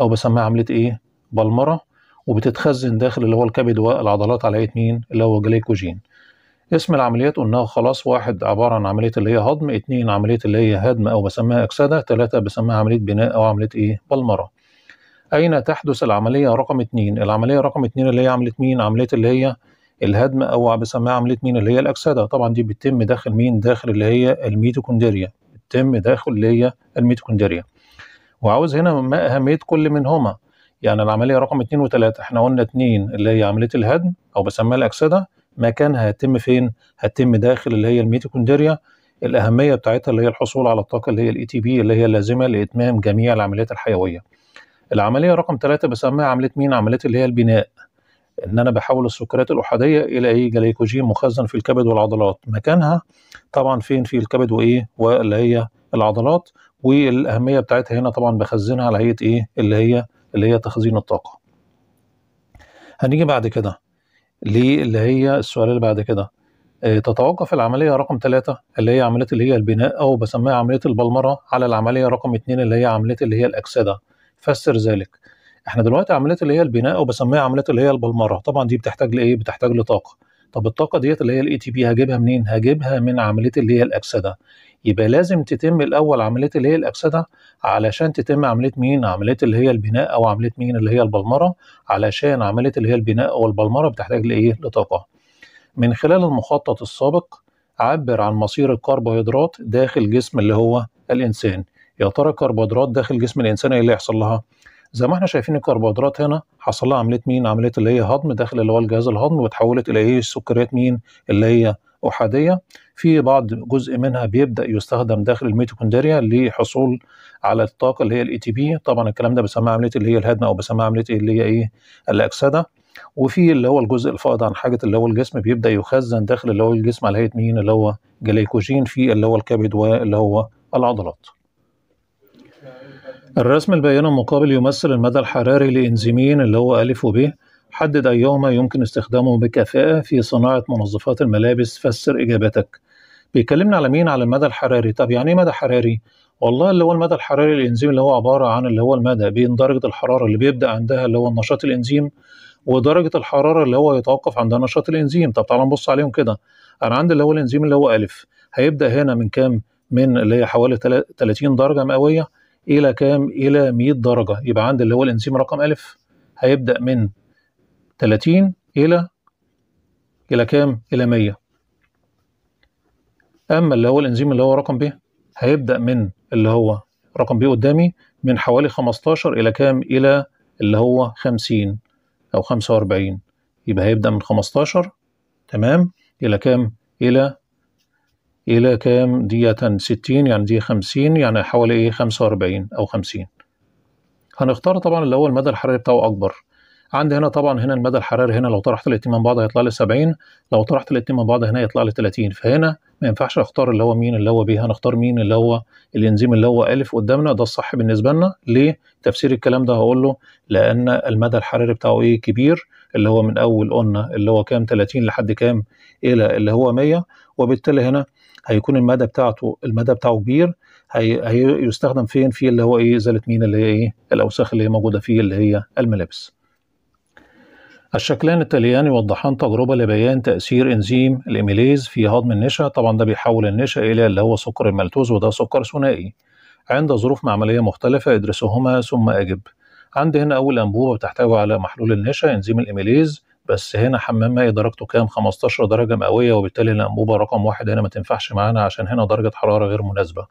أو بسميها عملية إيه بلمرة وبتتخزن داخل اللي هو الكبد والعضلات على هيئة مين اللي هو جليكوجين اسم العمليات قلناها خلاص واحد عبارة عن عملية اللي هي هضم اتنين عملية اللي هي هدم أو بسميها أكسدة تلاتة بسميها عملية بناء أو عملية إيه بلمرة أين تحدث العملية رقم اتنين العملية رقم اتنين اللي هي عملية مين عملية اللي هي الهدم أو بسميها عملية مين اللي هي الأكسدة طبعا دي بتتم داخل مين داخل اللي هي الميتوكوندريا بتتم داخل اللي هي الميتوكوندريا وعاوز هنا ما أهمية كل منهما يعني العمليه رقم اثنين وثلاثه احنا قلنا اثنين اللي هي عمليه الهدم او بسميها الاكسده مكانها هيتم فين؟ هتتم داخل اللي هي الميتوكوندريا الاهميه بتاعتها اللي هي الحصول على الطاقه اللي هي الاي تي e بي اللي هي اللازمه لاتمام جميع العمليات الحيويه. العمليه رقم ثلاثه بسميها عمليه مين؟ عمليه اللي هي البناء. ان انا بحول السكريات الاحاديه الى ايه؟ جليكوجين مخزن في الكبد والعضلات، مكانها طبعا فين؟ في الكبد وايه؟ واللي هي العضلات والاهميه بتاعتها هنا طبعا بخزنها على هيئه ايه؟ اللي هي اللي هي تخزين الطاقة هنيجي بعد كده اللي هي السؤال اللي بعد كده تتوقف العملية رقم ثلاثة اللي هي عملية اللي هي البناء أو بسميها عملية البلمرة على العملية رقم اثنين اللي هي عملية اللي هي الأكسدة فسر ذلك احنا دلوقتي عملية اللي هي البناء أو بسميها عملية اللي هي البلمرة طبعا دي بتحتاج لإيه؟ بتحتاج لطاقة طب الطاقة ديت اللي هي الاي تي بي هجيبها منين؟ هجيبها من عملية اللي هي الأكسدة يبقى لازم تتم الأول عملية اللي هي الأكسدة علشان تتم عمليه مين عمليه اللي هي البناء او عمليه مين اللي هي البلمره علشان عمليه اللي هي البناء او البلمره بتحتاج لايه لطاقه من خلال المخطط السابق عبر عن مصير الكربوهيدرات داخل جسم اللي هو الانسان يا ترى الكربوهيدرات داخل جسم الانسان ايه اللي يحصل لها زي ما احنا شايفين الكربوهيدرات هنا حصل لها عمليه مين عمليه اللي هي هضم داخل اللي هو الجهاز الهضمي وتحولت الى ايه السكريات مين اللي هي أحادية في بعض جزء منها بيبدأ يستخدم داخل الميتوكوندريا لحصول على الطاقة اللي هي الاي تي e بي طبعا الكلام ده بسمى عملية اللي هي الهدم أو بسمى عملية اللي هي إيه الأكسدة وفي اللي هو الجزء الفائض عن حاجة اللي هو الجسم بيبدأ يخزن داخل اللي هو الجسم على هيئة مين اللي هو جليكوجين في اللي هو الكبد واللي هو العضلات الرسم البياني المقابل يمثل المدى الحراري لإنزيمين اللي هو ألف وب حدد أيهما يمكن استخدامه بكفاءة في صناعة منظفات الملابس فسر إجابتك بيكلمنا على مين على المدى الحراري طب يعني إيه مدى حراري والله اللي هو المدى الحراري الإنزيم اللي هو عبارة عن اللي هو المدى بين درجة الحرارة اللي بيبدأ عندها اللي هو النشاط الإنزيم ودرجة الحرارة اللي هو يتوقف عند نشاط الإنزيم طب تعالى نبص عليهم كده أنا عندي اللي هو الإنزيم اللي هو ألف هيبدأ هنا من كام من اللي هي حوالي 30 درجة مئوية إلى كام إلى 100 درجة يبقى عندي اللي هو الإنزيم رقم ألف هيبدأ من 30 إلى إلى كام؟ إلى 100 أما اللي هو الإنزيم اللي هو رقم ب هيبدأ من اللي هو رقم ب قدامي من حوالي 15 إلى كام؟ إلى اللي هو 50 أو 45 يبقى هيبدأ من 15 تمام إلى كام؟ إلى إلى كام دي 60 يعني دي 50 يعني حوالي إيه 45 أو 50 هنختار طبعا اللي هو المدى الحراري بتاعه أكبر عندي هنا طبعا هنا المدى الحراري هنا لو طرحت الاتنين من بعض هيطلع لي 70 لو طرحت الاتنين من بعض هنا هيطلع لي 30 فهنا ما ينفعش اختار اللي هو مين اللي هو بيه هنختار مين اللي هو الانزيم اللي هو الف قدامنا ده الصح بالنسبه لنا ليه تفسير الكلام ده هقول له لان المدى الحراري بتاعه ايه كبير اللي هو من اول قلنا اللي هو كام 30 لحد كام الى اللي هو 100 وبالتالي هنا هيكون المدى بتاعته المدى بتاعه كبير هي هيستخدم فين في اللي هو ايه ازاله مين اللي هي ايه الاوساخ اللي هي موجوده فيه اللي هي الملابس الشكلان التاليان يوضحان تجربة لبيان تأثير إنزيم الإيميليز في هضم النشا طبعا ده بيحول النشا إلى اللي هو سكر الملتوز وده سكر ثنائي عند ظروف معملية مختلفة ادرسهما ثم أجب عند هنا أول أنبوبة بتحتوي على محلول النشا إنزيم الإيميليز بس هنا حمام مائي درجته كام 15 درجة مئوية وبالتالي الأنبوبة رقم واحد هنا ما تنفعش معانا عشان هنا درجة حرارة غير مناسبة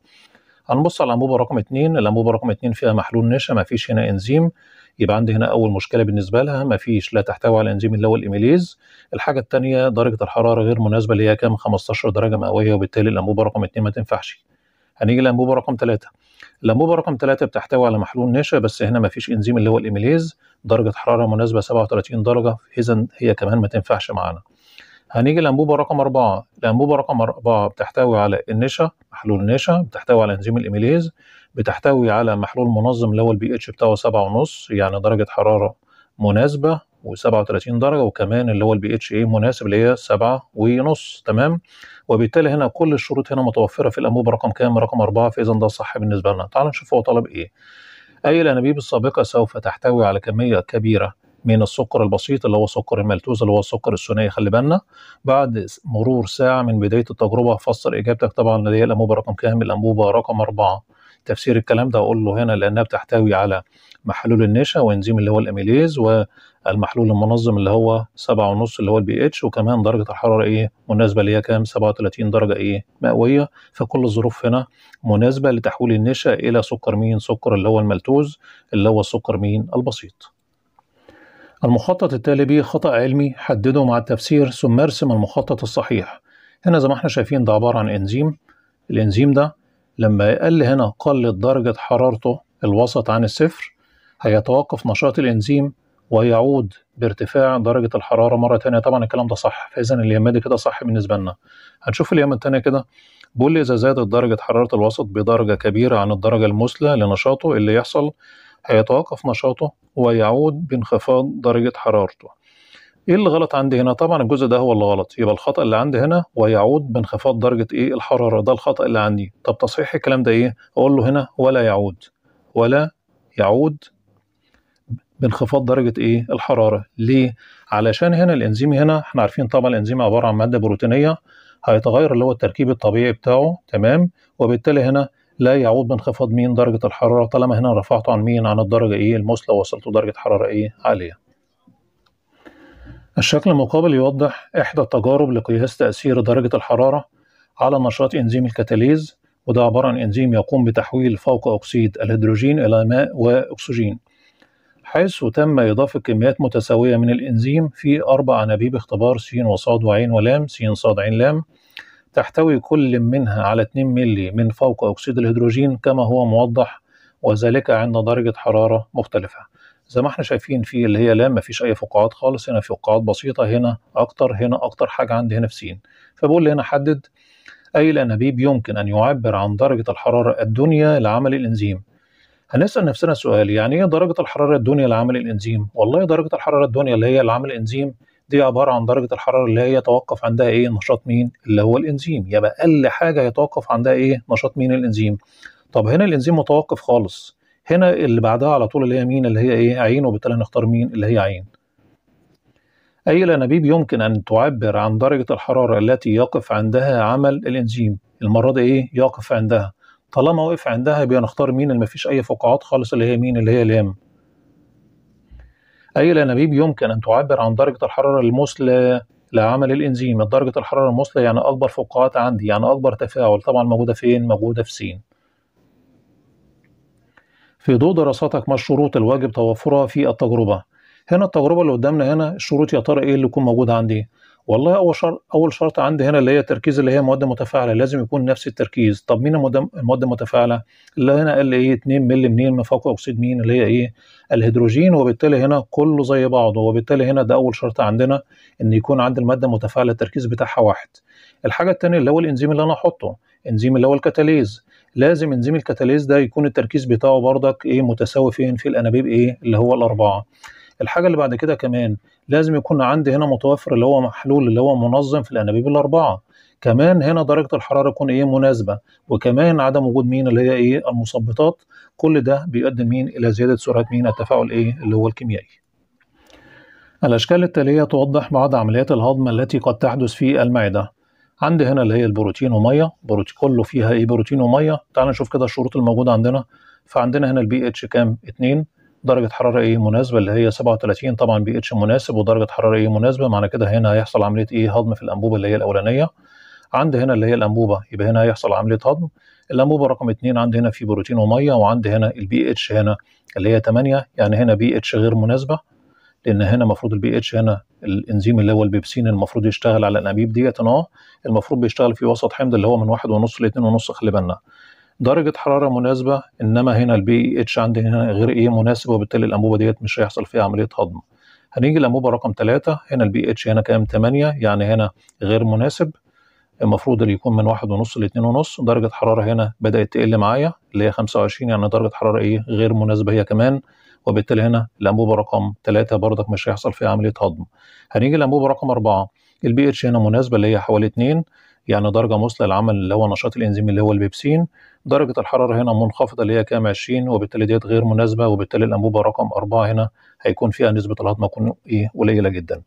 هنبص على الأنبوبة رقم اتنين الأنبوبة رقم اتنين فيها محلول نشا مفيش هنا إنزيم يبقى عندي هنا اول مشكله بالنسبه لها ما فيش لا تحتوي على انزيم اللي هو الايميليز الحاجه الثانيه درجه الحراره غير مناسبه اللي هي كام 15 درجه مئويه وبالتالي الانبوبه رقم 2 ما تنفعش هنيجي للانبوبه رقم 3 الانبوبه رقم 3 بتحتوي على محلول نشا بس هنا ما فيش انزيم اللي هو الايميليز درجه حراره مناسبه 37 درجه اذا هي كمان ما تنفعش معانا هنيجي لأنبوبة رقم أربعة الانبوبه رقم أربعة بتحتوي على النشا محلول النشا بتحتوي على انزيم الايميليز بتحتوي على محلول منظم اللي هو البي اتش بتاعه 7.5 يعني درجه حراره مناسبه و37 درجه وكمان اللي هو البي اتش اي مناسب اللي هي سبعة ونص تمام وبالتالي هنا كل الشروط هنا متوفره في الانبوبه رقم كام رقم 4 فاذا ده صح بالنسبه لنا تعال نشوف هو طلب ايه اي الانابيب السابقه سوف تحتوي على كميه كبيره من السكر البسيط اللي هو سكر الملتوز اللي هو السكر الثنائي خلي بالنا بعد مرور ساعه من بدايه التجربه فسر اجابتك طبعا اللي هي الانبوبه رقم كام الانبوبه رقم 4 تفسير الكلام ده اقول له هنا لانها بتحتوي على محلول النشا وانزيم اللي هو الاميليز والمحلول المنظم اللي هو 7.5 اللي هو البي اتش وكمان درجه الحراره ايه مناسبه ليها كام 37 درجه ايه مئويه فكل الظروف هنا مناسبه لتحويل النشا الى سكر مين سكر اللي هو الملتوز اللي هو السكر مين البسيط المخطط التالي به خطأ علمي حدده مع التفسير ثم ارسم المخطط الصحيح هنا زي ما احنا شايفين ده عبارة عن انزيم الانزيم ده لما يقل هنا قلت درجة حرارته الوسط عن الصفر هيتوقف نشاط الإنزيم ويعود بارتفاع درجة الحرارة مرة تانية طبعا الكلام ده صح فإذا اليمادي كده صح بالنسبة لنا هنشوف اليماد التانية كده بيقول إذا زادت درجة حرارة الوسط بدرجة كبيرة عن الدرجة المثلى لنشاطه اللي يحصل هيتوقف نشاطه ويعود بانخفاض درجة حرارته ايه اللي غلط عندي هنا طبعا الجزء ده هو اللي غلط يبقى الخطا اللي عندي هنا ويعود بانخفاض درجه ايه الحراره ده الخطا اللي عندي طب تصحيح الكلام ده ايه اقول له هنا ولا يعود ولا يعود بانخفاض درجة إيه؟ الحرارة، ليه؟ علشان هنا الإنزيم هنا إحنا عارفين طبعًا الإنزيم عبارة عن مادة بروتينية هيتغير اللي هو التركيب الطبيعي بتاعه تمام؟ وبالتالي هنا لا يعود بانخفاض مين درجة الحرارة طالما هنا رفعته عن مين؟ عن الدرجة إيه؟ المثلى وصلته درجة حرارة إيه؟ عالية. الشكل المقابل يوضح إحدى التجارب لقياس تأثير درجة الحرارة على نشاط إنزيم الكتاليز وده عبارة عن إنزيم يقوم بتحويل فوق أكسيد الهيدروجين إلى ماء وأكسجين حيث تم إضافة كميات متساوية من الإنزيم في أربع أنابيب اختبار س وصاد وعين ولام س صاد عين لام تحتوي كل منها على 2 ملي من فوق أكسيد الهيدروجين كما هو موضح وذلك عند درجة حرارة مختلفة زي ما احنا شايفين في اللي هي لا ما فيش اي فقاعات خالص هنا فقاعات بسيطه هنا اكتر هنا اكتر حاجه عندي هنا في سين فبقول هنا حدد اي الانابيب يمكن ان يعبر عن درجه الحراره الدنيا لعمل الانزيم هنسال نفسنا سؤال يعني ايه درجه الحراره الدنيا لعمل الانزيم والله درجه الحراره الدنيا اللي هي لعمل الانزيم دي عباره عن درجه الحراره اللي هي يتوقف عندها ايه نشاط مين اللي هو الانزيم يبقى اقل حاجه يتوقف عندها ايه نشاط مين الانزيم طب هنا الانزيم متوقف خالص هنا اللي بعدها على طول اللي هي مين اللي هي ايه عين وبالتالي هنختار مين اللي هي عين أي الأنابيب يمكن أن تعبر عن درجة الحرارة التي يقف عندها عمل الإنزيم المرة دي إيه يقف عندها طالما وقف عندها يبقى نختار مين اللي مفيش أي فقاعات خالص اللي هي مين اللي هي لام أي الأنابيب يمكن أن تعبر عن درجة الحرارة المثلى لعمل الإنزيم درجة الحرارة المثلى يعني أكبر فقاعات عندي يعني أكبر تفاعل طبعا موجودة فين موجودة في سين في ضوء دراساتك ما الشروط الواجب توفرها في التجربة هنا التجربة اللي قدامنا هنا الشروط يا ترى ايه اللي يكون موجود عندي والله اول شرط اول شرط عندي هنا اللي هي التركيز اللي هي مواد متفاعله لازم يكون نفس التركيز طب مين المواد المتفاعله اللي هنا قال لي ايه 2 مللي منين من فوق اكسيد مين اللي هي ايه الهيدروجين وبالتالي هنا كله زي بعضه وبالتالي هنا ده اول شرط عندنا ان يكون عند الماده المتفاعله التركيز بتاعها واحد الحاجه الثانيه اللي هو الانزيم اللي انا احطه انزيم اللي هو الكتاليز لازم انزيم الكاتاليز ده يكون التركيز بتاعه بردك ايه متساوي فين في الانابيب ايه اللي هو الاربعه الحاجه اللي بعد كده كمان لازم يكون عندي هنا متوفر اللي هو محلول اللي هو منظم في الانابيب الاربعه كمان هنا درجه الحراره تكون ايه مناسبه وكمان عدم وجود مين اللي هي ايه المثبطات كل ده بيؤدي مين الى زياده سرعه مين التفاعل ايه اللي هو الكيميائي الاشكال التاليه توضح بعض عمليات الهضم التي قد تحدث في المعده عندي هنا اللي هي البروتين وميه بروتين كله فيها ايه بروتين وميه تعال نشوف كده الشروط الموجوده عندنا فعندنا هنا البي اتش كام 2 درجة حرارة ايه مناسبة اللي هي 37 طبعا بي اتش مناسب ودرجة حرارة ايه مناسبة معنى كده هنا هيحصل عملية ايه هضم في الأنبوبة اللي هي الأولانية عندي هنا اللي هي الأنبوبة يبقى هنا هيحصل عملية هضم الأنبوبة رقم 2 عندي هنا في بروتين ومية وعندي هنا البي اتش هنا اللي هي 8 يعني هنا بي اتش غير مناسبة لان هنا المفروض البي اتش هنا الانزيم اللي هو البيبسين المفروض يشتغل على الانابيب ديت اهو المفروض بيشتغل في وسط حمض اللي هو من واحد ونص ل ونص خلي بالنا درجة حرارة مناسبة انما هنا البي اتش عندي هنا غير ايه مناسب وبالتالي الانبوبة ديت مش هيحصل فيها عملية هضم هنيجي للانبوبة رقم ثلاثة هنا البي اتش هنا كام 8 يعني هنا غير مناسب المفروض اللي يكون من واحد ونص لاتنين ونص درجة حرارة هنا بدأت تقل معايا اللي هي 25 يعني درجة حرارة ايه غير مناسبة هي كمان وبالتالي هنا الانبوبه رقم ثلاثه برضك مش هيحصل فيها عمليه هضم. هنيجي الانبوبه رقم اربعه البي اتش هنا مناسبه اللي هي حوالي 2 يعني درجه مثلى للعمل اللي هو نشاط الانزيم اللي هو البيبسين درجه الحراره هنا منخفضه اللي هي كام 20 وبالتالي ديت غير مناسبه وبالتالي الانبوبه رقم أربعة هنا هيكون فيها نسبه الهضم تكون ايه قليله جدا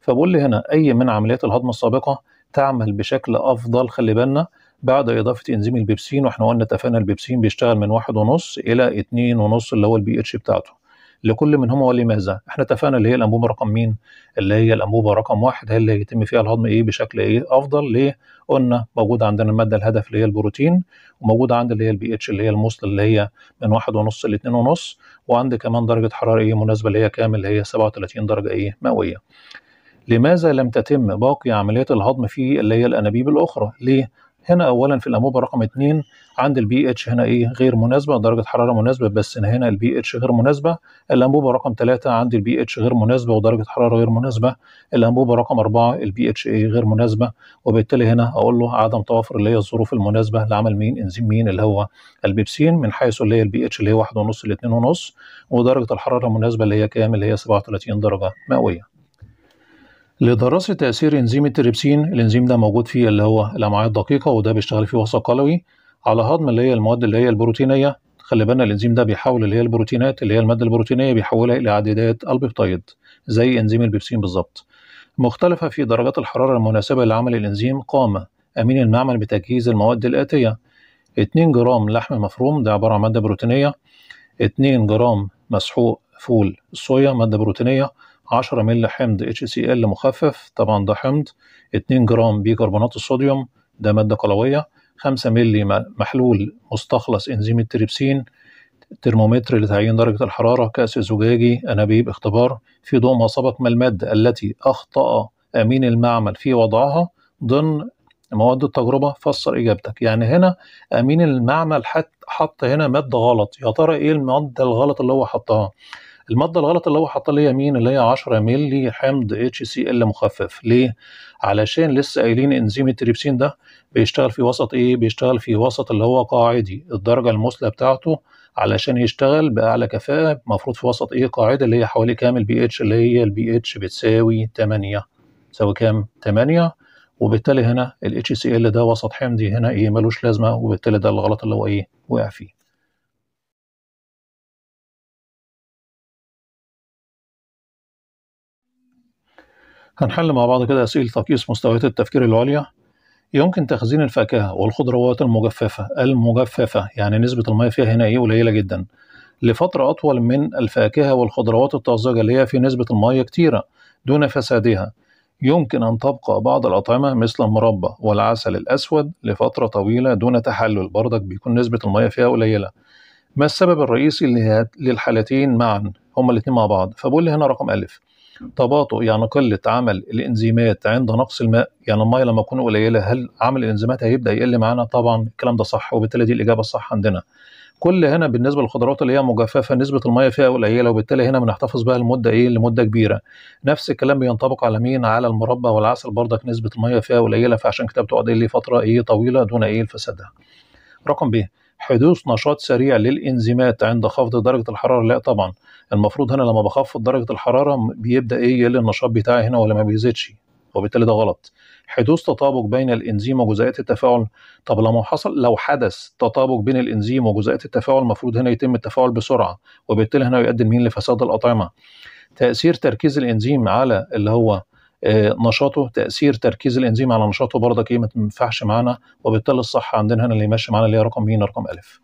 فبقول لي هنا اي من عمليات الهضم السابقه تعمل بشكل افضل خلي بالنا بعد اضافه انزيم البيبسين واحنا قلنا اتفقنا البيبسين بيشتغل من واحد ونص الى اتنين ونص اللي هو البي اتش بتاعته لكل منهما ولماذا احنا اتفقنا اللي هي الانبوبه رقم مين اللي هي الانبوبه رقم واحد هي اللي هيتم فيها الهضم ايه بشكل ايه افضل ليه قلنا موجوده عندنا الماده الهدف اللي هي البروتين وموجوده عند اللي هي البي اتش اللي هي الموصل اللي هي من واحد ونص لاتنين ونص وعند كمان درجه حراره ايه مناسبه اللي هي كام اللي هي 37 درجه ايه مئويه لماذا لم تتم باقي عمليات الهضم في اللي هي الانابيب الاخرى ليه هنا اولا في الانبوبه رقم 2 عند البي اتش هنا ايه غير مناسبه درجه حراره مناسبه بس هنا البي اتش غير مناسبه الانبوبه رقم 3 عند البي اتش غير مناسبه ودرجه حراره غير مناسبه الانبوبه رقم 4 البي اتش ايه غير مناسبه وبالتالي هنا اقول له عدم توافر اللي هي الظروف المناسبه لعمل مين انزيم مين اللي هو البيبسين من حيث اللي هي البي اتش اللي هي 1.5 ل 2.5 ودرجه الحراره المناسبه اللي هي كام اللي هي 37 درجه مئويه لدراسة تأثير إنزيم التريبسين الإنزيم ده موجود في اللي هو الأمعاء الدقيقة وده بيشتغل فيه وسط قلوي على هضم اللي هي المواد اللي هي البروتينية خلي بالنا الإنزيم ده بيحول اللي هي البروتينات اللي هي المادة البروتينية بيحولها إلى عديدات البيبتايد زي إنزيم البيبسين بالظبط مختلفة في درجات الحرارة المناسبة لعمل الإنزيم قام أمين المعمل بتجهيز المواد الآتية 2 جرام لحم مفروم ده عبارة عن مادة بروتينية 2 جرام مسحوق فول صويا مادة بروتينية 10 مل حمض اتش سي ال مخفف طبعا ده حمض 2 جرام بيكربونات الصوديوم ده ماده قلويه 5 مل محلول مستخلص انزيم التريبسين ترمومتر لتعيين درجة الحرارة كأس زجاجي أنابيب اختبار في ضوء ما سبق ما المادة التي أخطأ أمين المعمل في وضعها ضمن مواد التجربة فسر إجابتك يعني هنا أمين المعمل حط هنا مادة غلط يا ترى إيه المادة الغلط اللي هو حطها الماده الغلط اللي هو حاطها ليا مين اللي هي 10 مللي حمض اتش سي ال مخفف ليه علشان لسه قايلين انزيم التريبسين ده بيشتغل في وسط ايه بيشتغل في وسط اللي هو قاعدي الدرجه المثلى بتاعته علشان يشتغل باعلى كفاءه المفروض في وسط ايه قاعده اللي هي حوالي كام البي اتش اللي هي البي اتش بتساوي 8 تساوي كام 8 وبالتالي هنا سي ال ده وسط حمضي هنا ايه ملوش لازمه وبالتالي ده الغلط اللي هو ايه وقع فيه هنحل مع بعض كده أسئلة تقييس مستويات التفكير العليا يمكن تخزين الفاكهة والخضروات المجففة المجففة يعني نسبة الماء فيها هنا إيه قليلة جدا لفترة أطول من الفاكهة والخضروات الطازجة اللي هي في نسبة الماء كتيرة دون فسادها يمكن أن تبقى بعض الأطعمة مثل المربى والعسل الأسود لفترة طويلة دون تحلل برضك بيكون نسبة الماء فيها قليلة ما السبب الرئيسي للحالتين معا هما الاتنين مع بعض فبقول لي هنا رقم ألف تباطؤ يعني قله عمل الانزيمات عند نقص الماء يعني الماء لما تكون قليله هل عمل الانزيمات هيبدا يقل معانا طبعا الكلام ده صح وبالتالي دي الاجابه الصح عندنا كل هنا بالنسبه للخضروات اللي هي مجففه نسبه الميه فيها قليله وبالتالي هنا بنحتفظ بها لمده ايه لمده كبيره نفس الكلام بينطبق على مين على المربى والعسل برضك نسبه الميه فيها قليله فعشان كده بتقعد ايه فتره ايه طويله دون ايه الفساد رقم ب حدوث نشاط سريع للانزيمات عند خفض درجه الحراره لا طبعا المفروض هنا لما بخفض درجه الحراره بيبدا ايه يقل النشاط بتاعي هنا ولا ما بيزيدش وبالتالي ده غلط حدوث تطابق بين الانزيم وجزيئات التفاعل طب لما حصل لو حدث تطابق بين الانزيم وجزيئات التفاعل المفروض هنا يتم التفاعل بسرعه وبالتالي هنا يؤدي مين لفساد الاطعمه تاثير تركيز الانزيم على اللي هو آه، نشاطه تاثير تركيز الانزيم على نشاطه برضك ايه ما تنفعش معانا وبالتالي الصح عندنا هنا اللي يمشي معانا اللي هي رقم مين رقم الف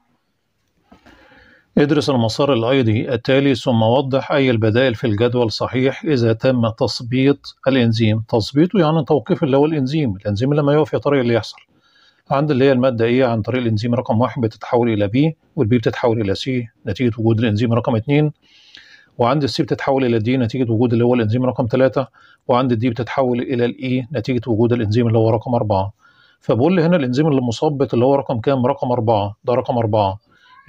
ادرس المسار الايدي التالي ثم وضح اي البدائل في الجدول صحيح اذا تم تثبيط الانزيم تثبيطه يعني توقيف اللي هو الانزيم الانزيم لما يقف يا طارق اللي يحصل عند اللي هي المادة إيه عن طريق الإنزيم رقم واحد بتتحول إلى بي والبي بتتحول إلى سي نتيجة وجود الإنزيم رقم اتنين وعند السي بتتحول الى دي نتيجه وجود اللي هو الانزيم رقم 3 وعند الدي بتتحول الى الاي نتيجه وجود الانزيم اللي هو رقم 4 فبقول لي هنا الانزيم اللي مثبط اللي هو رقم كام رقم 4 ده رقم 4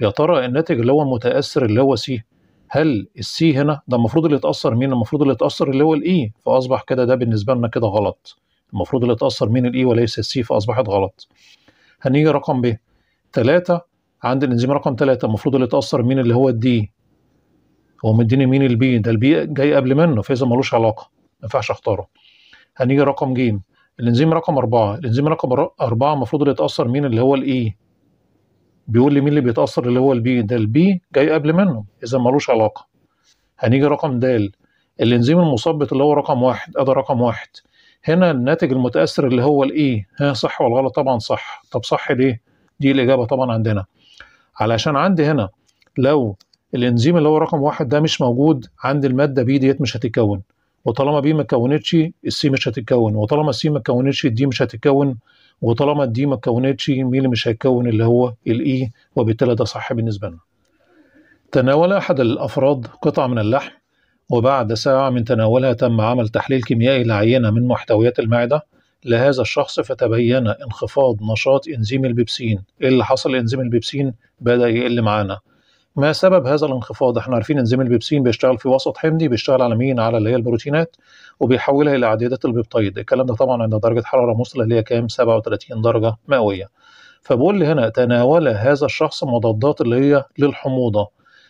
يا ترى الناتج اللي هو المتاثر اللي هو سي هل السي هنا ده المفروض اللي يتاثر مين المفروض اللي يتاثر اللي هو الاي فاصبح كده ده بالنسبه لنا كده غلط المفروض اللي يتاثر مين الاي وليس السي فاصبحت غلط هنيجي رقم ب 3 عند الانزيم رقم 3 المفروض اللي يتاثر مين اللي هو الدي هو مديني مين البي ده البي جاي قبل منه فاذا ملوش علاقه ما ينفعش اختاره هنيجي رقم ج الانزيم رقم أربعة الانزيم رقم أربعة المفروض اللي يتأثر مين اللي هو الإي e. بيقول لي مين اللي بيتأثر اللي هو البي ده البي جاي قبل منه إذا ملوش علاقة هنيجي رقم د الانزيم المثبط اللي هو رقم واحد ادي رقم واحد هنا الناتج المتأثر اللي هو الإي e. ها صح ولا غلط طبعا صح طب صح ليه دي الإجابة طبعا عندنا علشان عندي هنا لو الانزيم اللي هو رقم واحد ده مش موجود عند الماده بي ديت مش هتتكون وطالما بي ما اتكونتش السي مش هتتكون وطالما السي ما اتكونتش الدي مش هتتكون وطالما الدي ما اتكونتش مين اللي مش هيتكون اللي هو الاي e، وبالتالي ده صح بالنسبه لنا تناول احد الافراد قطعه من اللحم وبعد ساعه من تناولها تم عمل تحليل كيميائي لعينه من محتويات المعده لهذا الشخص فتبين انخفاض نشاط انزيم البيبسين ايه اللي حصل انزيم البيبسين بدا يقل معانا ما سبب هذا الانخفاض؟ احنا عارفين انزيم البيبسين بيشتغل في وسط حمضي بيشتغل على مين؟ على اللي هي البروتينات وبيحولها الى اعدادات البيبتايد، الكلام ده طبعا عند درجه حراره موصله اللي هي كام؟ 37 درجه مئويه. فبقول لي هنا تناول هذا الشخص مضادات اللي هي للحموضه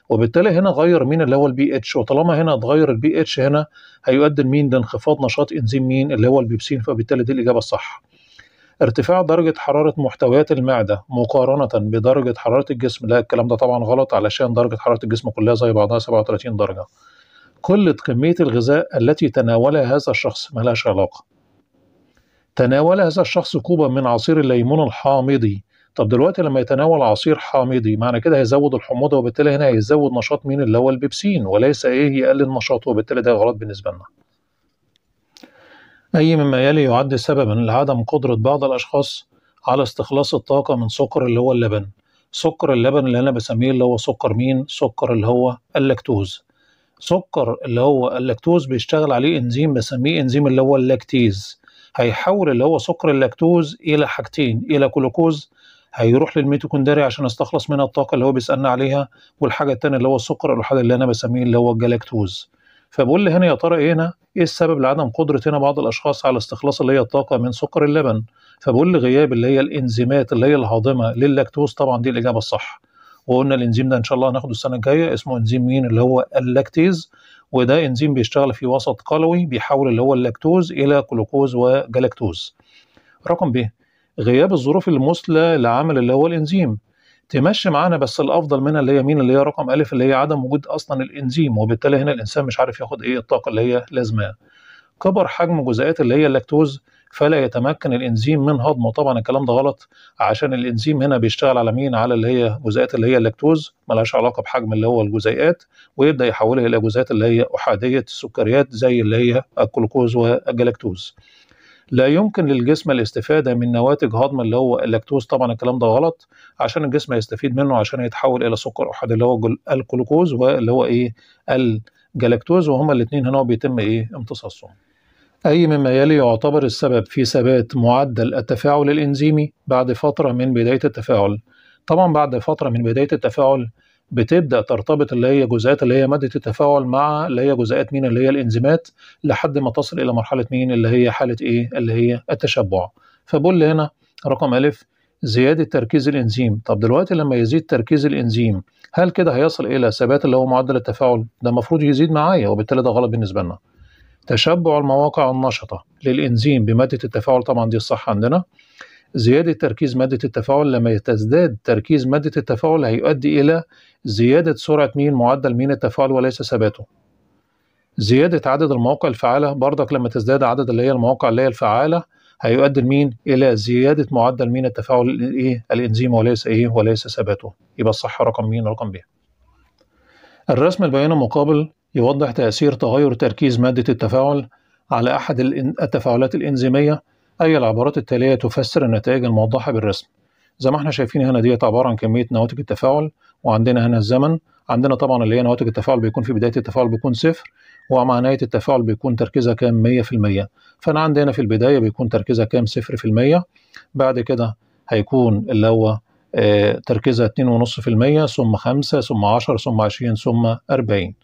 وبالتالي هنا غير مين اللي هو البي اتش وطالما هنا اتغير البي اتش هنا هيؤدي لمين لانخفاض نشاط انزيم مين اللي هو البيبسين فبالتالي دي الاجابه الصح. ارتفاع درجة حرارة محتويات المعدة مقارنة بدرجة حرارة الجسم لا الكلام ده طبعا غلط علشان درجة حرارة الجسم كلها زي بعضها 37 درجة قلة كمية الغذاء التي تناولها هذا الشخص ملهاش علاقة تناول هذا الشخص كوبا من عصير الليمون الحامضي طب دلوقتي لما يتناول عصير حامضي معنى كده هيزود الحموضة وبالتالي هنا هيزود نشاط مين اللي هو البيبسين وليس ايه يقلل نشاطه وبالتالي ده غلط بالنسبة لنا أي مما يلي يعد سببا لعدم قدرة بعض الأشخاص على استخلاص الطاقة من سكر اللي هو اللبن سكر اللبن اللي أنا بسميه اللي هو سكر مين؟ سكر اللي هو اللاكتوز سكر اللي هو اللاكتوز بيشتغل عليه انزيم بسميه انزيم اللي هو اللاكتيز هيحول اللي هو سكر اللاكتوز الى حاجتين الى جلوكوز هيروح للميتوكوندريا عشان استخلص منها الطاقه اللي هو بيسالنا عليها والحاجه الثانيه اللي هو السكر الاحاد اللي انا بسميه اللي هو الجلاكتوز فبقول لي هنا يا ترى إيه هنا ايه السبب لعدم قدره هنا بعض الاشخاص على استخلاص اللي هي الطاقه من سكر اللبن فبقول لي غياب اللي هي الانزيمات اللي هي الهاضمه للاكتوز طبعا دي الاجابه الصح وقلنا الانزيم ده ان شاء الله هناخده السنه الجايه اسمه انزيم مين اللي هو اللاكتيز وده انزيم بيشتغل في وسط قلوي بيحول اللي هو اللاكتوز الى جلوكوز وجلاكتوز رقم ب غياب الظروف المثلى لعمل اللي هو الانزيم تمشي معانا بس الافضل منها اللي هي مين اللي هي رقم الف اللي هي عدم وجود اصلا الانزيم وبالتالي هنا الانسان مش عارف ياخد ايه الطاقه اللي هي لازمها كبر حجم جزيئات اللي هي اللاكتوز فلا يتمكن الانزيم من هضمه طبعا الكلام ده غلط عشان الانزيم هنا بيشتغل على مين على اللي هي جزيئات اللي هي اللاكتوز ملهاش علاقه بحجم اللي هو الجزيئات ويبدا يحولها الى جزيئات اللي هي احاديه السكريات زي اللي هي الجلوكوز والجلاكتوز لا يمكن للجسم الاستفاده من نواتج هضم اللي هو اللاكتوز طبعا الكلام ده غلط عشان الجسم يستفيد منه عشان يتحول الى سكر احد اللي هو الجلوكوز واللي هو ايه الجلاكتوز وهما الاثنين هنا بيتم ايه امتصاصهم أي مما يلي يعتبر السبب في ثبات معدل التفاعل الإنزيمي بعد فترة من بداية التفاعل طبعا بعد فترة من بداية التفاعل بتبدا ترتبط اللي هي جزيئات اللي هي ماده التفاعل مع اللي هي جزيئات مين اللي هي الانزيمات لحد ما تصل الى مرحله مين اللي هي حاله ايه اللي هي التشبع فبقول هنا رقم الف زياده تركيز الانزيم طب دلوقتي لما يزيد تركيز الانزيم هل كده هيصل الى ثبات اللي هو معدل التفاعل ده المفروض يزيد معايا وبالتالي ده غلط بالنسبه لنا تشبع المواقع النشطه للانزيم بماده التفاعل طبعا دي الصح عندنا زيادة تركيز مادة التفاعل لما تزداد تركيز مادة التفاعل هيؤدي إلى زيادة سرعة مين معدل مين التفاعل وليس ثباته زيادة عدد المواقع الفعالة برضك لما تزداد عدد اللي هي المواقع اللي هي الفعالة هيؤدي مين إلى زيادة معدل مين التفاعل إيه الإنزيم وليس إيه وليس ثباته يبقى الصح رقم مين رقم ب الرسم البيان مقابل يوضح تأثير تغير تركيز مادة التفاعل على أحد التفاعلات الإنزيمية أي العبارات التالية تفسر النتائج الموضحة بالرسم زي ما احنا شايفين هنا ديت عبارة عن كمية نواتج التفاعل وعندنا هنا الزمن عندنا طبعا اللي هي نواتج التفاعل بيكون في بداية التفاعل بيكون صفر ومع نهاية التفاعل بيكون تركيزها كام 100% فأنا عندي هنا في البداية بيكون تركيزها كام 0% بعد كده هيكون اللي هو آه، تركيزها 2.5% ثم 5 ثم 10 ثم 20 ثم 40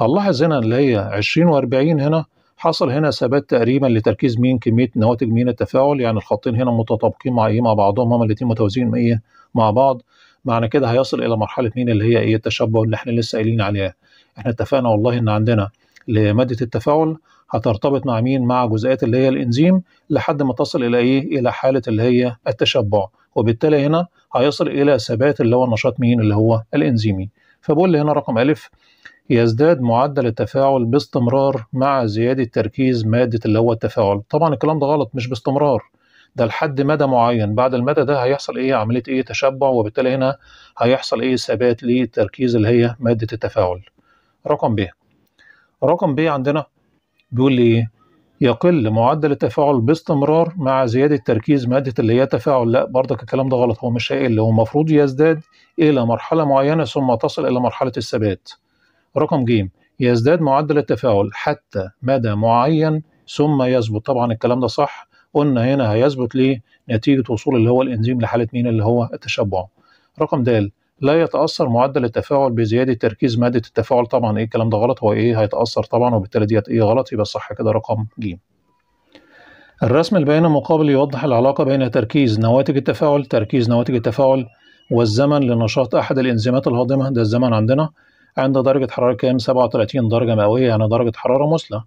هنلاحظ هنا اللي هي 20 و40 هنا حصل هنا ثبات تقريبا لتركيز مين كميه نواتج مين التفاعل يعني الخطين هنا متطابقين مع ايه مع بعضهم هما الاثنين متوازيين ايه مع بعض معنى كده هيصل الى مرحله مين اللي هي ايه التشبع اللي احنا لسه قايلين عليها احنا اتفقنا والله ان عندنا لماده التفاعل هترتبط مع مين مع جزيئات اللي هي الانزيم لحد ما تصل الى ايه الى حاله اللي هي التشبع وبالتالي هنا هيصل الى ثبات اللي هو النشاط مين اللي هو الانزيمي فبقول هنا رقم الف يزداد معدل التفاعل باستمرار مع زيادة تركيز مادة اللي هو التفاعل طبعا الكلام ده غلط مش باستمرار ده لحد مدى معين بعد المدى ده هيحصل ايه عملية ايه تشبع وبالتالي هنا هيحصل ايه ثبات للتركيز اللي هي مادة التفاعل رقم ب رقم ب عندنا بيقول لي ايه يقل معدل التفاعل باستمرار مع زيادة تركيز مادة اللي هي تفاعل لا برضك الكلام ده غلط هو مش هيقل هو المفروض يزداد إلى مرحلة معينة ثم تصل إلى مرحلة الثبات رقم ج يزداد معدل التفاعل حتى مدى معين ثم يثبت طبعا الكلام ده صح قلنا هنا هيثبت ليه نتيجة وصول اللي هو الإنزيم لحالة مين اللي هو التشبع رقم د لا يتأثر معدل التفاعل بزيادة تركيز مادة التفاعل طبعا ايه الكلام ده غلط هو ايه هيتأثر طبعا وبالتالي ديت ايه غلط يبقى الصح كده رقم ج الرسم البيان المقابل يوضح العلاقة بين تركيز نواتج التفاعل تركيز نواتج التفاعل والزمن لنشاط أحد الإنزيمات الهاضمة ده الزمن عندنا عند درجة حرارة كام 37 درجة مئوية يعني درجة حرارة مثلى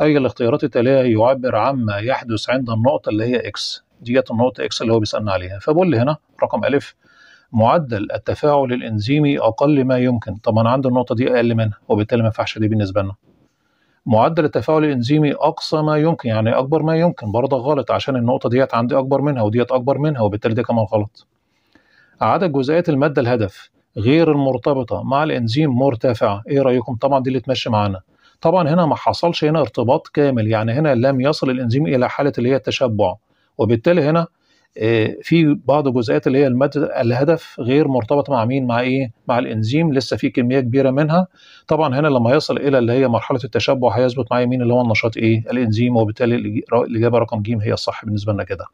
أي الاختيارات التالية يعبر عما يحدث عند النقطة اللي هي إكس ديت النقطة إكس اللي هو بيسألنا عليها فبقول هنا رقم أ معدل التفاعل الإنزيمي أقل ما يمكن طب أنا عند النقطة دي أقل منها وبالتالي ما ينفعش دي بالنسبة لنا معدل التفاعل الإنزيمي أقصى ما يمكن يعني أكبر ما يمكن برضه غلط عشان النقطة ديت عندي أكبر منها وديت أكبر منها وبالتالي ده كمان غلط عدد جزيئات المادة الهدف غير المرتبطة مع الإنزيم مرتفعة إيه رأيكم طبعا دي اللي تمشي معانا طبعا هنا ما حصلش هنا ارتباط كامل يعني هنا لم يصل الإنزيم إلى حالة اللي هي التشبع وبالتالي هنا آه، في بعض الجزيئات اللي هي المادة الهدف غير مرتبطة مع مين مع ايه مع الانزيم لسه في كمية كبيرة منها طبعا هنا لما يصل الى اللي هي مرحلة التشبع هيثبت معايا مين اللي هو النشاط ايه الانزيم وبالتالي الإجابة رقم ج هي الصح بالنسبة لنا كده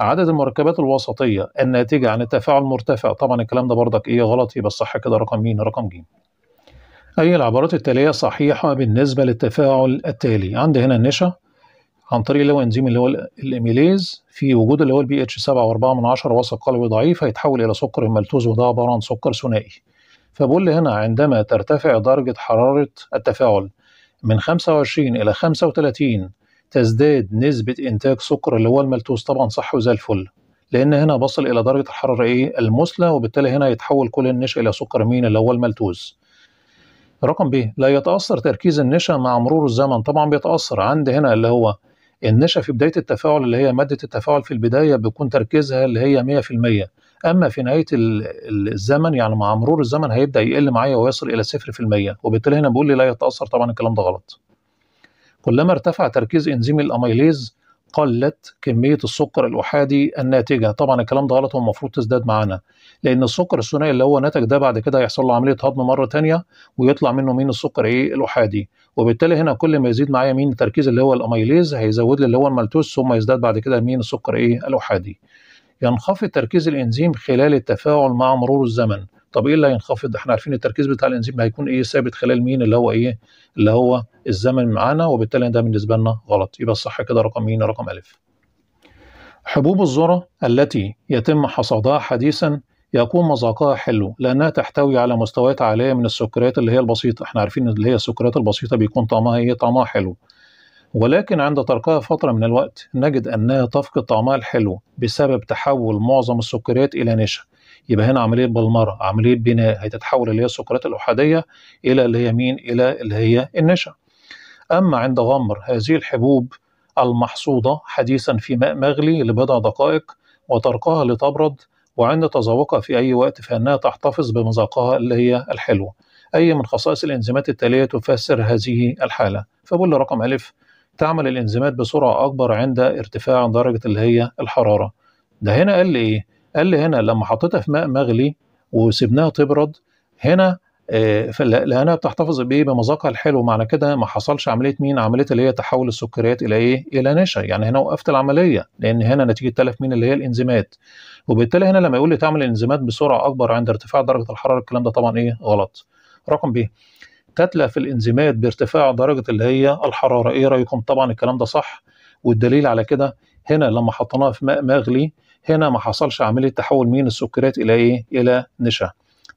عدد المركبات الوسطيه الناتجه عن التفاعل مرتفع طبعا الكلام ده برضك ايه غلط يبقى الصح كده رقم مين رقم جيم اي العبارات التاليه صحيحه بالنسبه للتفاعل التالي عندي هنا النشا عن طريق اللي هو انزيم اللي هو الاميليز في وجود اللي هو البي اتش 7.4 وسط قلوي ضعيف هيتحول الى سكر ملتوز وده عباره عن سكر ثنائي فبقول هنا عندما ترتفع درجه حراره التفاعل من 25 الى 35 تزداد نسبه انتاج سكر اللي هو الملتوز طبعا صح وزي الفل لان هنا بصل الى درجه الحراره ايه المثلى وبالتالي هنا يتحول كل النشا الى سكر مين اللي هو الملتوز رقم ب لا يتاثر تركيز النشا مع مرور الزمن طبعا بيتاثر عند هنا اللي هو النشا في بدايه التفاعل اللي هي ماده التفاعل في البدايه بيكون تركيزها اللي هي 100% اما في نهايه الزمن يعني مع مرور الزمن هيبدا يقل معايا ويصل الى 0% وبالتالي هنا بقول لي لا يتاثر طبعا الكلام ده غلط كلما ارتفع تركيز انزيم الاميليز قلت كمية السكر الأحادي الناتجة طبعا الكلام ده غلط والمفروض تزداد معانا لأن السكر الثنائي اللي هو نتج ده بعد كده هيحصل له عملية هضم مرة تانية ويطلع منه مين السكر إيه الأحادي وبالتالي هنا كل ما يزيد معايا مين التركيز اللي هو الأميليز هيزود لي اللي هو المالتوز ثم يزداد بعد كده مين السكر إيه الأحادي ينخفض تركيز الإنزيم خلال التفاعل مع مرور الزمن طب ايه اللي هينخفض احنا عارفين التركيز بتاع الانزيم هيكون ايه ثابت خلال مين اللي هو ايه اللي هو الزمن معانا وبالتالي ده بالنسبه لنا غلط يبقى الصح كده رقم مين رقم الف حبوب الذره التي يتم حصادها حديثا يكون مذاقها حلو لانها تحتوي على مستويات عاليه من السكريات اللي هي البسيطه احنا عارفين اللي هي السكريات البسيطه بيكون طعمها ايه طعمها حلو ولكن عند تركها فترة من الوقت نجد أنها تفقد طعمها الحلو بسبب تحول معظم السكريات إلى نشا يبقى هنا عمليه بلمره عمليه بناء هتتحول اللي هي السكرات الاحاديه الى اللي هي مين الى اللي هي النشا اما عند غمر هذه الحبوب المحصوده حديثا في ماء مغلي لبضع دقائق وتركها لتبرد وعند تذوقها في اي وقت فانها تحتفظ بمذاقها اللي هي الحلوه اي من خصائص الانزيمات التاليه تفسر هذه الحاله فبقول رقم الف تعمل الانزيمات بسرعه اكبر عند ارتفاع درجه اللي هي الحراره ده هنا قال لي ايه قال لي هنا لما حطيتها في ماء مغلي وسبناها تبرد هنا آه، لانها بتحتفظ بايه بمذاقها الحلو معنى كده ما حصلش عمليه مين عمليه اللي هي تحول السكريات الى ايه الى نشا يعني هنا وقفت العمليه لان هنا نتيجه تلف مين اللي هي الانزيمات وبالتالي هنا لما يقول لي تعمل الانزيمات بسرعه اكبر عند ارتفاع درجه الحراره الكلام ده طبعا ايه غلط رقم ب تتلف الانزيمات بارتفاع درجه اللي هي الحراره ايه رايكم طبعا الكلام ده صح والدليل على كده هنا لما حطيناها في ماء مغلي هنا ما حصلش عمليه تحول من السكريات الى ايه الى نشا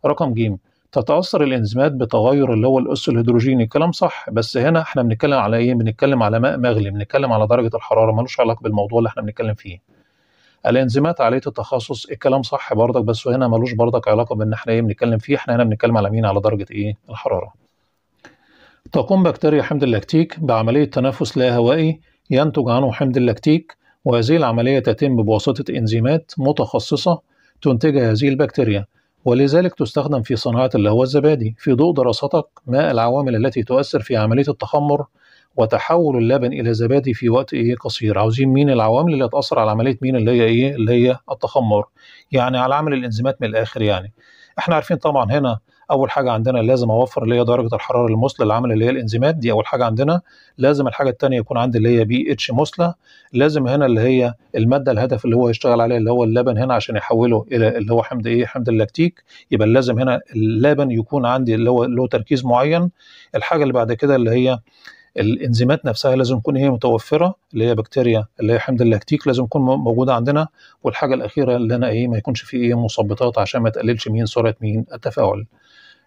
رقم ج تتاثر الانزيمات بتغير اللي هو الاس الهيدروجيني الكلام صح بس هنا احنا بنتكلم على ايه بنتكلم على ماء مغلي بنتكلم على درجه الحراره ملوش علاقه بالموضوع اللي احنا بنتكلم فيه الانزيمات عاليه التخصص الكلام صح برضك بس هنا ملوش برضك علاقه بان احنا ايه بنتكلم فيه احنا هنا بنتكلم على مين على درجه ايه الحراره تقوم بكتيريا حمض اللاكتيك بعمليه تنفس لا هوائي ينتج عنه حمض اللاكتيك وهذه العملية تتم بواسطة إنزيمات متخصصة تنتجها هذه البكتيريا ولذلك تستخدم في صناعة اللهو الزبادي في ضوء دراستك ما العوامل التي تؤثر في عملية التخمر وتحول اللبن إلى زبادي في وقت إيه قصير عاوزين مين العوامل اللي هتأثر على عملية مين اللي هي إيه اللي هي التخمر يعني على عمل الإنزيمات من الآخر يعني احنا عارفين طبعا هنا اول حاجه عندنا لازم اوفر اللي هي درجه الحراره المثلى للعمل اللي هي الانزيمات دي اول حاجه عندنا لازم الحاجه الثانيه يكون عندي اللي هي بي اتش مثلى لازم هنا اللي هي الماده الهدف اللي هو يشتغل عليها اللي هو اللبن هنا عشان يحوله الى اللي هو حمض ايه حمض اللاكتيك يبقى لازم هنا اللبن يكون عندي اللي هو له تركيز معين الحاجه اللي بعد كده اللي هي الانزيمات نفسها لازم تكون هي متوفره اللي هي بكتيريا اللي هي حمض اللاكتيك لازم تكون موجوده عندنا والحاجه الاخيره اللي انا ايه ما يكونش فيه ايه مثبطات عشان ما تقللش مين سرعه مين التفاعل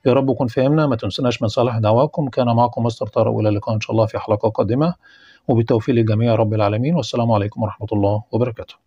يا رب كن فهمنا ما تنسناش من صالح دعواكم كان معكم مستر طارق والى اللقاء ان شاء الله في حلقه قادمه وبالتوفيق للجميع رب العالمين والسلام عليكم ورحمه الله وبركاته